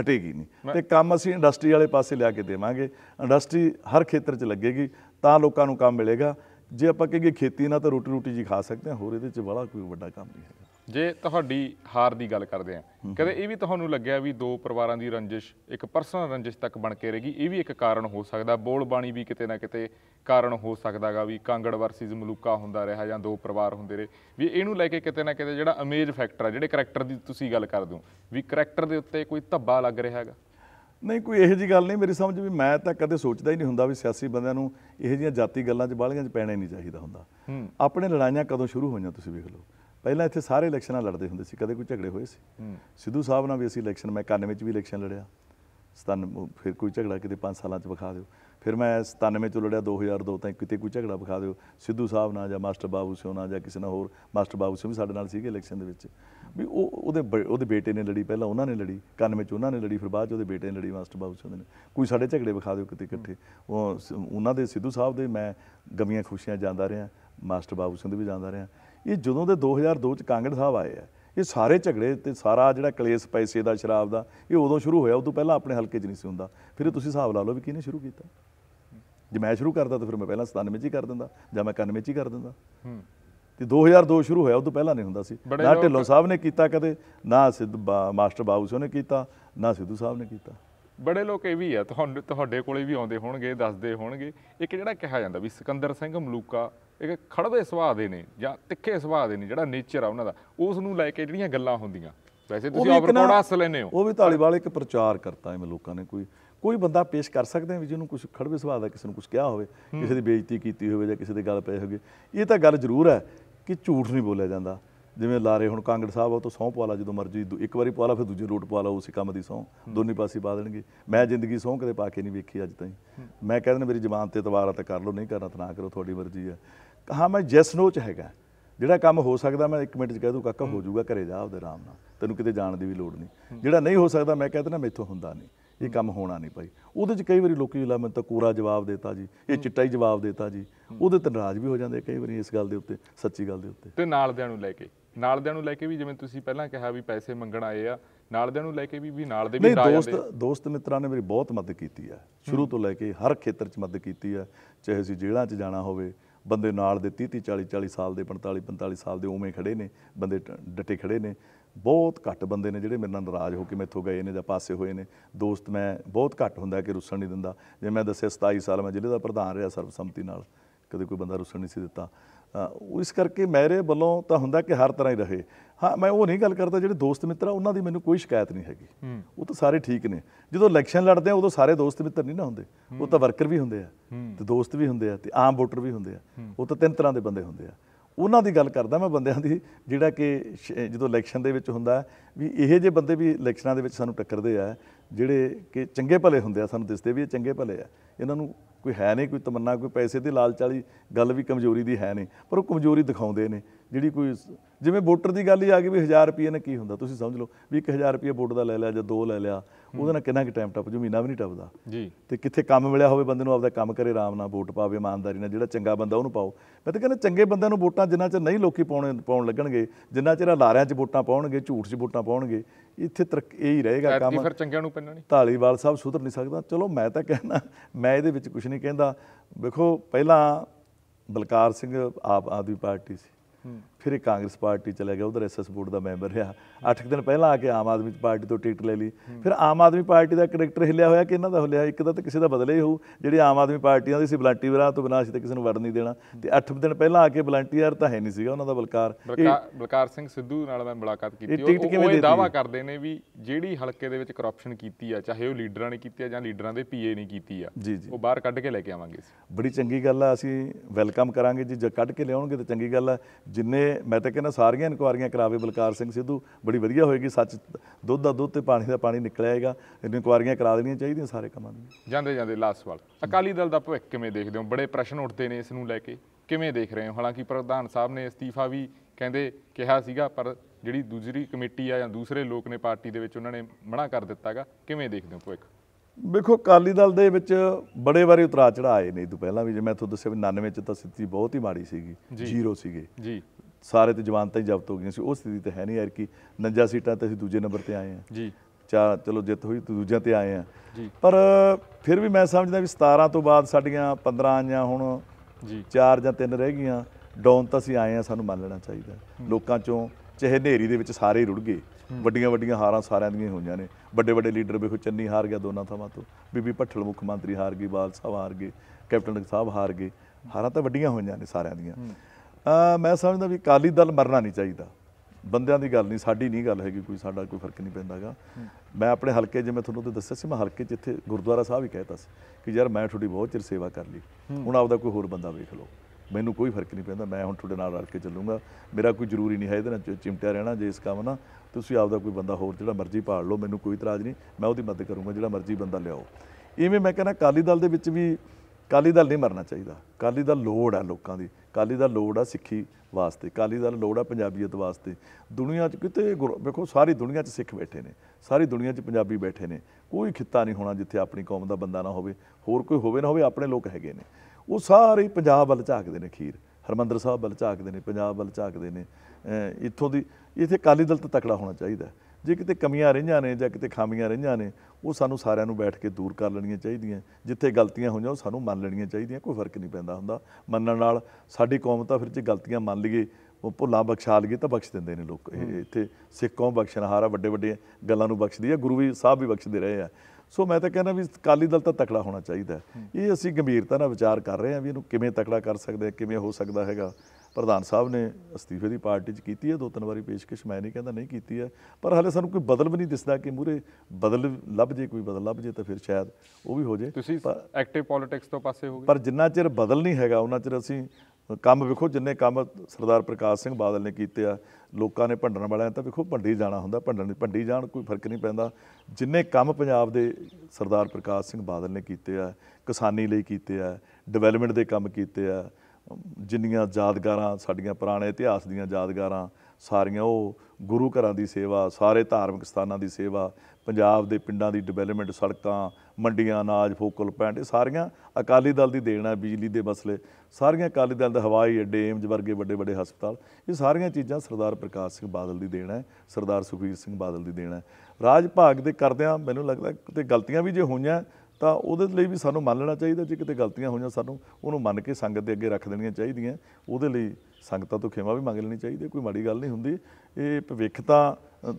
ਹਟੇਗੀ ਨਹੀਂ ਤੇ ਕੰਮ ਅਸੀਂ ਇੰਡਸਟਰੀ ਵਾਲੇ ਪਾਸੇ ਲਿਆ ਕੇ ਦੇਵਾਂਗੇ ਇੰਡਸਟਰੀ ਹਰ ਖੇਤਰ 'ਚ ਲੱਗੇਗੀ ਤਾਂ ਲੋਕਾਂ ਨੂੰ ਕੰਮ ਮਿਲੇਗਾ ਜੇ ਆਪਾਂ ਕਹਿੰਗੇ ਖੇਤੀ ਨਾਲ ਤਾਂ ਰੋਟੀ ਰੋਟੀ ਜੀ ਖਾ ਸਕਦੇ ਹਾਂ ਹੋਰ ਇਹਦੇ 'ਚ ਬੜਾ ਕੋਈ ਵੱਡਾ ਕੰਮ ਨਹੀਂ ਹੈ ਜੇ ਤੁਹਾਡੀ ਹਾਰ ਦੀ ਗੱਲ ਕਰਦੇ ਆ ਕਦੇ ਇਹ ਵੀ ਤੁਹਾਨੂੰ ਲੱਗਿਆ ਵੀ ਦੋ ਪਰਿਵਾਰਾਂ ਦੀ ਰੰਜਿਸ਼ ਇੱਕ ਪਰਸਨਲ ਰੰਜਿਸ਼ ਤੱਕ ਬਣ ਕੇ ਰਹੇਗੀ ਇਹ ਵੀ ਇੱਕ ਕਾਰਨ ਹੋ ਸਕਦਾ ਬੋਲ ਬਾਣੀ ਵੀ ਕਿਤੇ ਨਾ ਕਿਤੇ ਕਾਰਨ ਹੋ ਸਕਦਾਗਾ ਵੀ ਕਾਂਗੜ ਵਰਸਿਸ ਮਲੂਕਾ ਹੁੰਦਾ ਰਿਹਾ ਜਾਂ ਦੋ ਪਰਿਵਾਰ ਹੁੰਦੇ ਰਹੇ ਵੀ ਇਹਨੂੰ ਲੈ ਕੇ ਕਿਤੇ ਨਾ ਕਿਤੇ ਜਿਹੜਾ ਅਮੇਜ ਫੈਕਟਰ ਆ ਜਿਹੜੇ ਕੈਰੈਕਟਰ ਦੀ ਤੁਸੀਂ ਗੱਲ ਕਰਦੇ ਹੋ ਵੀ ਕੈਰੈਕਟਰ ਦੇ ਉੱਤੇ ਕੋਈ ਧੱਬਾ ਲੱਗ ਰਿਹਾ ਹੈਗਾ ਨਹੀਂ ਕੋਈ ਇਹੋ ਜੀ ਗੱਲ ਨਹੀਂ ਮੇਰੀ ਸਮਝ ਵੀ ਮੈਂ ਤਾਂ ਕਦੇ ਸੋਚਦਾ ਹੀ ਨਹੀਂ ਹੁੰਦਾ ਵੀ ਸਿਆਸੀ ਬੰਦਿਆਂ ਨੂੰ ਇਹੋ ਜੀਆਂ ਜਾਤੀ ਗੱਲਾਂ 'ਚ ਬਾਲੀਆਂ 'ਚ ਪੈਣਾ ਹੀ ਨਹੀਂ ਚਾਹੀਦਾ ਹੁੰਦਾ ਆਪਣੇ ਲੜਾਈਆਂ ਕਦੋਂ ਸ਼ੁਰੂ ਹੋਈਆਂ ਤੁਸੀਂ ਵੇਖ ਲਓ ਪਹਿਲਾਂ ਇੱਥੇ ਸਾਰੇ ਇਲੈਕਸ਼ਨਾਂ ਲੜਦੇ ਹੁੰਦੇ ਸੀ ਕਦੇ ਕੋਈ ਝਗੜੇ ਹੋਏ ਸੀ ਸਿੱਧੂ ਸਾਹਿਬ ਨਾਲ ਵੀ ਅਸੀਂ ਇਲੈਕਸ਼ਨ ਮੈਂ 91 ਵਿੱਚ ਵੀ ਇਲੈਕਸ਼ਨ ਲੜਿਆ 97 ਫਿਰ ਕੋਈ ਝਗੜਾ ਕਿਤੇ 5 ਸਾਲਾਂ ਚ ਵਿਖਾ ਦਿਓ ਫਿਰ ਮੈਂ 97 ਚ ਲੜਿਆ 2002 ਤਾਂ ਕਿਤੇ ਕੋਈ ਝਗੜਾ ਵਿਖਾ ਦਿਓ ਸਿੱਧੂ ਸਾਹਿਬ ਨਾਲ ਜਾਂ ਮਾਸਟਰ ਬਾਬੂ ਸਿੰਘ ਨਾਲ ਜਾਂ ਕਿਸੇ ਨਾਲ ਹੋਰ ਮਾਸਟਰ ਬਾਬੂ ਸਿਓ ਵੀ ਸਾਡੇ ਨਾਲ ਸੀਗੇ ਇਲੈਕਸ਼ਨ ਦੇ ਵਿੱਚ ਵੀ ਉਹ ਉਹਦੇ ਉਹਦੇ ਬੇਟੇ ਨੇ ਲੜੀ ਪਹਿਲਾਂ ਉਹਨਾਂ ਨੇ ਲੜੀ 91 ਚ ਉਹਨਾਂ ਨੇ ਲੜੀ ਫਿਰ ਬਾਅਦ ਚ ਉਹਦੇ ਬੇਟੇ ਨੇ ਲੜੀ ਮਾਸਟਰ ਬਾਬੂ ਸਿਓ ਨੇ ਕੋਈ ਸਾਡੇ ਝਗੜੇ ਵਿਖਾ ਦਿਓ ਕਿਤੇ ਇਕੱਠੇ ਉਹ ਉਹਨਾਂ ਦੇ ਸਿੱਧੂ ਸਾਹਿਬ ਦੇ ਮੈਂ ਗਮੀਆਂ ਖੁਸ਼ੀਆਂ ਜਾਂਦਾ ਰਿਹਾ ਮਾਸਟਰ ਬਾਬੂ ਸਿੰਘ ਦੇ ਵੀ ਜਾਂਦਾ ਰਿਹਾ ਇਹ ਜਦੋਂ ਦੇ 2002 ਚ ਕਾਂਗੜ ਸਾਹਿਬ ਆਏ ਆ ਇਹ ਸਾਰੇ ਝਗੜੇ ਤੇ ਸਾਰਾ ਜਿਹੜਾ ਕਲੇਸ਼ ਪੈਸੇ ਦਾ ਸ਼ਰਾਬ ਦਾ ਇਹ ਉਦੋਂ ਸ਼ੁਰੂ ਹੋਇਆ ਉਦੋਂ ਪਹਿਲਾਂ ਆਪਣੇ ਹਲਕੇ 'ਚ ਨਹੀਂ ਸੀ ਹੁੰਦਾ ਫਿਰ ਤੁਸੀਂ ਹਿਸਾਬ ਲਾ ਲਓ ਵੀ ਕਿਹਨੇ ਸ਼ੁਰੂ ਕੀਤਾ ਜੇ ਮੈਂ ਸ਼ੁਰੂ ਕਰਦਾ ਤਾਂ ਫਿਰ ਮੈਂ ਪਹਿਲਾਂ 97 'ਚ ਹੀ ਕਰ ਦਿੰਦਾ ਜਾਂ ਮੈਂ 91 'ਚ ਹੀ ਕਰ ਦਿੰਦਾ ਤੇ 2002 ਸ਼ੁਰੂ ਹੋਇਆ ਉਦੋਂ ਪਹਿਲਾਂ ਨਹੀਂ ਹੁੰਦਾ ਸੀ ਨਾ ਢਿੱਲੋਂ ਸਾਹਿਬ ਨੇ ਕੀਤਾ ਕਦੇ ਨਾ ਸਿੱਧ ਮਾਸਟਰ ਬਾਬੂ ਸਿੰਘ ਨੇ ਕੀਤਾ ਨਾ ਸਿੱਧੂ ਸਾਹਿਬ ਨੇ ਕੀਤਾ ਬੜੇ ਲੋਕ ਇਹ ਵੀ ਆ ਤੁਹਾਨੂੰ ਤੁਹਾਡੇ ਕੋਲੇ ਵੀ ਆਉਂਦੇ ਹੋਣਗੇ ਦੱਸਦੇ ਹੋਣਗੇ ਇੱਕ ਜਿਹੜਾ ਕਿਹਾ ਜਾਂਦਾ ਵੀ ਸਿਕੰਦਰ ਸਿੰਘ ਮਲੂਕਾ ਇੱਕ ਖੜਵੇ ਸੁਭਾਅ ਦੇ ਨੇ ਜਾਂ ਤਿੱਖੇ ਸੁਭਾਅ ਦੇ ਨੇ ਜਿਹੜਾ ਨੇਚਰ ਆ ਉਹਨਾਂ ਦਾ ਉਸ ਨੂੰ ਲੈ ਕੇ ਜਿਹੜੀਆਂ ਗੱਲਾਂ ਹੁੰਦੀਆਂ ਵੈਸੇ ਤੁਸੀਂ ਆਪ ਰਿਕਾਰਡ ਹੱਸ ਲੈਨੇ ਹੋ ਉਹ ਵੀ ਵਾਲੇ ਇੱਕ ਪ੍ਰਚਾਰ ਕਰਤਾ ਐ ਮਲੂਕਾ ਨੇ ਕੋਈ ਕੋਈ ਬੰਦਾ ਪੇਸ਼ ਕਰ ਸਕਦੇ ਵੀ ਜਿਹਨੂੰ ਕੁਝ ਖੜਵੇ ਸੁਭਾਅ ਦਾ ਕਿਸੇ ਨੂੰ ਕੁਝ ਕਿਹਾ ਹੋਵੇ ਕਿਸੇ ਦੀ ਬੇਇੱਜ਼ਤੀ ਕੀਤੀ ਹੋਵੇ ਜਾਂ ਕਿਸੇ ਦੇ ਗੱਲ ਪਏ ਹੋਵੇ ਇਹ ਤਾਂ ਗੱਲ ਜ਼ਰੂਰ ਹੈ ਕਿ ਝੂਠ ਨਹੀਂ ਬੋਲਿਆ ਜਾਂਦਾ ਜਿਵੇਂ ਲਾਰੇ ਹੁਣ ਕਾਂਗੜ ਸਾਹਿਬ ਉਹ ਤੋਂ ਸੌਂ ਪਵਾ ਲਾ ਜਦੋਂ ਮਰਜ਼ੀ ਇੱਕ ਵਾਰੀ ਪਵਾ ਲਾ ਫਿਰ ਦੂਜੇ ਲੋਟ ਪਵਾ ਲਾ ਉਸੇ ਕੰਮ ਦੀ ਸੌਂ ਦੋਨੇ ਪਾਸੇ ਪਾ ਦੇਣਗੇ ਮੈਂ ਜ਼ਿੰਦਗੀ ਸੌਂ ਕਦੇ ਪਾ ਕੇ ਨਹੀਂ ਵੇਖੀ ਅੱਜ ਤਾਈਂ ਮੈਂ ਕਹਿੰਦਾ ਮੇਰੀ ਜ਼ਬਾਨ ਤੇ ਤਵਾਰਾ ਤੇ ਕਰ ਲਓ ਨਹੀਂ ਕਰਨਾ ਤਨਾ ਨਾ ਕਰੋ ਤੁਹਾਡੀ ਮਰਜ਼ੀ ਹੈ ਹਾਂ ਮੈਂ ਜੈਸ ਨੋ ਚ ਹੈਗਾ ਜਿਹੜਾ ਕੰਮ ਹੋ ਸਕਦਾ ਮੈਂ 1 ਮਿੰਟ ਚ ਕਹਿ ਦੂ ਕਾਕਾ ਹੋ ਜਾਊਗਾ ਘਰੇ ਜਾ ਆਪਦੇ ਆਰਾਮ ਨਾਲ ਤੈਨੂੰ ਕਿਤੇ ਜਾਣ ਦੀ ਵੀ ਲੋੜ ਨਹੀਂ ਜਿਹੜਾ ਨਹੀਂ ਹੋ ਸਕਦਾ ਮੈਂ ਕਹਿ ਦਿੰਦਾ ਮੈਥੋਂ ਹੁੰਦਾ ਨਹੀਂ ਇਹ ਕੰਮ ਹੋਣਾ ਨਹੀਂ ਭਾਈ ਉਹਦੇ 'ਚ ਕਈ ਵਾਰੀ ਲੋਕੀ ਲਾ ਮੈਂ ਤਾਂ ਕੋਰਾ ਜਵਾਬ ਦੇਤਾ ਜੀ ਇਹ ਚਿੱਟਾ ਹੀ ਜਵਾਬ ਦੇਤਾ ਜੀ ਉਹਦੇ ਤੇ ਨਾਰਾਜ਼ ਵੀ ਹੋ ਜਾਂਦੇ ਕਈ ਵਾਰੀ ਇਸ ਗੱਲ ਦੇ ਉੱਤੇ ਸੱਚੀ ਗੱਲ ਦੇ ਉੱਤੇ ਤੇ ਨਾਲਦਿਆਂ ਨੂੰ ਲੈ ਕੇ ਨਾਲਦਿਆਂ ਨੂੰ ਲੈ ਕੇ ਵੀ ਜਿਵੇਂ ਤੁਸੀਂ ਪਹਿਲਾਂ ਕਿਹਾ ਵੀ ਪੈਸੇ ਮੰਗਣ ਆਏ ਆ ਨਾਲਦਿਆਂ ਨੂੰ ਲੈ ਕੇ ਵੀ ਵੀ ਨਾਲ ਦੇ ਵੀ ਰਾਜ ਦੋਸਤ ਦੋਸਤ ਮਿੱਤਰਾਂ ਨੇ ਮੇਰੀ ਬਹੁਤ ਮਦਦ ਕੀਤੀ ਆ ਸ਼ੁਰੂ ਤੋਂ ਲੈ ਕੇ ਹਰ ਖੇਤਰ 'ਚ ਮਦਦ ਕੀਤੀ ਆ ਚਾਹੇ ਅਸੀਂ ਜੇਲ੍ਹਾਂ 'ਚ ਜਾਣਾ ਹੋਵੇ ਬੰਦੇ ਨਾਲ ਦੇ 30 30 40 40 ਸਾਲ ਦੇ 45 45 ਸਾਲ ਦੇ ਉਵੇਂ ਖੜੇ ਨੇ ਬੰਦੇ ਡਟੇ ਖੜੇ ਨੇ ਬਹੁਤ ਘੱਟ ਬੰਦੇ ਨੇ ਜਿਹੜੇ ਮੇਰੇ ਨਾਲ ਨਾਰਾਜ਼ ਹੋ ਕੇ ਮੈਥੋਂ ਗਏ ਨੇ ਜਾਂ ਪਾਸੇ ਹੋਏ ਨੇ ਦੋਸਤ ਮੈਂ ਬਹੁਤ ਘੱਟ ਹੁੰਦਾ ਕਿ ਰੁੱਸਣ ਨਹੀਂ ਦਿੰਦਾ ਜੇ ਮੈਂ ਦੱਸਿਆ 27 ਸਾਲ ਮੈਂ ਜ਼ਿਲ੍ਹੇ ਦਾ ਪ੍ਰਧਾਨ ਰਿਹਾ ਸਰਬਸੰਮਤੀ ਨਾਲ ਕਦੇ ਕੋਈ ਬੰਦਾ ਰੁੱਸਣ ਨਹੀਂ ਸੀ ਦਿੱਤਾ ਇਸ ਕਰਕੇ ਮੇਰੇ ਵੱਲੋਂ ਤਾਂ ਹੁੰਦਾ ਕਿ ਹਰ ਤਰ੍ਹਾਂ ਹੀ ਰਹੇ ਹਾਂ ਮੈਂ ਉਹ ਨਹੀਂ ਗੱਲ ਕਰਦਾ ਜਿਹੜੇ ਦੋਸਤ ਮਿੱਤਰ ਆ ਉਹਨਾਂ ਦੀ ਮੈਨੂੰ ਕੋਈ ਸ਼ਿਕਾਇਤ ਨਹੀਂ ਹੈਗੀ ਉਹ ਤਾਂ ਸਾਰੇ ਠੀਕ ਨੇ ਜਦੋਂ ਇਲੈਕਸ਼ਨ ਲੜਦੇ ਆ ਉਦੋਂ ਸਾਰੇ ਦੋਸਤ ਮਿੱਤਰ ਨਹੀਂ ਨਾ ਹੁੰਦੇ ਉਹ ਤਾਂ ਵਰਕਰ ਵੀ ਹੁੰਦੇ ਆ ਤੇ ਦੋਸਤ ਵੀ ਹੁੰਦੇ ਆ ਤੇ ਆਮ ਵੋਟਰ ਵੀ ਹੁੰਦੇ ਆ ਉਹ ਤਾਂ ਤਿੰਨ ਤਰ੍ਹਾਂ ਦੇ ਬੰਦੇ ਹੁੰਦੇ ਆ ਉਹਨਾਂ ਦੀ ਗੱਲ ਕਰਦਾ ਮੈਂ ਬੰਦਿਆਂ ਦੀ ਜਿਹੜਾ ਕਿ ਜਦੋਂ ਇਲੈਕਸ਼ਨ ਦੇ ਵਿੱਚ ਹੁੰਦਾ ਵੀ ਇਹੇ ਜਿਹੇ ਬੰਦੇ ਵੀ ਇਲੈਕਸ਼ਨਾਂ ਦੇ ਵਿੱਚ ਸਾਨੂੰ ਟੱਕਰਦੇ ਆ ਜਿਹੜੇ ਕਿ ਚੰਗੇ ਭਲੇ ਹੁੰਦੇ ਆ ਸਾਨੂੰ ਦਿਸਦੇ ਵੀ ਇਹ ਚੰਗੇ ਭਲੇ ਆ ਇਹਨਾਂ ਨੂੰ ਕੋਈ ਹੈ ਨਹੀਂ ਕੋਈ ਤਮੰਨਾ ਕੋਈ ਪੈਸੇ ਦੀ ਲਾਲਚ ਵਾਲੀ ਗੱਲ ਵੀ ਕਮਜ਼ੋਰੀ ਦੀ ਹੈ ਨਹੀਂ ਪਰ ਉਹ ਕਮਜ਼ੋਰੀ ਦਿਖਾਉਂਦੇ ਨੇ ਜਿਹੜੀ ਕੋਈ ਜਿਵੇਂ ਵੋਟਰ ਦੀ ਗੱਲ ਹੀ ਆ ਗਈ ਵੀ 1000 ਰੁਪਏ ਨਾਲ ਕੀ ਹੁੰਦਾ ਤੁਸੀਂ ਸਮਝ ਲਓ ਵੀ 1000 ਰੁਪਏ ਵੋਟ ਦਾ ਲੈ ਲਿਆ ਜਾਂ ਦੋ ਲੈ ਲਿਆ ਉਹਦੇ ਨਾਲ ਕਿੰਨਾ ਕਿ ਟਾਈਮ ਟੱਪ ਜੂ ਮਹੀਨਾ ਵੀ ਨਹੀਂ ਟੱਪਦਾ ਜੀ ਤੇ ਕਿੱਥੇ ਕੰਮ ਮਿਲਿਆ ਹੋਵੇ ਬੰਦੇ ਨੂੰ ਆਪਦਾ ਕੰਮ ਕਰੇ ਆਰਾਮ ਨਾਲ ਵੋਟ ਪਾਵੇ ਇਮਾਨਦਾਰੀ ਨਾਲ ਜਿਹੜਾ ਚੰਗਾ ਬੰਦਾ ਉਹਨੂੰ ਪਾਓ ਮੈਂ ਤਾਂ ਕਹਿੰਦਾ ਚੰਗੇ ਬੰਦਿਆਂ ਨੂੰ ਵੋਟਾਂ ਜਿੰਨਾ ਚਿਰ ਨਹੀਂ ਲੋਕੀ ਪਾਉਣੇ ਪਾਉਣ ਲੱਗਣਗੇ ਜਿੰਨਾ ਚਿਰ ਲਾਰਿਆਂ 'ਚ ਵੋਟਾਂ ਪਾਉਣਗੇ ਝੂਠ 'ਚ ਵੋਟਾਂ ਪਾਉਣਗੇ ਇੱਥੇ ਤਰਕ ਇਹ ਹੀ ਰਹੇਗਾ ਕੰਮ ਫਿਰ ਚੰਗਿਆਂ ਨੂੰ ਪੈਣਾ ਨਹੀਂ ਢਾਲੀਵਾਲ ਸਾਹਿਬ ਸੁਧਰ ਨਹੀਂ ਸਕਦਾ ਚਲੋ ਮੈਂ ਤਾਂ ਕਹਿੰਦਾ ਮੈਂ ਇਹਦੇ ਵਿੱਚ ਕੁਝ ਨਹੀਂ ਕਹਿੰਦਾ ਵੇਖੋ ਪਹਿਲਾਂ ਬਲਕਾਰ ਸਿੰਘ ਆਪ ਆਦਮੀ ਪਾਰਟੀ ਸੀ ਫਿਰ ਇਹ ਕਾਂਗਰਸ ਪਾਰਟੀ ਚਲੇ ਗਿਆ ਉਧਰ ਐਸਐਸ ਬੋਰਡ ਦਾ ਮੈਂਬਰ ਰਿਹਾ 8 ਦਿਨ ਪਹਿਲਾਂ ਆ ਕੇ ਆਮ ਆਦਮੀ ਪਾਰਟੀ ਤੋਂ ਟਿਕਟ ਲੈ ਲਈ ਫਿਰ ਆਮ ਆਦਮੀ ਪਾਰਟੀ ਦਾ ਕਰੈਕਟਰ ਹਿੱਲਿਆ ਹੋਇਆ ਕਿ ਇਹਨਾਂ ਦਾ ਹਿੱਲਿਆ ਇੱਕ ਤਾਂ ਕਿਸੇ ਦਾ ਬਦਲੇ ਹੀ ਹੋਊ ਜਿਹੜੀ ਆਮ ਆਦਮੀ ਪਾਰਟੀਆਂ ਦੀ ਸੀ ਵਲੰਟੀਅਰਾਂ ਤੋਂ ਬਿਨਾਂ ਅਸੀਂ ਤਾਂ ਕਿਸੇ ਨੂੰ ਵੜ ਨਹੀਂ ਦੇਣਾ ਤੇ 8 ਦਿਨ ਪਹਿਲਾਂ ਆ ਕੇ ਵਲੰਟੀਅਰ ਤਾਂ ਹੈ ਨਹੀਂ ਸੀਗਾ ਉਹਨਾਂ ਦਾ ਬਲਕਾਰ ਬਲਕਾਰ ਸਿੰਘ ਸਿੱਧੂ ਨਾਲ ਮੈਂ ਮੁਲਾਕਾਤ ਕੀਤੀ ਉਹ ਇਹ ਦਾਵਾ ਕਰਦੇ ਨੇ ਵੀ ਜਿਹੜੀ ਹਲਕੇ ਦੇ ਵਿੱਚ ਕਰਪਸ਼ਨ ਕੀਤੀ ਆ ਚਾਹੇ ਉਹ ਲੀਡਰਾਂ ਨੇ ਕੀਤੀ ਆ ਜਾਂ ਲੀਡਰਾਂ ਦੇ ਪੀਏ ਨੇ ਕੀਤੀ ਆ ਉਹ ਬਾਹਰ ਕੱਢ ਕੇ ਲੈ ਕੇ ਆਵਾਂਗੇ ਬੜੀ ਚੰਗੀ ਗੱਲ ਆ ਅਸੀਂ ਵੈਲਕਮ ਕਰਾਂਗੇ ਜੀ ਜੇ ਕੱਢ ਕੇ ਲਿਆਉਣਗੇ ਤਾਂ ਚੰਗੀ ਗੱਲ ਆ ਜਿੰਨੇ ਮੈਂ ਤਾਂ ਕਹਿੰਦਾ ਸਾਰੀਆਂ ਇਨਕੁਆਰੀਆਂ ਕਰਾਵੇ ਬਲਕਾਰ ਸਿੰਘ ਸਿੱਧੂ ਬੜੀ ਵਧੀਆ ਹੋਏਗੀ ਸੱਚ ਦੁੱਧ ਦਾ ਦੁੱਧ ਤੇ ਪਾਣੀ ਦਾ ਪਾਣੀ ਨਿਕਲ ਆਏਗਾ ਇਨਕੁਆਰੀਆਂ ਕਰਾ ਦੇਣੀਆਂ ਚਾਹੀਦੀਆਂ ਸਾਰੇ ਕੰਮਾਂ ਦੀ ਜਾਂਦੇ ਜਾਂਦੇ ਲਾਸਟ ਸਵਾਲ ਅਕਾਲੀ ਦਲ ਦਾ ਭਵਿੱਖ ਕਿਵੇਂ ਦੇਖਦੇ ਹੋ ਬੜੇ ਪ੍ਰਸ਼ਨ ਉੱਠਦੇ ਨੇ ਇਸ ਨੂੰ ਲੈ ਕੇ ਕਿਵੇਂ ਦੇਖ ਰਹੇ ਹੋ ਹਾਲਾਂਕਿ ਪ੍ਰਧਾਨ ਸਾਹਿਬ ਨੇ ਅਸਤੀਫਾ ਵੀ ਕਹਿੰਦੇ ਕਿਹਾ ਸੀਗਾ ਪਰ ਜਿਹੜੀ ਦੂਜੀ ਕਮੇਟੀ ਆ ਜਾਂ ਦੂਸਰੇ ਲੋਕ ਨੇ ਪਾਰਟੀ ਦੇ ਵਿੱਚ ਉਹਨਾਂ ਨੇ ਮਨਾ ਕਰ ਦਿੱਤਾਗਾ ਕਿਵੇਂ ਦੇਖਦੇ ਹੋ ਭਵਿੱਖ ਵੇਖੋ ਕਾਲੀ ਦਲ ਦੇ ਵਿੱਚ ਬੜੇ ਵਾਰੀ ਉਤਰਾ ਚੜਾ ਆਏ ਨੇ ਤੋਂ ਪਹਿਲਾਂ ਵੀ ਜਿਵੇਂ ਤੁਹਾਨੂੰ ਦੱਸਿਆ ਵੀ 99 ਚ ਤਾਂ ਸਿੱਤੀ ਬਹੁਤ ਹੀ ਮਾੜੀ ਸੀਗੀ ਜ਼ੀਰੋ ਸੀਗੇ ਜੀ ਸਾਰੇ ਤੇ ਤਾਂ ਹੀ ਜ਼ਬਤ ਹੋ ਗਈਆਂ ਸੀ ਉਹ ਸਥਿਤੀ ਤੇ ਹੈ ਨਹੀਂ ਯਾਰ ਕਿ 49 ਸੀਟਾਂ ਤੇ ਅਸੀਂ ਦੂਜੇ ਨੰਬਰ ਤੇ ਆਏ ਆ ਜੀ ਚਾ ਚਲੋ ਜਿੱਤ ਹੋਈ ਦੂਜਿਆਂ ਤੇ ਆਏ ਆ ਜੀ ਪਰ ਫਿਰ ਵੀ ਮੈਂ ਸਮਝਦਾ ਵੀ 17 ਤੋਂ ਬਾਅਦ ਸਾਡੀਆਂ 15 ਆਈਆਂ ਹੁਣ ਜੀ ਚਾਰ ਜਾਂ ਤਿੰਨ ਰਹਿ ਗਈਆਂ ਡਾਊਨ ਤਾਂ ਅਸੀਂ ਆਏ ਆ ਸਾਨੂੰ ਮੰਨ ਲੈਣਾ ਚਾਹੀਦਾ ਲੋਕਾਂ ਚੋਂ ਚਾਹੇ ਨੇਰੀ ਦੇ ਵਿੱਚ ਸਾਰੇ ਰੁੜ ਗਏ ਵੱਡੀਆਂ ਵੱਡੀਆਂ ਹਾਰਾਂ ਸਾਰਿਆਂ ਦੀਆਂ ਹੋਈਆਂ ਨੇ ਵੱਡੇ ਵੱਡੇ ਲੀਡਰ ਵੇਖੋ ਚੰਨੀ ਹਾਰ ਗਿਆ ਦੋਨਾਂ ਥਾਵਾਂ ਤੋਂ ਬੀਬੀ ਭੱਠਲ ਮੁੱਖ ਮੰਤਰੀ ਹਾਰ ਗਈ ਬਾਲ ਸਾਹਿਬ ਹਾਰ ਗਏ ਕੈਪਟਨ ਸਾਹਿਬ ਹਾਰ ਗਏ ਹਾਰਾਂ ਤਾਂ ਵੱਡੀਆਂ ਹੋਈਆਂ ਨੇ ਸਾਰਿਆਂ ਦੀਆਂ ਮੈਂ ਸਮਝਦਾ ਵੀ ਕਾਲੀ ਦਲ ਮਰਨਾ ਨਹੀਂ ਚਾਹੀਦਾ ਬੰਦਿਆਂ ਦੀ ਗੱਲ ਨਹੀਂ ਸਾਡੀ ਨਹੀਂ ਗੱਲ ਹੈਗੀ ਕੋਈ ਸਾਡਾ ਕੋਈ ਫਰਕ ਨਹੀਂ ਪੈਂਦਾਗਾ ਮੈਂ ਆਪਣੇ ਹਲਕੇ ਜਿਵੇਂ ਤੁਹਾਨੂੰ ਤੇ ਦੱਸਿਆ ਸੀ ਮੈਂ ਹਲਕੇ ਜਿੱਥੇ ਗੁਰਦੁਆਰਾ ਸਾਹਿਬ ਹੀ ਕਹਿਤਾ ਸੀ ਕਿ ਯਾਰ ਮੈਂ ਤੁਹਾਡੀ ਬਹੁਤ ਚਿਰ ਸੇਵਾ ਕਰ ਲਈ ਹੁਣ ਆਪਦਾ ਕੋਈ ਹੋਰ ਬੰਦਾ ਵੇਖ ਲਓ ਮੈਨੂੰ ਕੋਈ ਫਰਕ ਨਹੀਂ ਪੈਂਦਾ ਮੈਂ ਹੁਣ ਤੁਹਾਡੇ ਨਾਲ ਰਲ ਕੇ ਚੱਲੂੰਗਾ ਮੇਰਾ ਕੋਈ ਜ਼ਰੂਰੀ ਨਹੀਂ ਹੈ ਇਹਦੇ ਨਾਲ ਚਿਮਟਿਆ ਰਹਿਣਾ ਜੇ ਇਸ ਕੰਮ ਨਾਲ ਤੁਸੀਂ ਆਪਦਾ ਕੋਈ ਬੰਦਾ ਹੋਰ ਜਿਹੜਾ ਮਰਜ਼ੀ ਭਾਲ ਲਓ ਮੈਨੂੰ ਕੋਈ ਇਤਰਾਜ਼ ਨਹੀਂ ਮੈਂ ਉਹਦੀ ਮਦਦ ਕਰੂੰਗਾ ਜਿਹੜਾ ਮਰਜ਼ੀ ਬੰਦਾ ਲਿਆਓ ਇਵੇਂ ਮੈਂ ਕਹਿੰਦਾ ਕਾਲੀ ਦਲ ਦੇ ਵਿੱਚ ਵੀ ਕਾਲੀ ਦਲ ਨਹੀਂ ਮਰਨਾ ਚਾਹੀਦਾ ਕਾਲੀ ਦਲ ਲੋੜ ਆ ਲੋਕਾਂ ਦੀ ਕਾਲੀ ਦਲ ਲੋੜ ਆ ਸਿੱਖੀ ਵਾਸਤੇ ਕਾਲੀ ਦਲ ਲੋੜ ਆ ਪੰਜਾਬੀਅਤ ਵਾਸਤੇ ਦੁਨੀਆ 'ਚ ਕਿਤੇ ਵੇਖੋ ਸਾਰੀ ਦੁਨੀਆ 'ਚ ਸਿੱਖ ਬੈਠੇ ਨੇ ਸਾਰੀ ਦੁਨੀਆ 'ਚ ਪੰਜਾਬੀ ਬੈਠੇ ਨੇ ਕੋਈ ਖਿੱਤਾ ਨਹੀਂ ਹੋਣਾ ਜਿੱਥੇ ਆਪਣੀ ਕੌਮ ਦਾ ਬੰਦਾ ਨਾ ਹੋਵੇ ਹੋਰ ਕੋਈ ਹੋਵੇ ਨਾ ਹੋਵੇ ਆਪਣੇ ਲੋਕ ਹੈਗੇ ਨੇ ਉਹ ਸਾਰੇ ਪੰਜਾਬ ਵੱਲ ਝਾਕਦੇ ਨੇ ਖੀਰ ਹਰਮੰਦਰ ਸਾਹਿਬ ਵੱਲ ਝਾਕਦੇ ਨੇ ਪੰਜਾਬ ਵੱਲ ਝਾਕਦੇ ਨੇ ਇੱਥੋਂ ਦੀ ਇੱਥੇ ਕਾਲੀ ਦਲ ਤਾਂ ਤਕੜਾ ਹੋਣਾ ਚਾਹੀਦਾ ਜੇ ਕਿਤੇ ਕਮੀਆਂ ਰਹੀਆਂ ਨੇ ਜਾਂ ਕਿਤੇ ਖਾਮੀਆਂ ਰਹੀਆਂ ਨੇ ਉਹ ਸਾਨੂੰ ਸਾਰਿਆਂ ਨੂੰ ਬੈਠ ਕੇ ਦੂਰ ਕਰ ਲੈਣੀਆਂ ਚਾਹੀਦੀਆਂ ਜਿੱਥੇ ਗਲਤੀਆਂ ਹੋਈਆਂ ਉਹ ਸਾਨੂੰ ਮੰਨ ਲੈਣੀਆਂ ਚਾਹੀਦੀਆਂ ਕੋਈ ਫਰਕ ਨਹੀਂ ਪੈਂਦਾ ਹੁੰਦਾ ਮੰਨਣ ਨਾਲ ਸਾਡੀ ਕੌਮ ਤਾਂ ਫਿਰ ਜੇ ਗਲਤੀਆਂ ਮੰਨ ਲਈਏ ਉਹ ਭੁੱਲਾ ਬਖਸ਼ਾ ਲਈਏ ਤਾਂ ਬਖਸ਼ ਦਿੰਦੇ ਨੇ ਲੋਕ ਇੱਥੇ ਸਿੱਖ ਕੌਮ ਬਖਸ਼ਣਹਾਰ ਆ ਵੱਡੇ ਵੱਡੇ ਗੱਲਾਂ ਨੂੰ ਬਖਸ਼ਦੀ ਆ ਗੁਰੂ ਵੀ ਸਾਹਿਬ ਵੀ ਬਖਸ਼ਦੇ ਰਹੇ ਆ ਸੋ ਮੈਂ ਤਾਂ ਕਹਿੰਦਾ ਵੀ ਕਾਲੀ ਦਲ ਤਾਂ ਤਕੜਾ ਹੋਣਾ ਚਾਹੀਦਾ ਇਹ ਅਸੀਂ ਗੰਭੀਰਤਾ ਨਾਲ ਵਿਚਾਰ ਕਰ ਰਹੇ ਆ ਵੀ ਇਹਨੂੰ ਕਿਵੇਂ ਤਕੜਾ ਕਰ ਸਕਦੇ ਆ ਕਿਵੇਂ ਹੋ ਸਕਦਾ ਹੈਗਾ ਪ੍ਰਧਾਨ ਸਾਹਿਬ ਨੇ ਅਸਤੀਫੇ ਦੀ ਪਾਰਟੀ 'ਚ ਕੀਤੀ ਹੈ ਦੋ ਤਿੰਨ ਵਾਰੀ ਪੇਸ਼ਕਸ਼ ਮੈਂ ਨਹੀਂ ਕਹਿੰਦਾ ਨਹੀਂ ਕੀਤੀ ਹੈ ਪਰ ਹਲੇ ਸਾਨੂੰ ਕੋਈ ਬਦਲ ਵੀ ਨਹੀਂ ਦਿਸਦਾ ਕਿ ਮੂਰੇ ਬਦਲ ਲੱਭ ਜੇ ਕੋਈ ਬਦਲ ਲੱਭ ਜੇ ਤਾਂ ਫਿਰ ਸ਼ਾਇਦ ਉਹ ਵੀ ਹੋ ਜੇ ਤੁਸੀਂ ਐਕਟਿਵ ਪੋਲਿਟਿਕਸ ਤੋਂ ਪਾਸੇ ਹੋ ਪਰ ਜਿੰਨਾ ਚਿਰ ਬਦਲ ਨਹੀਂ ਹੈਗਾ ਉਹਨਾਂ ਚਿਰ ਅਸੀਂ ਕੰਮ ਵੇਖੋ ਜਿੰਨੇ ਕੰਮ ਸਰਦਾਰ ਪ੍ਰਕਾਸ਼ ਸਿੰਘ ਬਾਦਲ ਨੇ ਕੀਤੇ ਆ ਲੋਕਾਂ ਨੇ ਭੰਡਣ ਵਾਲਿਆਂ ਤਾਂ ਵੇਖੋ ਭੰਡੀ ਜਾਣਾ ਹੁੰਦਾ ਭੰਡਣ ਭੰਡੀ ਜਾਣ ਕੋਈ ਫਰਕ ਨਹੀਂ ਪੈਂਦਾ ਜਿੰਨੇ ਕੰਮ ਪੰਜਾਬ ਦੇ ਸਰਦਾਰ ਪ੍ਰਕਾਸ਼ ਸਿੰਘ ਬਾਦਲ ਨੇ ਕੀਤੇ ਆ ਕਿਸਾਨੀ ਲਈ ਕੀਤੇ ਆ ਡਿਵੈਲਪਮੈਂਟ ਦੇ ਕੰਮ ਕੀਤੇ ਆ ਜਿੰਨੀਆਂ ਯਾਦਗਾਰਾਂ ਸਾਡੀਆਂ ਪੁਰਾਣੇ ਇਤਿਹਾਸ ਦੀਆਂ ਯਾਦਗਾਰਾਂ ਸਾਰੀਆਂ ਉਹ ਗੁਰੂ ਘਰਾਂ ਦੀ ਸੇਵਾ ਸਾਰੇ ਧਾਰਮਿਕ ਸਥਾਨਾਂ ਦੀ ਸੇਵਾ ਪੰਜਾਬ ਦੇ ਪਿੰਡਾਂ ਦੀ ਡਿਵੈਲਪਮੈਂਟ ਸੜਕਾਂ ਮੰਡੀਆਂ ਅਨਾਜ ਫੋਕਲ ਪੁਆਇੰਟ ਇਹ ਸਾਰੀਆਂ ਅਕਾਲੀ ਦਲ ਦੀ ਦੇਣ ਹੈ ਬਿਜਲੀ ਦੇ ਮਸਲੇ ਸਾਰੀਆਂ ਅਕਾਲੀ ਦਲ ਦਾ ਹਵਾਈ ਅੱਡੇ ਏਮਜ ਵਰਗੇ ਵੱਡੇ ਵੱਡੇ ਹਸਪਤਾਲ ਇਹ ਸਾਰੀਆਂ ਚੀਜ਼ਾਂ ਸਰਦਾਰ ਪ੍ਰਕਾਸ਼ ਸਿੰਘ ਬਾਦਲ ਦੀ ਦੇਣ ਹੈ ਸਰਦਾਰ ਸੁਖਵੀਰ ਸਿੰਘ ਬਾਦਲ ਦੀ ਦੇਣ ਹੈ ਰਾਜ ਭਾਗ ਦੇ ਕਰਦਿਆਂ ਮੈਨੂੰ ਲੱਗਦਾ ਕਿਤੇ ਗਲਤੀਆਂ ਵੀ ਜੇ ਹੋਈਆਂ ਤਾਂ ਉਹਦੇ ਲਈ ਵੀ ਸਾਨੂੰ ਮੰਨ ਲੈਣਾ ਚਾਹੀਦਾ ਜੇ ਕਿਤੇ ਗਲਤੀਆਂ ਹੋਈਆਂ ਸਾਨੂੰ ਉਹਨੂੰ ਮੰਨ ਕੇ ਸੰਗਤ ਦੇ ਅੱਗੇ ਰੱਖ ਦੇਣੀਆਂ ਚਾਹੀਦੀਆਂ ਉਹਦੇ ਲਈ ਸੰਗਤਾਂ ਤੋਂ ਖਿਮਾ ਵੀ ਮੰਗ ਲੈਣੀ ਚਾਹੀਦੀ ਕੋਈ ਮਾੜੀ ਗੱਲ ਨਹੀਂ ਹੁੰਦੀ ਇਹ ਭਵਿੱਖ ਤਾਂ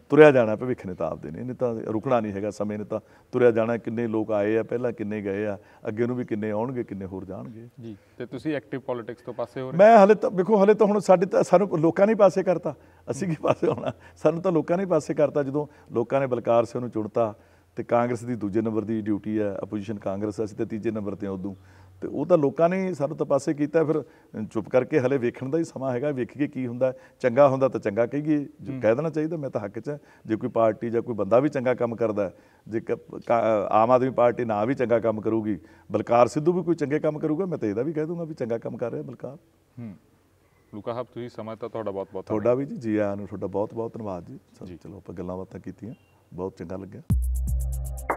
ਤੁਰਿਆ ਜਾਣਾ ਭਵਿੱਖ ਨੇ ਤਾਂ ਆਪਦੇ ਨੇ ਇਹਨੇ ਤਾਂ ਰੁਕਣਾ ਨਹੀਂ ਹੈਗਾ ਸਮੇਂ ਨੇ ਤਾਂ ਤੁਰਿਆ ਜਾਣਾ ਕਿੰਨੇ ਲੋਕ ਆਏ ਆ ਪਹਿਲਾਂ ਕਿੰਨੇ ਗਏ ਆ ਅੱਗੇ ਨੂੰ ਵੀ ਕਿੰਨੇ ਆਉਣਗੇ ਕਿੰਨੇ ਹੋਰ ਜਾਣਗੇ ਜੀ ਤੇ ਤੁਸੀਂ ਐਕਟਿਵ ਪੋਲਿਟਿਕਸ ਤੋਂ ਪਾਸੇ ਹੋ ਰਹੇ ਮੈਂ ਹਲੇ ਤਾਂ ਵੇਖੋ ਹਲੇ ਤਾਂ ਹੁਣ ਸਾਡੇ ਤਾਂ ਸਾਨੂੰ ਲੋਕਾਂ ਨੇ ਪਾਸੇ ਕਰਤਾ ਅਸੀਂ ਕੀ ਪਾਸੇ ਹੋਣਾ ਸਾਨੂੰ ਤਾਂ ਲੋਕਾਂ ਨੇ ਪਾਸੇ ਕਰਤਾ ਜਦੋਂ ਲੋਕਾਂ ਨੇ ਬਲਕਾਰ ਸਿੰਘ ਨੂੰ ਚੁਣਤਾ ਤੇ ਕਾਂਗਰਸ ਦੀ ਦੂਜੇ ਨੰਬਰ ਦੀ ਡਿਊਟੀ ਹੈ ਆਪੋਜੀਸ਼ਨ ਕਾਂਗਰਸ ਅਸੀਂ ਤੇ ਤੀਜੇ ਨੰਬਰ ਤੇ ਉਦੋਂ ਤੇ ਉਹ ਤਾਂ ਲੋਕਾਂ ਨੇ ਸਾਨੂੰ ਤਪਾਸੇ ਕੀਤਾ ਫਿਰ ਚੁੱਪ ਕਰਕੇ ਹਲੇ ਵੇਖਣ ਦਾ ਹੀ ਸਮਾਂ ਹੈਗਾ ਵੇਖ ਕੇ ਕੀ ਹੁੰਦਾ ਚੰਗਾ ਹੁੰਦਾ ਤਾਂ ਚੰਗਾ ਕਹੀਏ ਜੋ ਕਹਿ ਦੇਣਾ ਚਾਹੀਦਾ ਮੈਂ ਤਾਂ ਹੱਕ 'ਚ ਜੇ ਕੋਈ ਪਾਰਟੀ ਜਾਂ ਕੋਈ ਬੰਦਾ ਵੀ ਚੰਗਾ ਕੰਮ ਕਰਦਾ ਜੇ ਆਮ ਆਦਮੀ ਪਾਰਟੀ ਨਾ ਵੀ ਚੰਗਾ ਕੰਮ ਕਰੂਗੀ ਬਲਕਾਰ ਸਿੱਧੂ ਵੀ ਕੋਈ ਚੰਗੇ ਕੰਮ ਕਰੂਗਾ ਮੈਂ ਤਾਂ ਇਹਦਾ ਵੀ ਕਹਿ ਦੂੰਗਾ ਵੀ ਚੰਗਾ ਕੰਮ ਕਰ ਰਿਹਾ ਬਲਕਾਰ ਹੂੰ ਲੂਕਾ ਹਬ ਤੁਸੀਂ ਸਮਾਂ ਤਾਂ ਤੁਹਾਡਾ ਬਹੁਤ ਬਹੁਤ ਤੁਹਾਡਾ ਵੀ ਜੀ ਜੀ ਆਇਆਂ ਨੂੰ ਤੁਹਾਡਾ ਬਹੁਤ ਬਹੁਤ ਧੰਨਵਾਦ ਜੀ ਚਲੋ ਆਪਾਂ ਗੱਲਾਂ ਬਾਤਾਂ ਕੀਤੀਆਂ ਬਹੁਤ ਚੰਗਾ ਲੱਗਿਆ